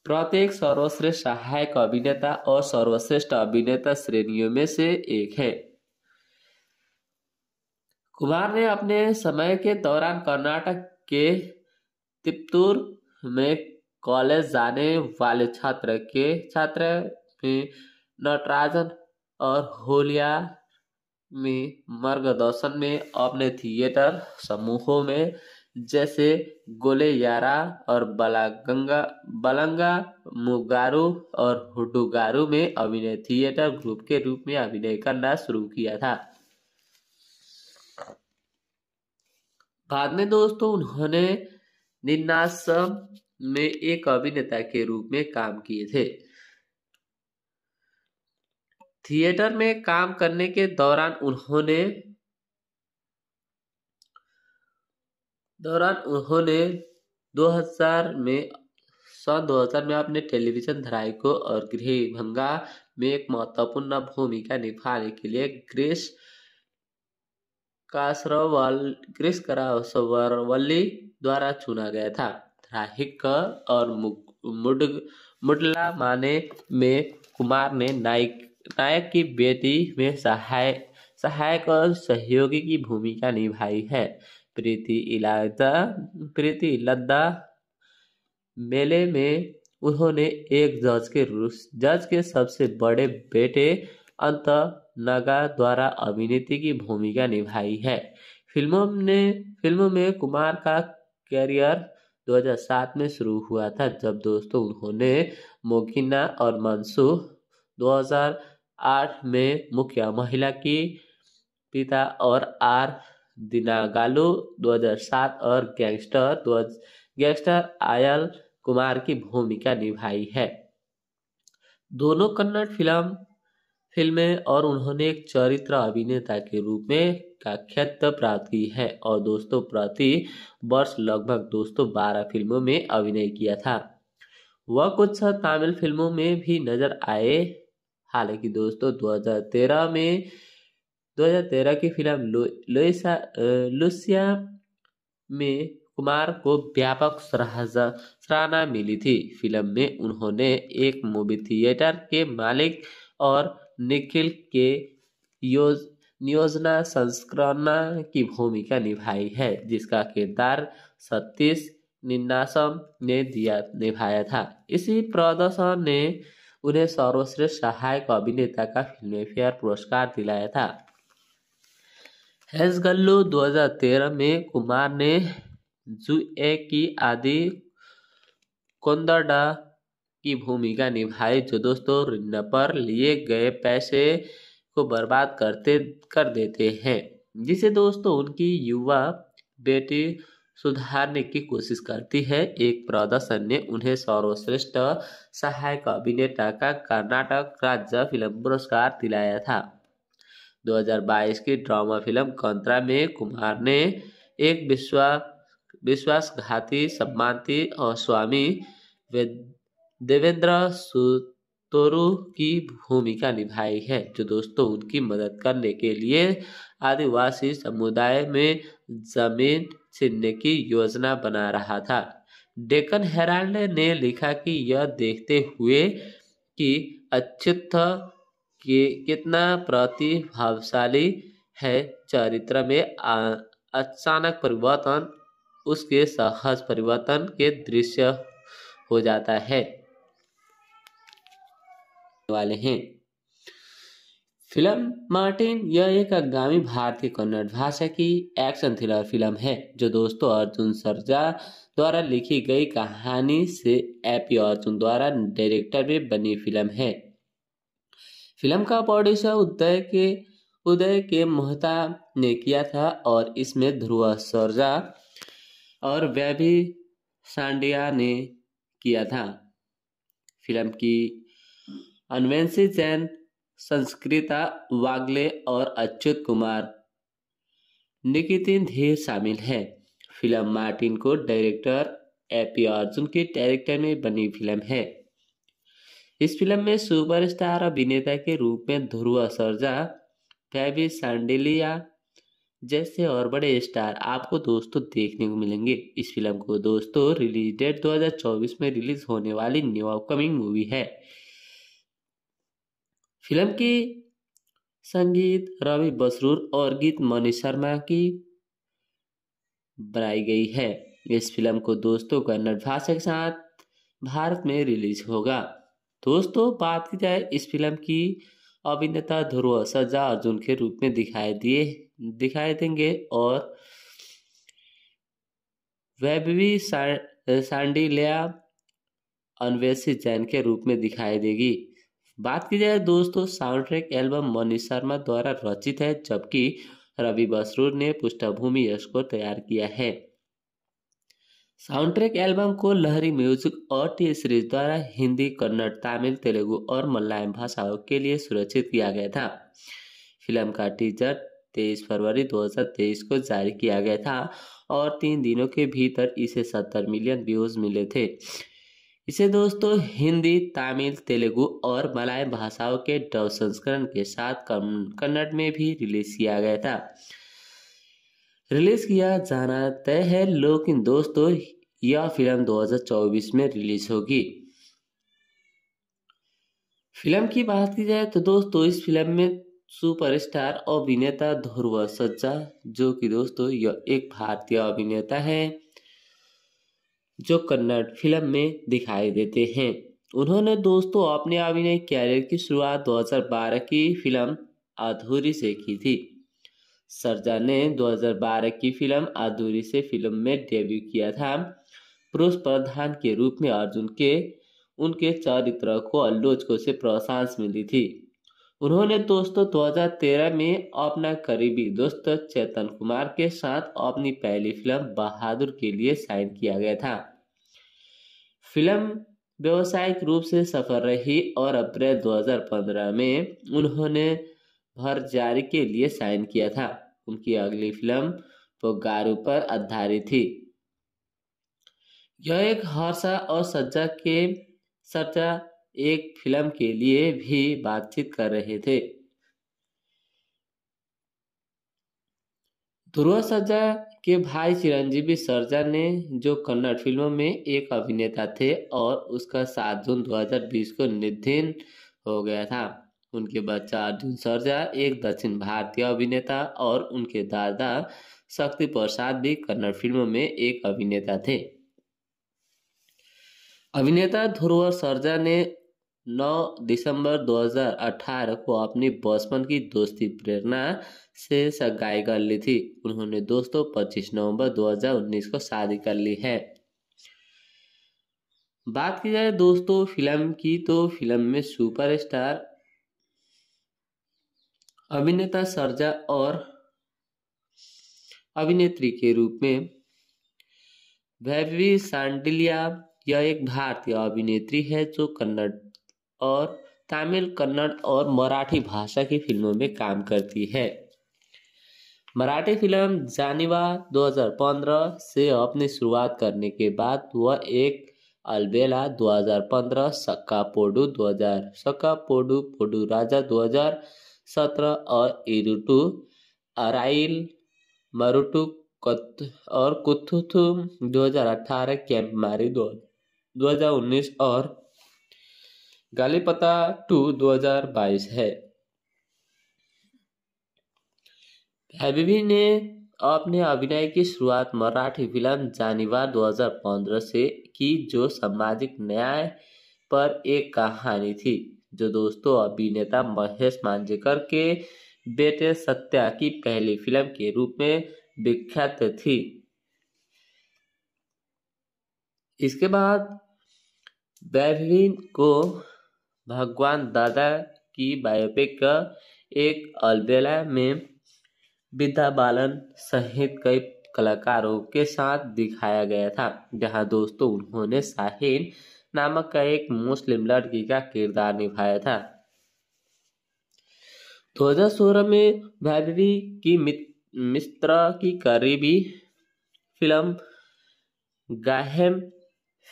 प्रत्येक सर्वश्रेष्ठ सहायक अभिनेता और सर्वश्रेष्ठ अभिनेता श्रेणियों में से एक है कुमार ने अपने समय के दौरान कर्नाटक के तिप्तूर में कॉलेज जाने वाले छात्र के छात्र में नटराजन और होलिया में मार्गदर्शन में आपने थिएटर समूहों में जैसे गोले यारा और बलागंगा बलंगा मुगारू और हुडुगारू में अभिनय थिएटर ग्रुप के रूप में अभिनय करना शुरू किया था बाद में दोस्तों उन्होंने निन्नासम में एक अभिनेता के रूप में काम किए थे थिएटर में काम करने के दौरान उन्होंने दौरान उन्होंने 2000 में सन 2000 में अपने टेलीविजन धराई को और गृह भंगा में एक महत्वपूर्ण भूमिका निभाने के लिए ग्रीस कासरवल ग्रीस करासवरवली द्वारा चुना गया था धराहिक और मुड मुडला माने में कुमार ने नायक नायक की बेटी में सहाय सहायक और सहयोगी की भूमिका निभाई है प्रीति इलादा प्रीति लद्दा मेले में उन्होंने एक जज के रूस जज के सबसे बड़े बेटे अंत नगा द्वारा अभिनेत्री की भूमिका निभाई है फिल्मों ने फिल्मों में कुमार का करियर 2007 में शुरू हुआ था जब दोस्तों उन्होंने मोकिना और मंसूह 2000 आठ में मुखिया महिला की पिता और आर दिनागालू 2007 और गैंगस्टर गैंगस्टर आयल कुमार की भूमिका निभाई है दोनों कन्नड़ फिल्म फिल्में और उन्होंने एक चरित्र अभिनेता के रूप में ख्यात प्राप्त की है और दोस्तों प्रति वर्ष लगभग दोस्तों बारह फिल्मों में अभिनय किया था वह कुछ तमिल फिल्मों में भी नजर आए हालांकि दोस्तों 2013 में 2013 की फिल्म लुसिया में कुमार को व्यापक सराहना मिली थी फिल्म में उन्होंने एक मूवी थिएटर के मालिक और निखिल के योज नियोजना संस्करण की भूमिका निभाई है जिसका किरदार सतीश निन्नासम ने दिया निभाया था इसी प्रदर्शन ने उन्हें सर्वश्रेष्ठ सहायक अभिनेता का फिल्मफेयर पुरस्कार दिलाया था हेज गल्लू 2013 में कुमार ने जू ए की आदि कोंदडा की भूमिका निभाई जो दोस्तों ऋण पर लिए गए पैसे को बर्बाद करते कर देते हैं जिसे दोस्तों उनकी युवा बेटी सुधारने की कोशिश करती है एक प्रदर्शन ने उन्हें सर्वश्रेष्ठ सहायक अभिनेता का कर्नाटक राज्य फिल्म पुरस्कार दिलाया था 2022 की ड्रामा फिल्म कंत्रा में कुमार ने एक विश्वा विश्वासघाती सम्मानती और स्वामी देवेंद्र सुतोरु की भूमिका निभाई है जो दोस्तों उनकी मदद करने के लिए आदिवासी समुदाय में जमीन छीनने की योजना बना रहा था डेकन हेराल्ड ने लिखा कि यह देखते हुए कि अच्युत कि कितना प्रतिभावशाली है चरित्र में अचानक परिवर्तन उसके सहज परिवर्तन के दृश्य हो जाता है वाले हैं फिल्म मार्टिन यह एक आगामी भारतीय कन्नड़ भाषा की एक्शन थ्रिलर फिल्म है जो दोस्तों अर्जुन सरजा द्वारा लिखी गई कहानी से एपी अर्जुन द्वारा डायरेक्टर भी बनी फिल्म है फिल्म का प्रोड्यूसर उदय के उदय के मोहता ने किया था और इसमें ध्रुव सरजा और वैभी सांडिया ने किया था फिल्म की अनवेंसी जैन संस्कृता वागले और अच्युत कुमार निकितिन धीर शामिल हैं फिल्म मार्टिन को डायरेक्टर ए पी अर्जुन के डायरेक्टर में बनी फिल्म है इस फिल्म में सुपरस्टार अभिनेता के रूप में ध्रुव सरजा फैबी सांडिलिया जैसे और बड़े स्टार आपको दोस्तों देखने को मिलेंगे इस फिल्म को दोस्तों रिलीज डेट 2024 में रिलीज होने वाली न्यू अपकमिंग मूवी है फिल्म की संगीत रवि बसरूर और गीत मनीष शर्मा की बनाई गई है इस फिल्म को दोस्तों कन्नड़ भाषा के साथ भारत में रिलीज होगा दोस्तों बात की जाए इस फिल्म की अभिनेता ध्रुव सजा अर्जुन के रूप में दिखाई दिए दिखाई देंगे और वैभवी सांडिलिया अनवेश जैन के रूप में दिखाई देगी बात की जाए दोस्तों sound track album Manish Sharma द्वारा रचित है जबकि रवि बसरूर ने पृष्ठभूमि यश को तैयार किया है साउंड ट्रैक एल्बम को लहरी म्यूजिक और टी सीरीज द्वारा हिंदी कन्नड़ तमिल तेलुगु और मलयालम भाषाओं के लिए सुरक्षित किया गया था फिल्म का टीजर 23 फरवरी 2023 को जारी किया गया था और तीन दिनों के भीतर इसे 70 मिलियन व्यूज मिले थे इसे दोस्तों हिंदी तमिल तेलुगु और मलय भाषाओं के डव संस्करण के साथ कन्नड़ में भी रिलीज किया गया था रिलीज किया जाना तय है लेकिन दोस्तों यह फिल्म 2024 में रिलीज होगी फिल्म की बात की जाए तो दोस्तों इस फिल्म में सुपरस्टार अभिनेता ध्रुव सज्जा जो कि दोस्तों यह एक भारतीय अभिनेता है जो कन्नड़ फिल्म में दिखाई देते हैं उन्होंने दोस्तों अपने अभिनय कैरियर की शुरुआत 2012 की फिल्म अधूरी से की थी सरजा ने 2012 की फिल्म अधूरी से फिल्म में डेब्यू किया था पुरुष प्रधान के रूप में अर्जुन के उनके चरित्र को अल्लू से प्रशांस मिली थी उन्होंने दोस्तों 2013 में अपना करीबी दोस्त चेतन कुमार के साथ अपनी पहली फिल्म बहादुर के लिए साइन किया गया था फिल्म व्यवसायिक रूप से सफल रही और अप्रैल 2015 में उन्होंने भर जारी के लिए साइन किया था उनकी अगली फिल्म पोगारू पर आधारित थी यह एक हर्षा और सज्जा के सज्जा एक फिल्म के लिए भी बातचीत कर रहे थे ध्रुव सरजा के भाई चिरंजीवी सरजा ने जो कन्नड़ फिल्मों में एक अभिनेता थे और उसका सात जून 2020 को निधन हो गया था उनके बच्चा अर्जुन सरजा एक दक्षिण भारतीय अभिनेता और उनके दादा शक्ति प्रसाद भी कन्नड़ फिल्मों में एक अभिनेता थे अभिनेता ध्रुव सरजा ने 9 दिसंबर 2018 को अपनी बचपन की दोस्ती प्रेरणा से सगाई कर ली थी उन्होंने दोस्तों 25 नवंबर 2019 को शादी कर ली है बात की जाए दोस्तों फिल्म की तो फिल्म में सुपरस्टार अभिनेता सरजा और अभिनेत्री के रूप में भैवी सांडिलिया यह एक भारतीय अभिनेत्री है जो कन्नड़ और तमिल कन्नड़ और मराठी भाषा की फिल्मों में काम करती है मराठी फिल्म जानीवा 2015 से अपनी शुरुआत करने के बाद वह एक अलबेला 2015 सक्का पोडू 2000 सक्का पोडू पोडू राजा 2017 और इरुटू अराइल मरुटू कत और कुथुथु 2018 कैंप मारी 2019 और गाली पता टू 2022 है हैबीबी ने अपने अभिनय की शुरुआत मराठी फिल्म जानीवार 2015 से की जो सामाजिक न्याय पर एक कहानी थी जो दोस्तों अभिनेता महेश मांजेकर के बेटे सत्या की पहली फिल्म के रूप में विख्यात थी इसके बाद बैरिन को भगवान दादा की बायोपिक एक अलबेला में विद्या बालन सहित कई कलाकारों के साथ दिखाया गया था जहां दोस्तों उन्होंने साहिन नामक का एक मुस्लिम लड़की का किरदार निभाया था 2016 में वैलरी की मित्र की करीबी फिल्म गाहम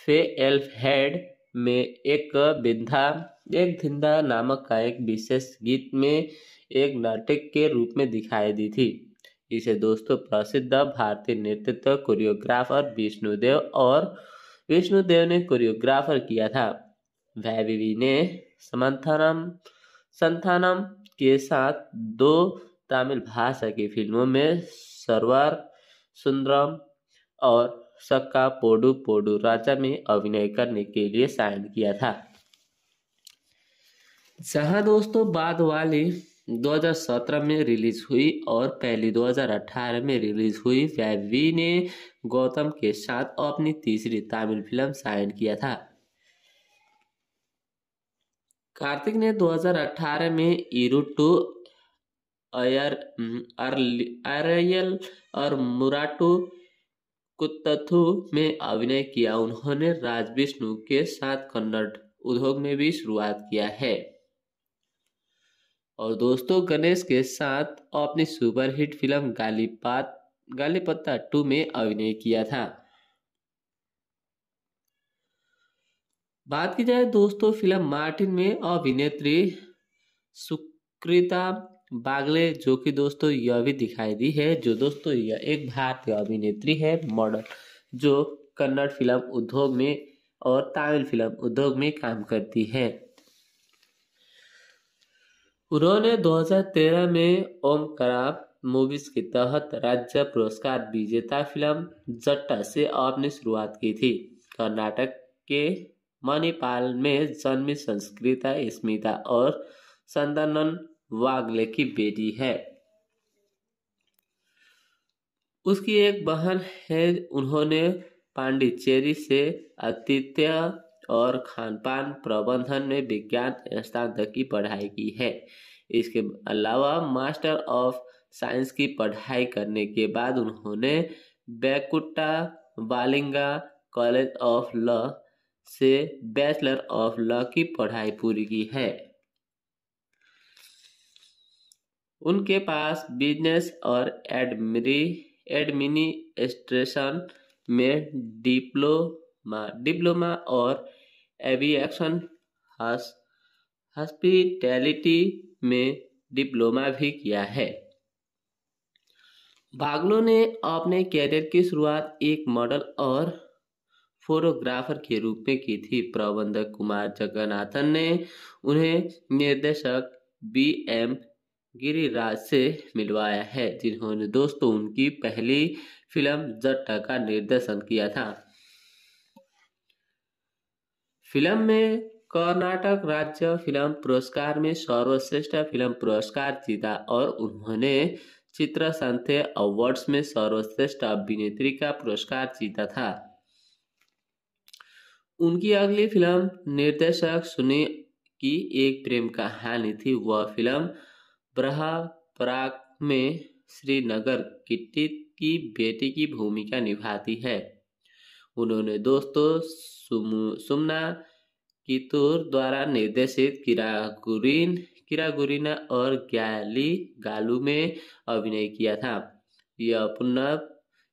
फे एल्फ हेड में एक विधा एक धिंदा नामक का एक विशेष गीत में एक नाटक के रूप में दिखाई दी थी इसे दोस्तों प्रसिद्ध भारतीय नेतृत्व कोरियोग्राफर विष्णुदेव और विष्णुदेव ने कोरियोग्राफर किया था वैवी ने समंथानम संथानम के साथ दो तमिल भाषा की फिल्मों में सरवार सुंदरम और सक्का पोडू पोडू राजा में अभिनय करने के लिए साइन किया था जहां दोस्तों बाद वाली 2017 में रिलीज हुई और पहली 2018 में रिलीज हुई वैवी ने गौतम के साथ अपनी तीसरी तमिल फिल्म साइन किया था कार्तिक ने 2018 में इरू टू अयर अरयल और मुराटू कुत्तथु में अभिनय किया उन्होंने राज विष्णु के साथ कन्नड़ उद्योग में भी शुरुआत किया है और दोस्तों गणेश के साथ अपनी सुपरहिट फिल्म गालीपात गाली पत्ता टू में अभिनय किया था बात की जाए दोस्तों फिल्म मार्टिन में अभिनेत्री सुकृता बागले जो कि दोस्तों यह भी दिखाई दी है जो दोस्तों यह एक भारतीय अभिनेत्री है मॉडल जो कन्नड़ फिल्म उद्योग में और तमिल फिल्म उद्योग में काम करती है उन्होंने 2013 में ओम कराब मूवीज के तहत राज्य पुरस्कार विजेता फिल्म जट्टा से अपनी शुरुआत की थी कर्नाटक के मणिपाल में जन्मी संस्कृता स्मिता और संदनन वागले की बेटी है उसकी एक बहन है उन्होंने पांडिचेरी से आतिथ्य और खानपान प्रबंधन में विज्ञान स्थान तक की पढ़ाई की है इसके अलावा मास्टर ऑफ साइंस की पढ़ाई करने के बाद उन्होंने बैकुट्टा बालिंगा कॉलेज ऑफ लॉ से बैचलर ऑफ लॉ की पढ़ाई पूरी की है उनके पास बिजनेस और एडमिरी एडमिनिस्ट्रेशन में डिप्लो डिप्लोमा और एविएक्शन हॉस्पिटैलिटी में डिप्लोमा भी किया है बागलो ने अपने कैरियर की शुरुआत एक मॉडल और फोटोग्राफर के रूप में की थी प्रबंधक कुमार जगन्नाथन ने उन्हें निर्देशक बी एम गिरिराज से मिलवाया है जिन्होंने दोस्तों उनकी पहली फिल्म जट्टा का निर्देशन किया था फिल्म में कर्नाटक राज्य फिल्म पुरस्कार में सर्वश्रेष्ठ फिल्म पुरस्कार जीता और उन्होंने चित्र संथे अवार्ड्स में सर्वश्रेष्ठ अभिनेत्री का पुरस्कार जीता था उनकी अगली फिल्म निर्देशक सुनी की एक प्रेम कहानी थी वह फिल्म ब्रह में श्रीनगर किट्टी की बेटी की भूमिका निभाती है उन्होंने दोस्तों सुमना कितूर द्वारा निर्देशित किरागुरीन किरागुरीना और ग्याली गालू में अभिनय किया था यह पुनः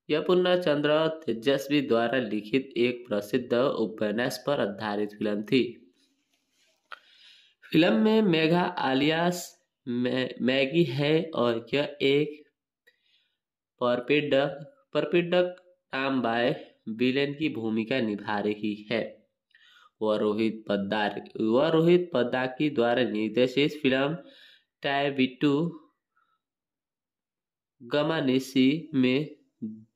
यह चंद्र तेजस्वी द्वारा लिखित एक प्रसिद्ध उपन्यास पर आधारित फिल्म थी फिल्म में मेघा आलियास मै, मैगी है और यह एक परपिडक परपिडक नाम बाय विलेन की भूमिका निभा रही है वह रोहित पद्दार वह रोहित पद्दार की द्वारा निर्देशित फिल्म टाइबिटू गमानिसी में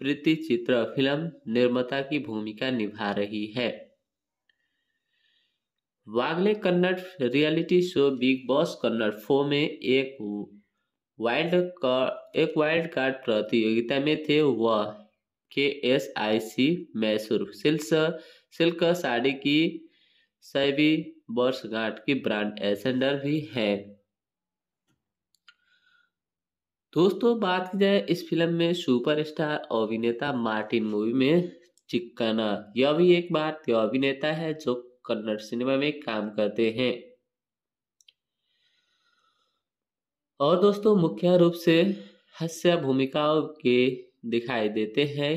वृत्ति चित्र फिल्म निर्माता की भूमिका निभा रही है Wagle Kannada reality show big boss Kannada फो में एक वाइल्ड का, एक वाइल्ड कार्ड प्रतियोगिता में थे वह K S I C Mysore silk silk sari की सैवी वर्षगांठ की ब्रांड एसेंडर भी है दोस्तों बात की जाए इस फिल्म में सुपरस्टार अभिनेता मार्टिन मूवी में चिक्कना यह भी एक भारतीय अभिनेता है जो कन्नड़ सिनेमा में काम करते हैं और दोस्तों मुख्य रूप से हास्य भूमिकाओं के दिखाई देते हैं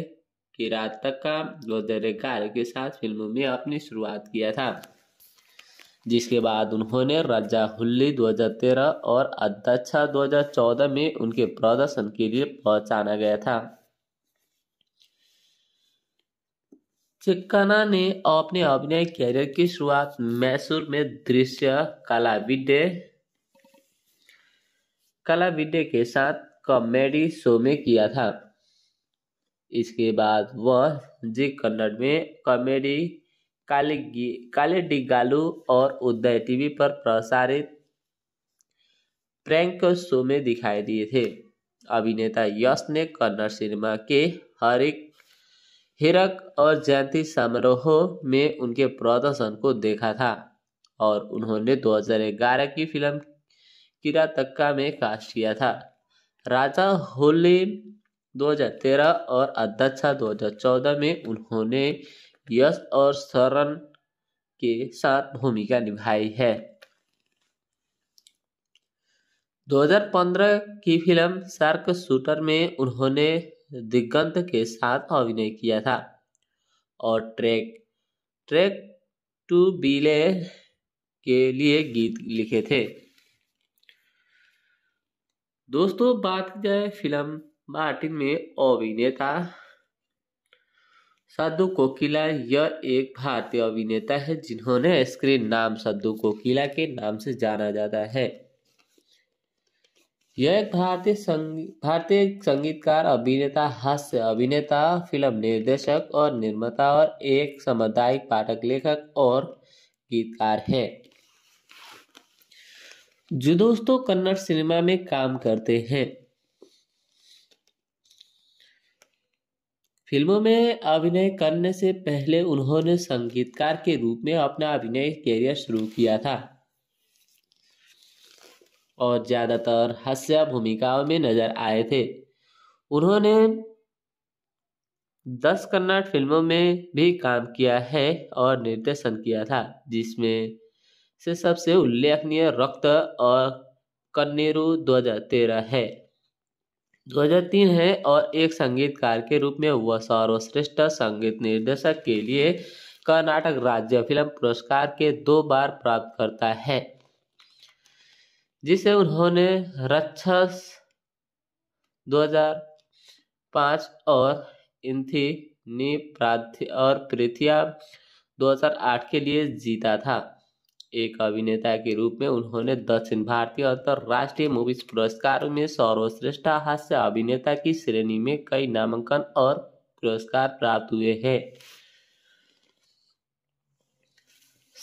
किरातका गोदरेकार के साथ फिल्मों में अपनी शुरुआत किया था जिसके बाद उन्होंने हुल्ली 2013 और अध्यक्षा 2014 में उनके प्रदर्शन के लिए पहचाना गया था चिक्कना ने अपने अभिनय कैरियर की शुरुआत मैसूर में दृश्य कला विद्य कला विद्य के साथ कॉमेडी शो में किया था इसके बाद वह जी कन्नड़ में कॉमेडी कालिगी काले गालू और उदय टीवी पर प्रसारित प्रैंक शो में दिखाई दिए थे अभिनेता यश ने कन्नड़ सिनेमा के हर एक हिरक और जयंती समारोह में उनके प्रदर्शन को देखा था और उन्होंने 2011 की फिल्म किरा तक्का में कास्ट किया था राजा होली 2013 और अध्यक्षा 2014 में उन्होंने यश और शरण के साथ भूमिका निभाई है 2015 की फिल्म सार्क शूटर में उन्होंने दिग्गंत के साथ अभिनय किया था और ट्रैक ट्रैक टू बीले के लिए गीत लिखे थे दोस्तों बात करें फिल्म मार्टिन में अभिनेता साधु कोकिला यह एक भारतीय अभिनेता है जिन्होंने स्क्रीन नाम साधु कोकिला के नाम से जाना जाता है यह एक भारतीय संगी, भारतीय संगीतकार अभिनेता हास्य अभिनेता फिल्म निर्देशक और निर्माता और एक सामुदायिक पाठक लेखक और गीतकार है जो दोस्तों कन्नड़ सिनेमा में काम करते हैं फिल्मों में अभिनय करने से पहले उन्होंने संगीतकार के रूप में अपना अभिनय करियर शुरू किया था और ज़्यादातर हास्य भूमिकाओं में नजर आए थे उन्होंने दस कन्नड़ फिल्मों में भी काम किया है और निर्देशन किया था जिसमें से सबसे उल्लेखनीय रक्त और कन्नेरू 2013 है 2003 है और एक संगीतकार के रूप में वह सर्वश्रेष्ठ संगीत निर्देशक के लिए कर्नाटक राज्य फिल्म पुरस्कार के दो बार प्राप्त करता है जिसे उन्होंने रक्षस 2005 और इंथी और प्रार्थी और हजार 2008 के लिए जीता था एक अभिनेता के रूप में उन्होंने दक्षिण भारतीय अंतर्राष्ट्रीय मूवीज पुरस्कार में सर्वश्रेष्ठ हास्य अभिनेता की श्रेणी में कई नामांकन और पुरस्कार प्राप्त हुए हैं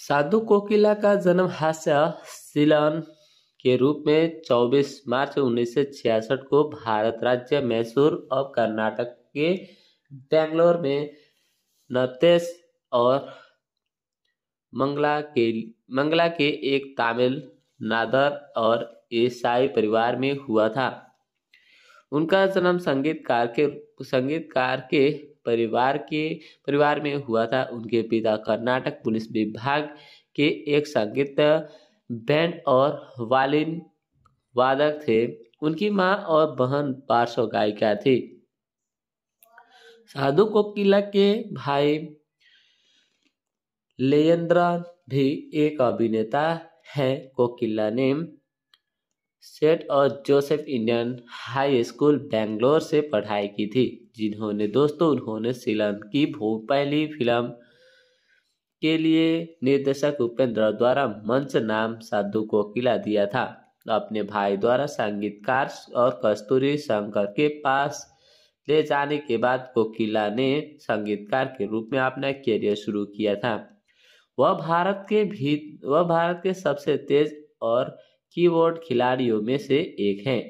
साधु कोकिला का जन्म हास्य सिलन के रूप में 24 मार्च 1966 को भारत राज्य मैसूर और कर्नाटक के बेंगलोर में नतेश और मंगला के मंगला के एक तमिल नादर और ईसाई परिवार में हुआ था उनका जन्म संगीतकार के संगीतकार के परिवार के परिवार में हुआ था उनके पिता कर्नाटक पुलिस विभाग के एक संगीत बैंड और वालिन वादक थे उनकी माँ और बहन पार्श्व गायिका थी साधु कोकिला के भाई लेयंद्रा भी एक अभिनेता है कोकिला ने सेट और Joseph Indian high school Bangalore से पढ़ाई की थी जिन्होंने दोस्तों उन्होंने श्रीलंक की भूख पहली फिल्म के लिए निर्देशक उपेंद्र द्वारा मंच नाम साधु कोकिला दिया था अपने भाई द्वारा संगीतकार और कस्तूरी शंकर के पास ले जाने के बाद कोकिला ने संगीतकार के रूप में अपना करियर शुरू किया था वह भारत के भी वह भारत के सबसे तेज और कीबोर्ड खिलाड़ियों में से एक हैं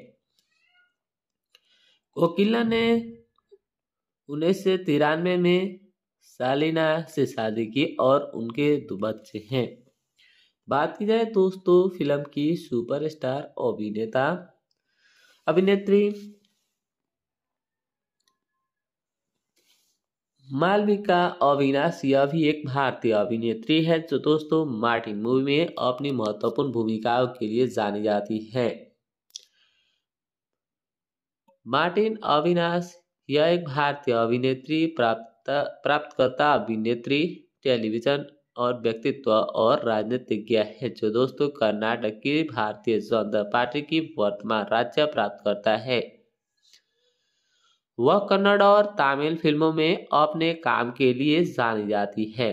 कोकिला ने उन्नीस सौ तिरानवे में सालिना से शादी की और उनके दो बच्चे हैं बात की जाए दोस्तों फिल्म की सुपरस्टार अभिनेता अभिनेत्री मालविका अविनाश यह भी एक भारतीय अभिनेत्री है जो दोस्तों मार्टिन मूवी में अपनी महत्वपूर्ण भूमिकाओं के लिए जानी जाती है मार्टिन अविनाश यह एक भारतीय अभिनेत्री प्राप्त प्राप्तकर्ता अभिनेत्री टेलीविजन और व्यक्तित्व और राजनीतिज्ञ है जो दोस्तों कर्नाटक की भारतीय जनता पार्टी की वर्तमान राज्य प्राप्तकर्ता है वह कन्नड़ और तमिल फिल्मों में अपने काम के लिए जानी जाती है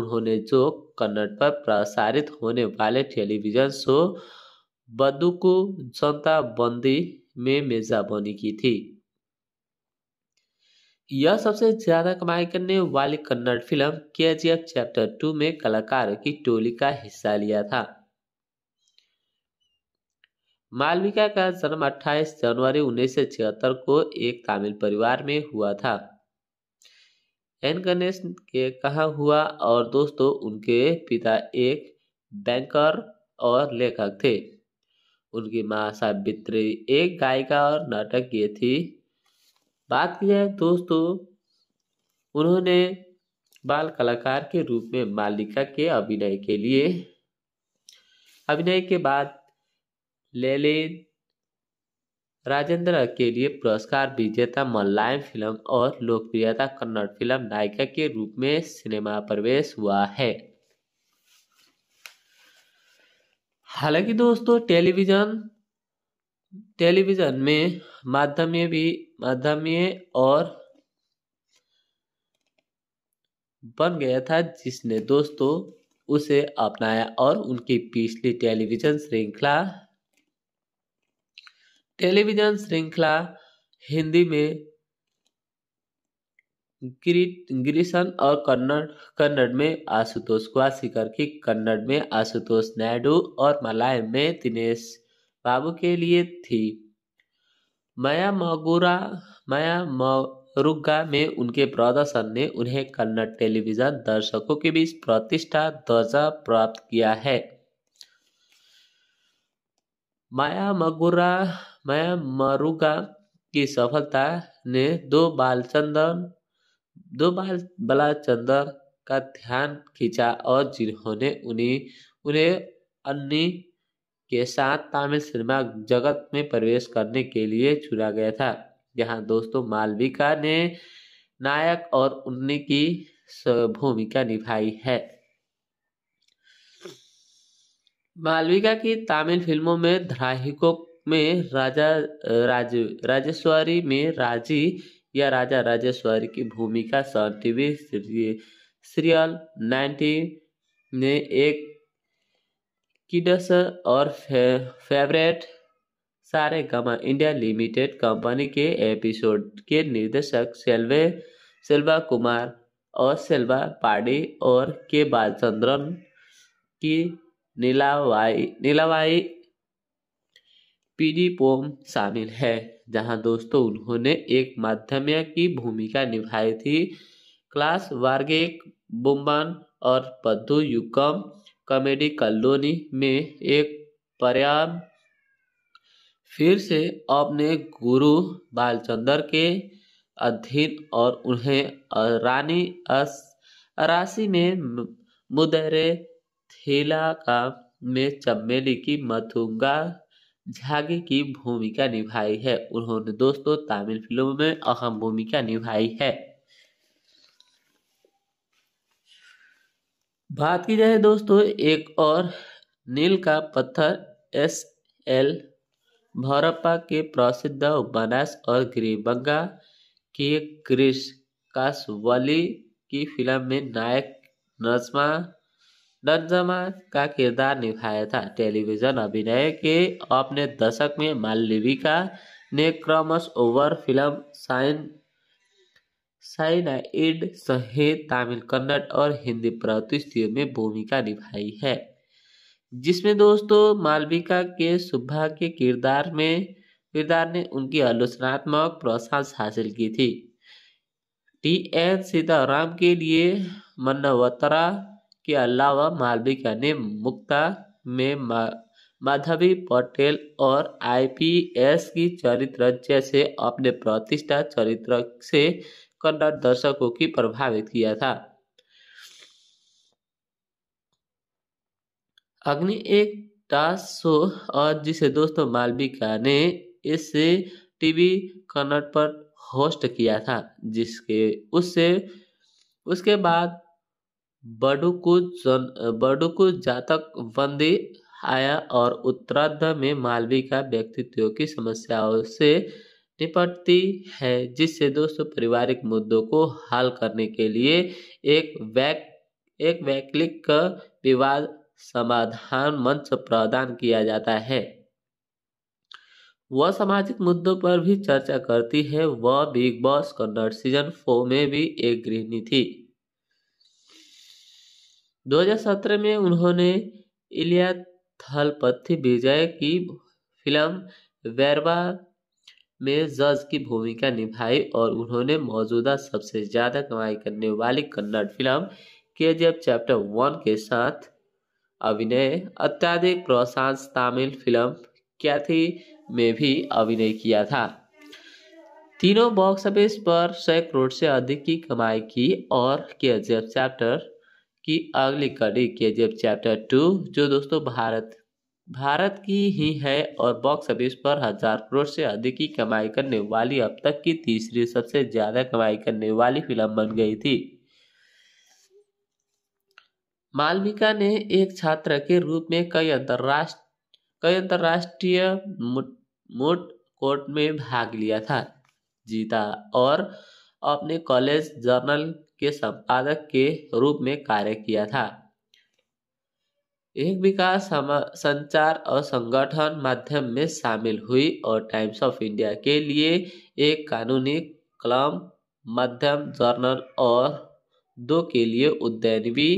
उन्होंने जो कन्नड़ पर प्रसारित होने वाले टेलीविजन शो बदुकु जनता बंदी में मेजबानी की थी यह सबसे ज्यादा कमाई करने वाली कन्नड़ फिल्म के चैप्टर टू में कलाकारों की टोली का हिस्सा लिया था मालविका का जन्म 28 जनवरी 1976 को एक तमिल परिवार में हुआ था एन गणेश के कहा हुआ और दोस्तों उनके पिता एक बैंकर और लेखक थे उनकी माँ सावित्री एक गायिका और नाटक ये थी बात की जाए दोस्तों उन्होंने बाल कलाकार के रूप में मालिका के अभिनय के लिए अभिनय के बाद लेलिन राजेंद्र के लिए पुरस्कार विजेता मलयालम फिल्म और लोकप्रियता कन्नड़ फिल्म नायिका के रूप में सिनेमा प्रवेश हुआ है हालांकि दोस्तों टेलीविज़न टेलीविज़न में माध्यमीय भी माध्यमीय और बन गया था जिसने दोस्तों उसे अपनाया और उनकी पिछली टेलीविज़न श्रृंखला टेलीविजन श्रृंखला हिंदी में ग्रीसन और कन्नड़ कन्नड़ में आशुतोष क्वासिकर की कन्नड़ में आशुतोष नायडू और मलाय में दिनेश बाबू के लिए थी माया मगुरा माया मरुगा में उनके प्रदर्शन ने उन्हें कन्नड़ टेलीविजन दर्शकों के बीच प्रतिष्ठा दर्जा प्राप्त किया है माया मगुरा मैं मरूंगा की सफलता ने दो बाल चंदन दो बाल बला चंदन का ध्यान खींचा और जिन्होंने उन्हें उन्हें अन्नी के साथ तमिल सिनेमा जगत में प्रवेश करने के लिए चुना गया था जहां दोस्तों मालविका ने नायक और उन्नी की भूमिका निभाई है मालविका की तमिल फिल्मों में धारावाहिकों में राजा राज राजेश्वरी में राजी या राजा राजेश्वरी की भूमिका सन टीवी सीरियल नाइन्टी ने एक किडस और फे, favourite Saregama India limited company के एपिसोड के निर्देशक सेल्वे सेल्वा कुमार और सेल्वा पाड़ी और के बालचंद्रन की नीलावाई नीलावाई पीडी पोम शामिल है जहां दोस्तों उन्होंने एक माध्यम की भूमिका निभाई थी क्लास वार्गिक बुम्बन और पद्धु युकम कॉमेडी कॉलोनी में एक पर्याम फिर से अपने गुरु बालचंद्र के अधीन और उन्हें रानी अस राशि में मुदरे थीला का में चम्मेली की मथुंगा झागे की भूमिका निभाई है उन्होंने दोस्तों तमिल फिल्म में अहम भूमिका निभाई है बात की जाए दोस्तों एक और नील का पत्थर एस एल भौरप्पा के प्रसिद्ध उपन्यास और गिरिबंगा के क्रिश काशवली की फिल्म में नायक नजमा नंजमा का किरदार निभाया था टेलीविजन अभिनय के अपने दशक में मालविका ने क्रमश ओवर फिल्म साइन साइनाइड सहित तमिल कन्नड़ और हिंदी प्रतिष्ठियों में भूमिका निभाई है जिसमें दोस्तों मालविका के सुब्भा के किरदार में किरदार ने उनकी आलोचनात्मक प्रोत्साहन हासिल की थी टी एन सीताराम के लिए मन्नवतरा के अलावा मालविका ने मुक्ता में माधवी पटेल और आईपीएस की चरित्र जैसे अपने प्रतिष्ठा चरित्र से कन्नड़ दर्शकों की प्रभावित किया था अग्नि एक टास्क शो और जिसे दोस्तों मालविका ने इसे टीवी कन्नड़ पर होस्ट किया था जिसके उससे उसके बाद बडुकु जन बडुकु जातक बंदी आया और उत्तराध में मालवी का व्यक्तित्व की समस्याओं से निपटती है जिससे दोस्तों पारिवारिक मुद्दों को हल करने के लिए एक वैक एक वैकलिक विवाद समाधान मंच प्रदान किया जाता है वह सामाजिक मुद्दों पर भी चर्चा करती है वह Bigg boss Kannada season four में भी एक गृहिणी थी 2017 में उन्होंने इलिया थलपथी विजय की फिल्म वेरवा में जज की भूमिका निभाई और उन्होंने मौजूदा सबसे ज़्यादा कमाई करने वाली कन्नड़ फिल्म के एफ चैप्टर वन के साथ अभिनय अत्याधिक प्रशांत तमिल फिल्म क्या थी में भी अभिनय किया था तीनों बॉक्स ऑफिस पर सौ करोड़ से अधिक की कमाई की और के एफ चैप्टर की अगली कड़ी के जेब चैप्टर टू जो दोस्तों भारत भारत की ही है और बॉक्स ऑफिस पर हजार करोड़ से अधिक की कमाई करने वाली अब तक की तीसरी सबसे ज्यादा कमाई करने वाली फिल्म बन गई थी मालविका ने एक छात्र के रूप में कई अंतरराष्ट्र कई अंतरराष्ट्रीय मुट कोर्ट में भाग लिया था जीता और अपने कॉलेज जर्नल के संपादक के रूप में कार्य किया था एक विकास संचार और संगठन माध्यम में शामिल हुई और टाइम्स ऑफ इंडिया के लिए एक कानूनी कलम मध्यम जर्नल और दो के लिए उद्यनवी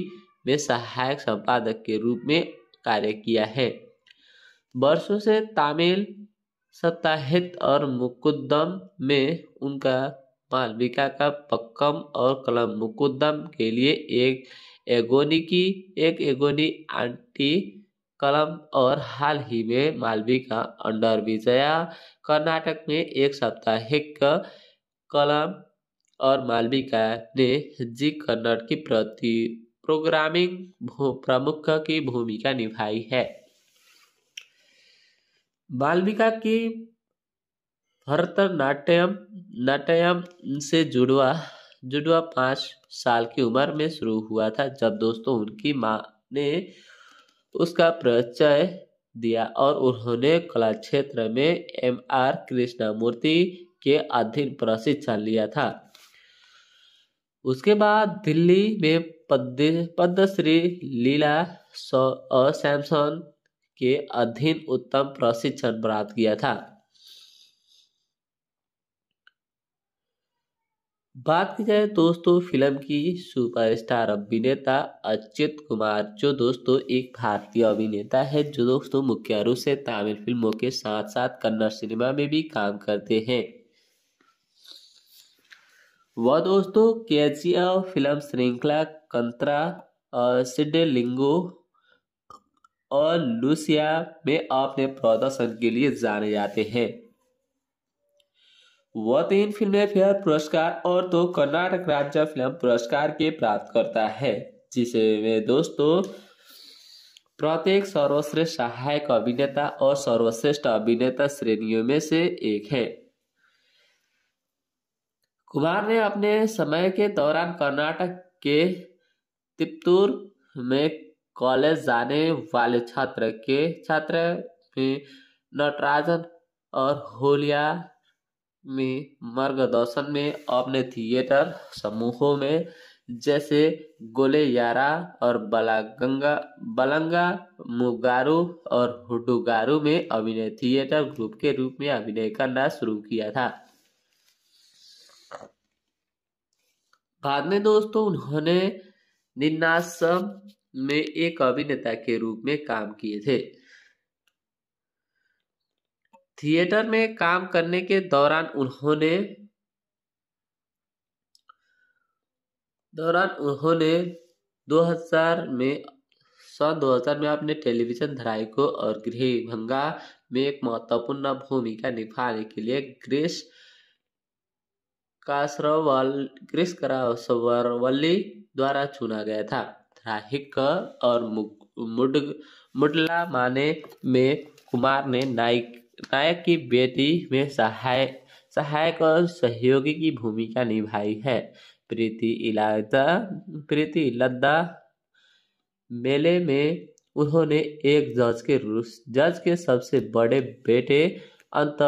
में सहायक संपादक के रूप में कार्य किया है वर्षों से तमिल सप्ताहित और मुकुदम में उनका मालविका का पक्कम और कलम मुकुंदम के लिए एक एगोनी की एक एगोनी आंटी कलम और हाल ही में मालविका अंडर विजया कर्नाटक में एक साप्ताहिक कलम और मालविका ने जी कन्नड़ की प्रति प्रोग्रामिंग प्रमुख की भूमिका निभाई है मालविका की भरतनाट्यम नाट्यम से जुड़वा जुड़वा पाँच साल की उम्र में शुरू हुआ था जब दोस्तों उनकी माँ ने उसका परिचय दिया और उन्होंने कला क्षेत्र में एम आर मूर्ति के अधीन प्रशिक्षण लिया था उसके बाद दिल्ली में पद्मश्री लीला और सैमसन के अधीन उत्तम प्रशिक्षण प्राप्त किया था बात की जाए दोस्तों फिल्म की सुपरस्टार अभिनेता अच्युत कुमार जो दोस्तों एक भारतीय अभिनेता है जो दोस्तों मुख्य रूप से तमिल फिल्मों के साथ साथ कन्नड़ सिनेमा में भी काम करते हैं वह दोस्तों के फिल्म श्रृंखला कंतरा सिडलिंगो और लुसिया में अपने प्रदर्शन के लिए जाने जाते हैं वह तीन फिल्म फेयर पुरस्कार और दो तो कर्नाटक राज्य फिल्म पुरस्कार के प्राप्त करता है जिसे वे दोस्तों प्रत्येक सर्वश्रेष्ठ सहायक अभिनेता और सर्वश्रेष्ठ अभिनेता श्रेणियों में से एक है कुमार ने अपने समय के दौरान कर्नाटक के तिप्तूर में कॉलेज जाने वाले छात्र के छात्र में नटराजन और होलिया में मार्गदर्शन में अपने थिएटर समूहों में जैसे गोले यारा और बलागंगा बलंगा मुगारू और हुडुगारू में अभिनय थिएटर ग्रुप के रूप में अभिनय करना शुरू किया था बाद में दोस्तों उन्होंने निन्नासम में एक अभिनेता के रूप में काम किए थे थिएटर में काम करने के दौरान उन्होंने दौरान उन्होंने 2000 में सन 2000 में अपने टेलीविजन धराई को और गृह भंगा में एक महत्वपूर्ण भूमिका निभाने के लिए ग्रीस कासरवल ग्रीस करावली द्वारा चुना गया था धराहिक और मुड मुडला माने में कुमार ने नायक नायक की बेटी में सहाय सहायक और सहयोगी की भूमिका निभाई है प्रीति इलादा प्रीति लद्दा मेले में उन्होंने एक जज के रूस जज के सबसे बड़े बेटे अंत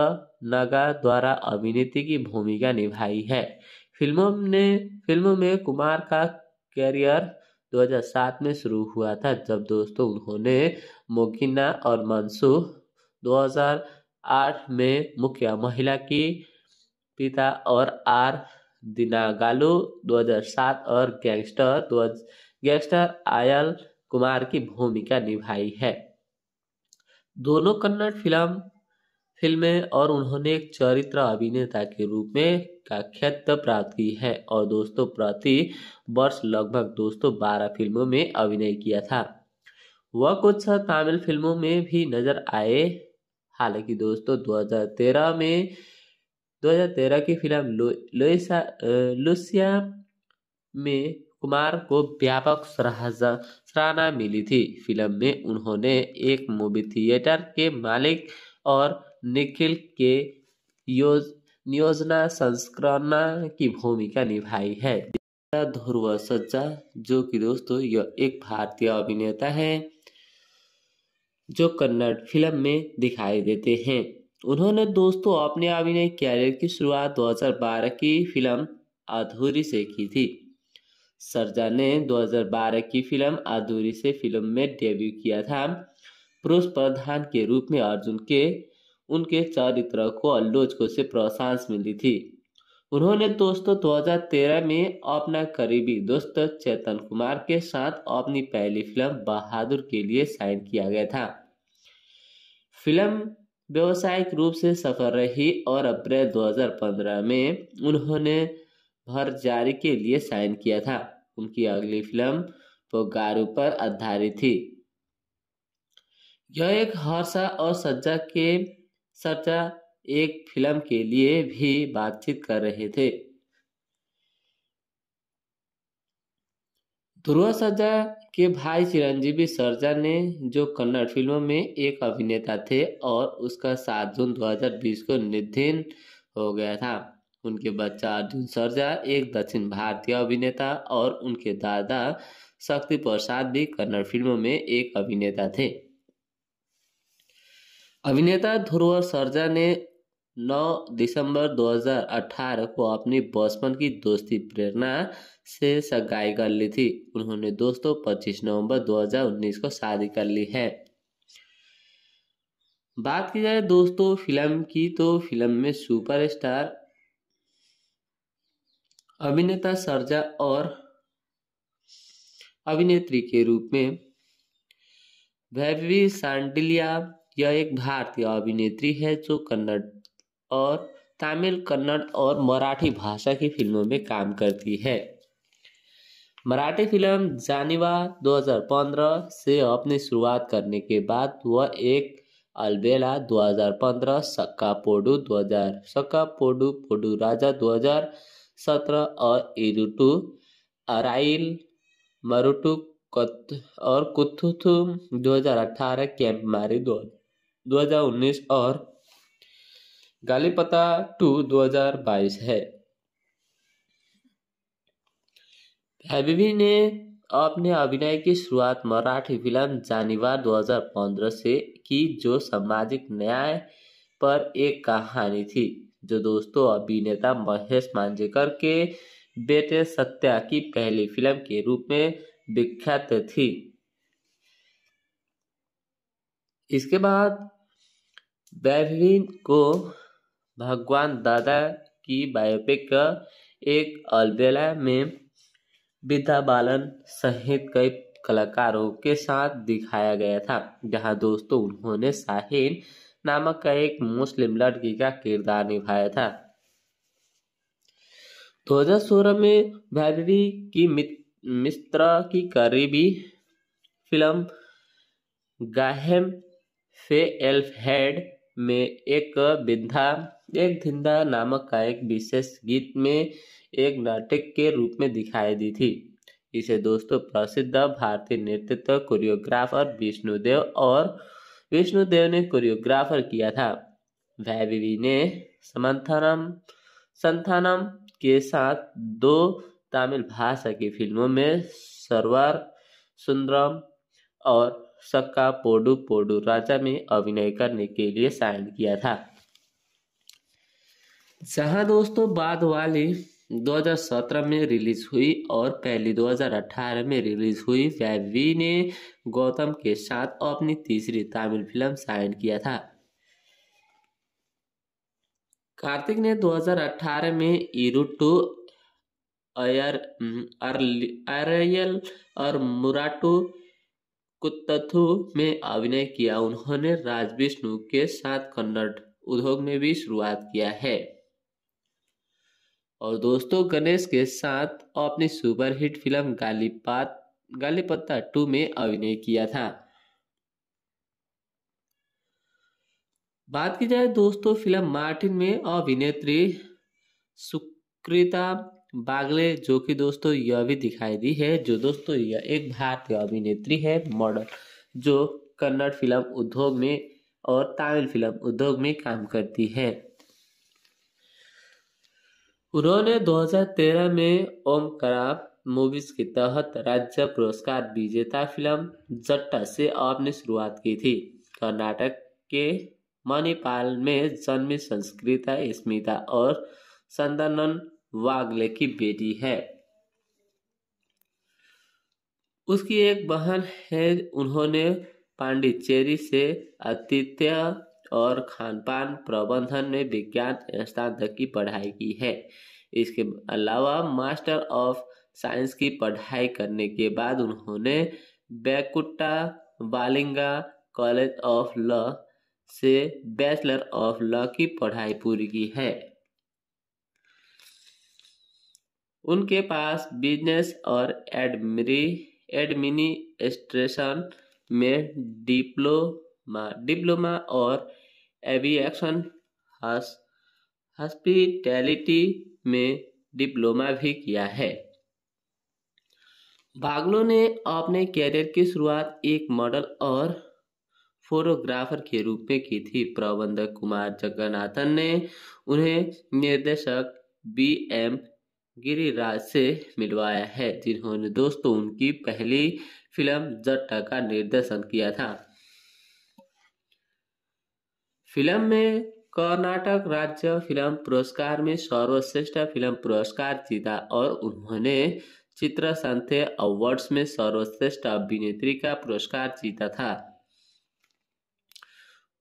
नगा द्वारा अभिनेत्री की भूमिका निभाई है फिल्मों ने फिल्मों में कुमार का करियर 2007 में शुरू हुआ था जब दोस्तों उन्होंने मोकिना और मंसूह 2000 आठ में मुखिया महिला की पिता और आर दिनागालू 2007 और गैंगस्टर दो गैंगस्टर आयल कुमार की भूमिका निभाई है दोनों कन्नड़ फिल्म फिल्में और उन्होंने एक चरित्र अभिनेता के रूप में काख्यत्व प्राप्त की है और दोस्तों प्रति वर्ष लगभग दोस्तों बारह फिल्मों में अभिनय किया था वह कुछ तमिल फिल्मों में भी नजर आए हालांकि दोस्तों 2013 में 2013 की फिल्म लुसिया में कुमार को व्यापक सराहना मिली थी फिल्म में उन्होंने एक मूवी थिएटर के मालिक और निखिल के योज नियोजना संस्करण की भूमिका निभाई है ध्रुव सज्जा जो कि दोस्तों यह एक भारतीय अभिनेता है जो कन्नड़ फिल्म में दिखाई देते हैं उन्होंने दोस्तों अपने अभिनय कैरियर की शुरुआत 2012 की फिल्म अधूरी से की थी सरजा ने 2012 की फिल्म अधूरी से फिल्म में डेब्यू किया था पुरुष प्रधान के रूप में अर्जुन के उनके चरित्र को को से प्रशांस मिली थी उन्होंने दोस्तों 2013 में अपना करीबी दोस्त चेतन कुमार के साथ अपनी पहली फिल्म बहादुर के लिए साइन किया गया था फिल्म व्यवसायिक रूप से सफल रही और अप्रैल 2015 में उन्होंने भर जारी के लिए साइन किया था उनकी अगली फिल्म पोगारू पर आधारित थी यह एक हर्षा और सज्जा के सज्जा एक फिल्म के लिए भी बातचीत कर रहे थे ध्रुव सरजा के भाई चिरंजीवी सरजा ने जो कन्नड़ फिल्मों में एक अभिनेता थे और उसका सात जून 2020 को निधन हो गया था उनके बच्चा अर्जुन सरजा एक दक्षिण भारतीय अभिनेता और उनके दादा शक्ति प्रसाद भी कन्नड़ फिल्मों में एक अभिनेता थे अभिनेता ध्रुव सरजा ने 9 दिसंबर 2018 को अपनी बचपन की दोस्ती प्रेरणा से सगाई कर ली थी उन्होंने दोस्तों 25 नवंबर 2019 को शादी कर ली है बात की जाए दोस्तों फिल्म की तो फिल्म में सुपरस्टार अभिनेता सरजा और अभिनेत्री के रूप में वैभवी सांडिलिया यह एक भारतीय अभिनेत्री है जो कन्नड़ और तमिल कन्नड़ और मराठी भाषा की फिल्मों में काम करती है मराठी फिल्म जानीवा 2015 से अपनी शुरुआत करने के बाद वह एक अलबेला 2015 सक्का पोडू 2000 सक्का पोडू पोडू राजा 2017 और इरुटू अराइल मरुटू कत और हजार 2018 कैंप मारी दो 2019 और गाली पता टू 2022 है हैबीबी ने अपने अभिनय की शुरुआत मराठी फिल्म जानीवार 2015 से की जो सामाजिक न्याय पर एक कहानी थी जो दोस्तों अभिनेता महेश मांजेकर के बेटे सत्या की पहली फिल्म के रूप में विख्यात थी इसके बाद बैबीन को भगवान दादा की बायोपिक का एक अलबेला में विद्या बालन सहित कई कलाकारों के साथ दिखाया गया था जहां दोस्तों उन्होंने साहिन नामक का एक मुस्लिम लड़की का किरदार निभाया था 2016 में भैदरी की मित्र की करीबी फिल्म गाहेम फे एल्फ हेड में एक विधा एक धिंदा नामक का एक विशेष गीत में एक नाटक के रूप में दिखाई दी थी इसे दोस्तों प्रसिद्ध भारतीय नेतृत्व कोरियोग्राफर विष्णुदेव और विष्णुदेव ने कोरियोग्राफर किया था वैवी ने समानम संथानम के साथ दो तमिल भाषा की फिल्मों में सरवार सुंदरम और सक्का पोडू पोडू राजा में अभिनय करने के लिए साइन किया था जहां दोस्तों बाद वाली 2017 में रिलीज हुई और पहली 2018 में रिलीज हुई वैवी ने गौतम के साथ अपनी तीसरी तमिल फिल्म साइन किया था कार्तिक ने 2018 में इरू टू अयर अरयल और मुराटू कुत्तथु में अभिनय किया उन्होंने राज विष्णु के साथ कन्नड़ उद्योग में भी शुरुआत किया है और दोस्तों गणेश के साथ अपनी सुपरहिट फिल्म गालीपात गाली पत्ता टू में अभिनय किया था बात की जाए दोस्तों फिल्म मार्टिन में अभिनेत्री सुकृता बागले जो कि दोस्तों यह भी दिखाई दी है जो दोस्तों यह एक भारतीय अभिनेत्री है मॉडल जो कन्नड़ फिल्म उद्योग में और तमिल फिल्म उद्योग में काम करती है उन्होंने 2013 में ओम कराब मूवीज के तहत राज्य पुरस्कार विजेता फिल्म जट्टा से अपनी शुरुआत की थी कर्नाटक के मणिपाल में जन्मी संस्कृता स्मिता और संदनन वागले की बेटी है उसकी एक बहन है उन्होंने पांडिचेरी से आतिथ्य और खानपान प्रबंधन में विज्ञान स्नातक की पढ़ाई की है इसके अलावा मास्टर ऑफ साइंस की पढ़ाई करने के बाद उन्होंने बैकुट्टा बालिंगा कॉलेज ऑफ लॉ से बैचलर ऑफ लॉ की पढ़ाई पूरी की है उनके पास बिजनेस और एडमिरी एडमिनिस्ट्रेशन में डिप्लोमा डिप्लोमा और एविएशन हॉस्पिटैलिटी में डिप्लोमा भी किया है बागलो ने अपने कैरियर की शुरुआत एक मॉडल और फोटोग्राफर के रूप में की थी प्रबंधक कुमार जगन्नाथन ने उन्हें निर्देशक बी एम गिरिराज से मिलवाया है जिन्होंने दोस्तों उनकी पहली फिल्म जट्टा का निर्देशन किया था फिल्म में कर्नाटक राज्य फिल्म पुरस्कार में सर्वश्रेष्ठ फिल्म पुरस्कार जीता और उन्होंने चित्र संथे अवार्ड्स में सर्वश्रेष्ठ अभिनेत्री का पुरस्कार जीता था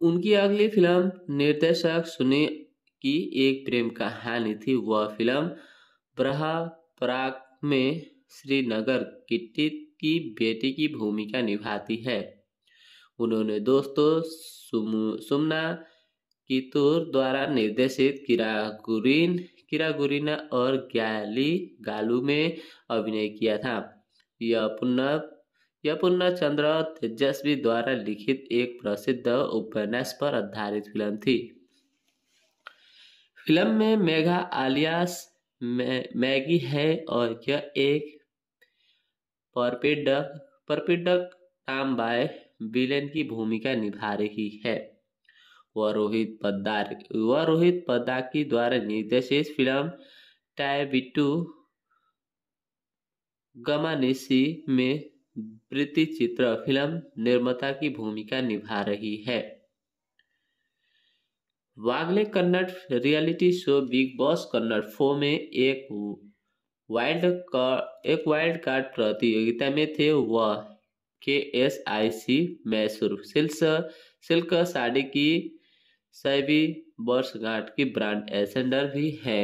उनकी अगली फिल्म निर्देशक सुनी की एक प्रेम कहानी थी वह फिल्म ब्रह में श्रीनगर किट्टी की बेटी की भूमिका निभाती है उन्होंने दोस्तों सुमना कितूर द्वारा निर्देशित किरागुरीन किरागुरिना और ग्याली गालू में अभिनय किया था यह पुनः यह पुनः चंद्र तेजस्वी द्वारा लिखित एक प्रसिद्ध उपन्यास पर आधारित फिल्म थी फिल्म में मेघा आलियास मै, मैगी है और यह एक परपिडक परपिडक नाम बाय विलेन की भूमिका निभा रही है वह रोहित पद्दार वह रोहित पद्दार की द्वारा निर्देशित फिल्म टाइबिटू गमानिसी में वृत्ति चित्र फिल्म निर्माता की भूमिका निभा रही है Wagle Kannada reality show big boss Kannada फो में एक वाइल्ड कार्ड एक वाइल्ड कार्ड प्रतियोगिता में थे वह K S I C Mysore silk silk sari की सैवी वर्षगांठ की ब्रांड एसेंडर भी है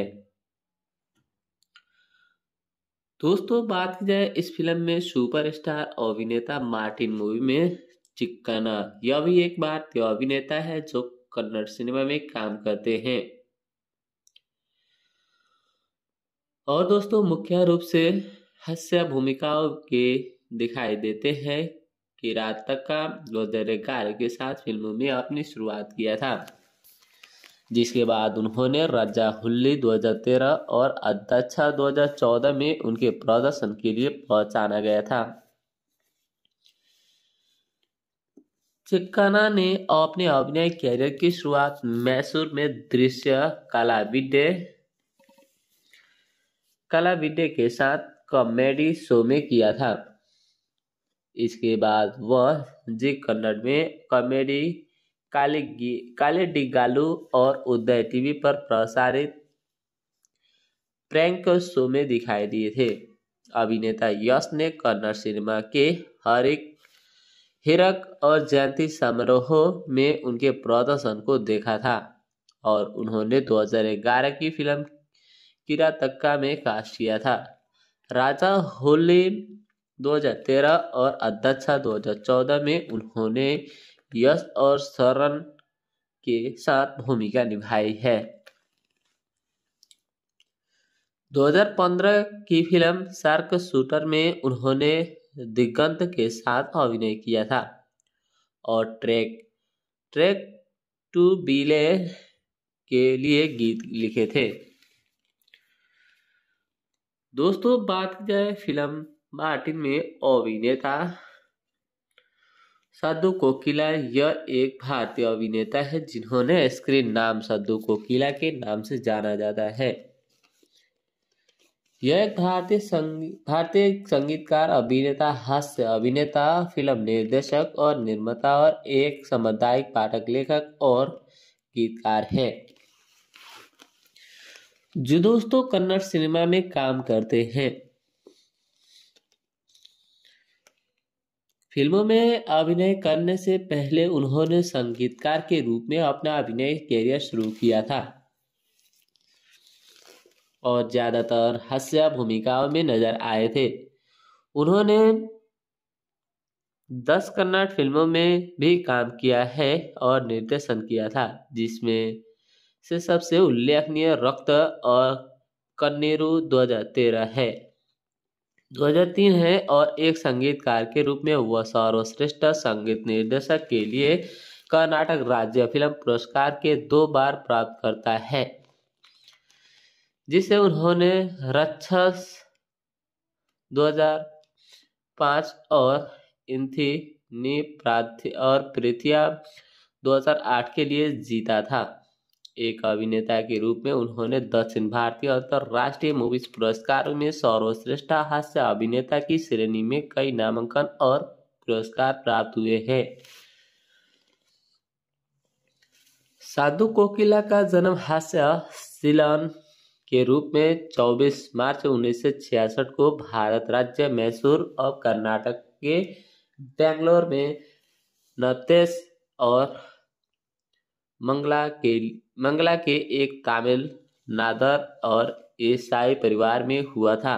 दोस्तों बात की जाए इस फिल्म में सुपरस्टार अभिनेता मार्टिन मूवी में चिक्कना यह भी एक बार अभिनेता है जो कन्नड़ सिनेमा में काम करते हैं और दोस्तों मुख्य रूप से हास्य भूमिकाओं के दिखाई देते हैं कि गोदरेकार के साथ फिल्मों में अपनी शुरुआत किया था जिसके बाद उन्होंने हुल्ली 2013 और अध्यक्षा 2014 में उनके प्रदर्शन के लिए पहचाना गया था चिक्काना ने अपने अभिनय कैरियर की शुरुआत मैसूर में दृश्य कला विद्य के साथ कॉमेडी शो में किया था इसके बाद वह जी कन्नड़ में कॉमेडी काले काले और उदय टीवी पर प्रसारित प्रैंक शो में दिखाई दिए थे अभिनेता यश ने कन्नड़ सिनेमा के हर एक हिरक और जयंती समारोह में उनके प्रदर्शन को देखा था और उन्होंने 2011 की फिल्म किरा तक्का में कास्ट किया था राजा होली 2013 और अध्यक्षा 2014 में उन्होंने यश और शरण के साथ भूमिका निभाई है 2015 की फिल्म सार्क शूटर में उन्होंने दिगंत के साथ अभिनय किया था और ट्रैक ट्रैक टू बीले के लिए गीत लिखे थे दोस्तों बात की जाए फिल्म मार्टिन में अभिनेता साधु कोकिला यह एक भारतीय अभिनेता है जिन्होंने स्क्रीन नाम साधु कोकिला के नाम से जाना जाता है यह एक भारतीय संगी, भारतीय संगीतकार अभिनेता हास्य अभिनेता फिल्म निर्देशक और निर्माता और एक सामुदायिक पाठक लेखक और गीतकार है जो दोस्तों कन्नड़ सिनेमा में काम करते हैं फिल्मों में अभिनय करने से पहले उन्होंने संगीतकार के रूप में अपना अभिनय करियर शुरू किया था और ज़्यादातर हास्य भूमिकाओं में नजर आए थे उन्होंने दस कन्नड़ फिल्मों में भी काम किया है और निर्देशन किया था जिसमें से सबसे उल्लेखनीय रक्त और कन्नेरू 2013 है 2003 है और एक संगीतकार के रूप में वह सर्वश्रेष्ठ संगीत निर्देशक के लिए कर्नाटक राज्य फिल्म पुरस्कार के दो बार प्राप्त करता है जिसे उन्होंने रक्षस 2005 और इंथी नी प्रार्थी और प्रीतिया 2008 के लिए जीता था एक अभिनेता के रूप में उन्होंने दक्षिण भारतीय अंतर्राष्ट्रीय मूवीज पुरस्कार में सर्वश्रेष्ठ हास्य अभिनेता की श्रेणी में कई नामांकन और पुरस्कार प्राप्त हुए हैं साधु कोकिला का जन्म हास्य सिलन के रूप में 24 मार्च उन्नीस को भारत राज्य मैसूर और कर्नाटक के बेंगलोर में नतेश और मंगला के मंगला के एक तमिल नादर और ईसाई परिवार में हुआ था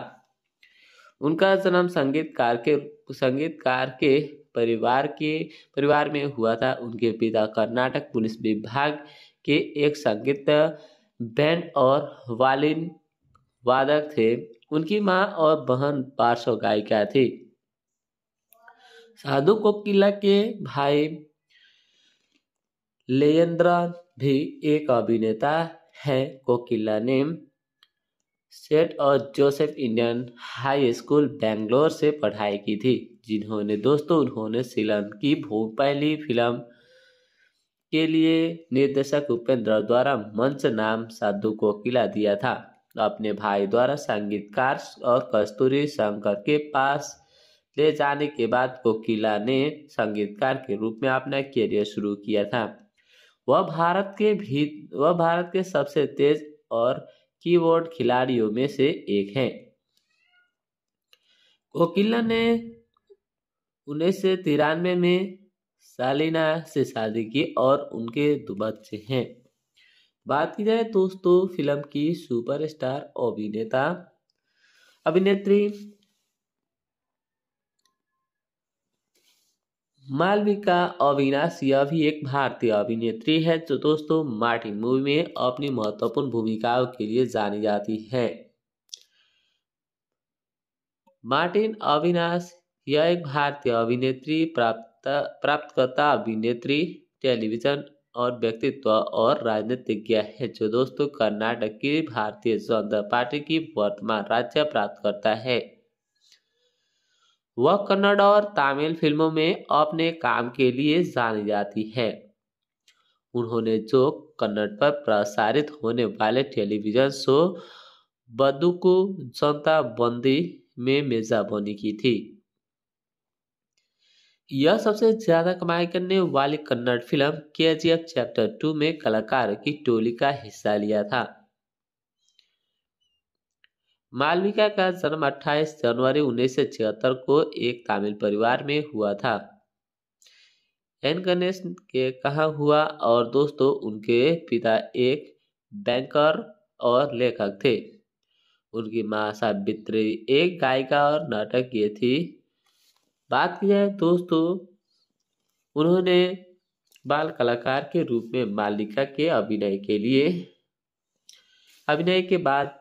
उनका जन्म संगीतकार के संगीतकार के परिवार के परिवार में हुआ था उनके पिता कर्नाटक पुलिस विभाग के एक संगीत बैंड और वालिन वादक थे उनकी माँ और बहन पार्श्व गायिका थी साधु कोकिला के भाई लेयंद्रा भी एक अभिनेता है कोकिला ने सेट और Joseph Indian high school Bangalore से पढ़ाई की थी जिन्होंने दोस्तों उन्होंने सिलम की पहली फिल्म के लिए निर्देशक उपेंद्र द्वारा मंच नाम साधु कोकिला दिया था अपने भाई द्वारा संगीतकार और कस्तूरी शंकर के पास ले जाने के बाद कोकिला ने संगीतकार के रूप में अपना करियर शुरू किया था वह भारत के भी वह भारत के सबसे तेज और कीबोर्ड खिलाड़ियों में से एक हैं कोकिला ने उन्नीस सौ तिरानवे में सालिना से शादी की और उनके दो बच्चे हैं बात की जाए दोस्तों फिल्म की सुपरस्टार अभिनेता अभिनेत्री मालविका अविनाश यह भी एक भारतीय अभिनेत्री है जो तो दोस्तों मार्टिन मूवी में अपनी महत्वपूर्ण भूमिकाओं के लिए जानी जाती है मार्टिन अविनाश यह एक भारतीय अभिनेत्री प्राप्त प्राप्तकर्ता अभिनेत्री टेलीविजन और व्यक्तित्व और राजनीतिज्ञ है जो दोस्तों कर्नाटक की भारतीय जनता पार्टी की वर्तमान राज्य प्राप्तकर्ता है वह कन्नड़ और तमिल फिल्मों में अपने काम के लिए जानी जाती है उन्होंने जो कन्नड़ पर प्रसारित होने वाले टेलीविजन शो बदुकु जनता बंदी में मेजबानी की थी यह सबसे ज्यादा कमाई करने वाली कन्नड़ फिल्म के चैप्टर टू में कलाकार की टोली का हिस्सा लिया था मालविका का जन्म 28 जनवरी 1976 को एक तमिल परिवार में हुआ था एन गणेश के कहा हुआ और दोस्तों उनके पिता एक बैंकर और लेखक थे उनकी माँ सावित्री एक गायिका और नाटक ये थी बात की जाए दोस्तों उन्होंने बाल कलाकार के रूप में मालिका के अभिनय के लिए अभिनय के बाद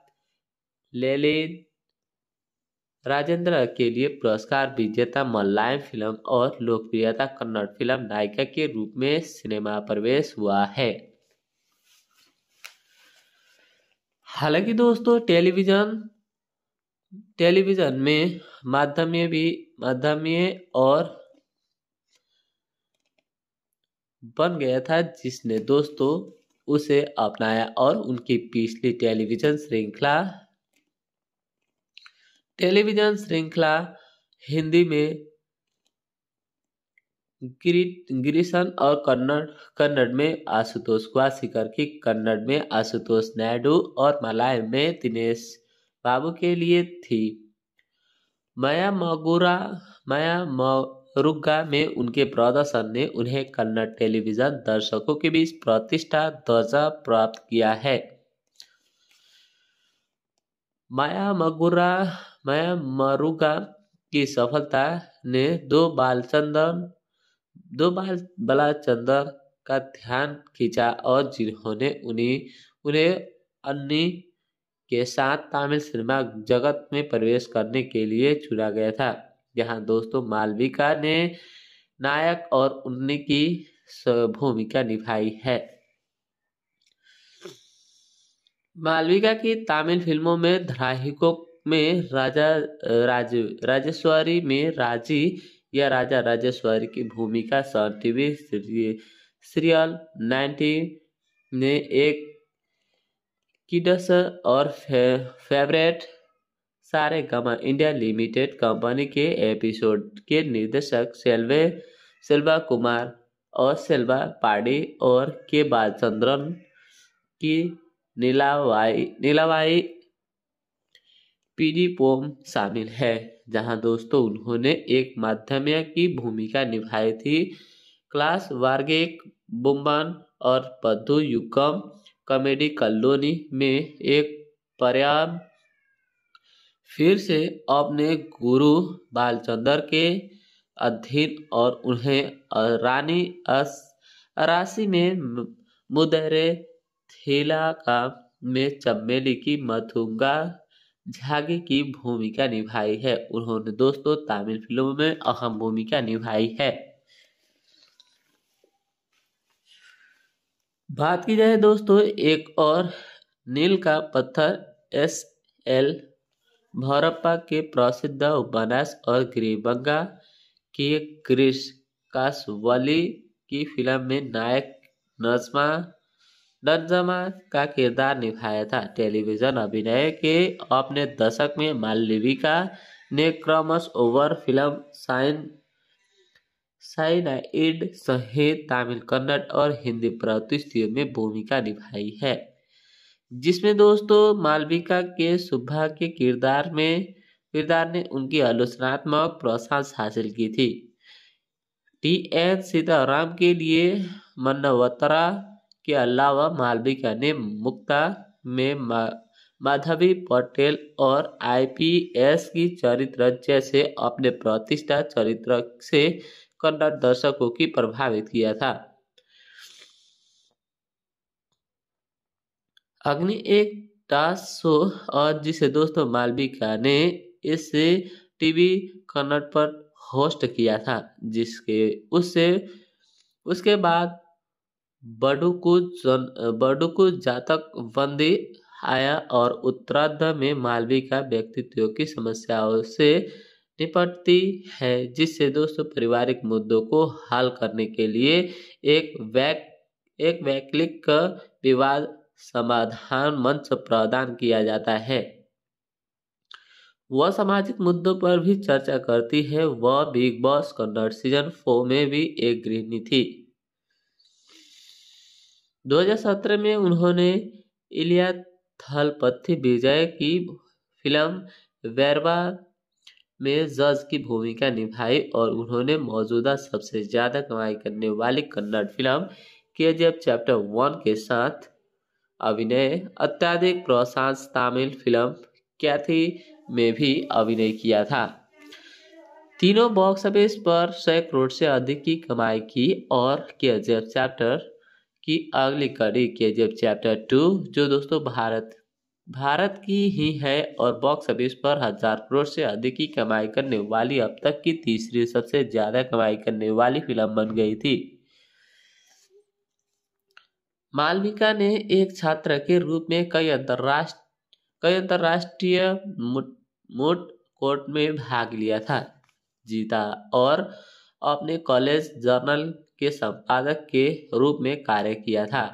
लेलिन राजेंद्र के लिए पुरस्कार विजेता मलयालम फिल्म और लोकप्रियता कन्नड़ फिल्म नायिका के रूप में सिनेमा प्रवेश हुआ है हालांकि दोस्तों टेलीविजन टेलीविजन में माध्यमीय भी माध्यमीय और बन गया था जिसने दोस्तों उसे अपनाया और उनकी पिछली टेलीविजन श्रृंखला टेलीविजन श्रृंखला हिंदी में ग्रीसन और कन्नड़ कन्नड़ में आशुतोष ग्वासीकर की कन्नड़ में आशुतोष नायडू और मलाय में दिनेश बाबू के लिए थी माया मगुरा माया मरुगा में उनके प्रदर्शन ने उन्हें कन्नड़ टेलीविजन दर्शकों के बीच प्रतिष्ठा दर्जा प्राप्त किया है माया मगुरा मैं मरुगा की सफलता ने दो बाल चंदन दो बाल बला चंदन का ध्यान खींचा और जिन्होंने उन्हें उन्हें अन्नी के साथ तमिल सिनेमा जगत में प्रवेश करने के लिए चुना गया था जहां दोस्तों मालविका ने नायक और उन्नी की भूमिका निभाई है मालविका की तमिल फिल्मों में धारावाहिकों में राजा राज राजेश्वरी में राजी या राजा राजेश्वरी की भूमिका सन टीवी सीरियल नाइन्टी ने एक किडस और फे, favourite Saregama India limited company के एपिसोड के निर्देशक सेल्वे सेल्वा कुमार और सेल्वा पाड़ी और के बालचंद्रन की नीलावाई नीलावाई पीली पोम शामिल है जहां दोस्तों उन्होंने एक माध्यम की भूमिका निभाई थी क्लास वार्गिक बुम्बन और पद्धु युगम कॉमेडी कॉलोनी में एक पर्याम फिर से अपने गुरु बालचंद्र के अधीन और उन्हें रानी अस राशि में मुदरे थीला का में चम्मेली की मथुंगा झागे की भूमिका निभाई है उन्होंने दोस्तों तमिल फिल्म में अहम भूमिका निभाई है बात की जाए दोस्तों एक और नील का पत्थर एस एल भौरप्पा के प्रसिद्ध उपन्यास और गिरिबंगा की क्रिश कासवली की फिल्म में नायक नजमा नंजमा का किरदार निभाया था टेलीविजन अभिनय के अपने दशक में मालविका ने क्रमश ओवर फिल्म साइन साइनाइड सहित तमिल कन्नड़ और हिंदी प्रतिष्ठियों में भूमिका निभाई है जिसमें दोस्तों मालविका के सुभा के किरदार में किरदार ने उनकी आलोचनात्मक प्रशंस हासिल की थी टी एन सीताराम के लिए मन्नवतरा के अलावा मालविका ने मुक्ता में माधवी पटेल और आईपीएस की चरित्र जैसे अपने प्रतिष्ठा चरित्र से कन्नड़ दर्शकों की प्रभावित किया था अग्नि एक टास्क शो और जिसे दोस्तों मालविका ने इसे टीवी कन्नड़ पर होस्ट किया था जिसके उससे उसके बाद बडुकु बडुकु जातक बंदी आया और उत्तराध में मालवी का व्यक्तित्व की समस्याओं से निपटती है जिससे दोस्तों पारिवारिक मुद्दों को हल करने के लिए एक वैक एक वैकलिक विवाद समाधान मंच प्रदान किया जाता है वह सामाजिक मुद्दों पर भी चर्चा करती है वह Bigg boss Kannada season four में भी एक गृहिणी थी 2017 में उन्होंने इलिया थलपथी विजय की फिल्म वैरवा में जज की भूमिका निभाई और उन्होंने मौजूदा सबसे ज़्यादा कमाई करने वाली कन्नड़ फिल्म के जब चैप्टर वन के साथ अभिनय अत्याधिक प्रशांत तमिल फिल्म कैथी में भी अभिनय किया था तीनों बॉक्स ऑफिस पर सौ करोड़ से अधिक की कमाई की और के जब चैप्टर की अगली कड़ी के जब चैप्टर टू जो दोस्तों भारत भारत की ही है और बॉक्स ऑफिस पर हजार करोड़ से अधिक की कमाई करने वाली अब तक की तीसरी सबसे ज्यादा कमाई करने वाली फिल्म बन गई थी मालविका ने एक छात्र के रूप में कई अंतरराष्ट्र कई अंतर्राष्ट्रीय मुट कोर्ट में भाग लिया था जीता और अपने कॉलेज जर्नल के संपादक के रूप में कार्य किया था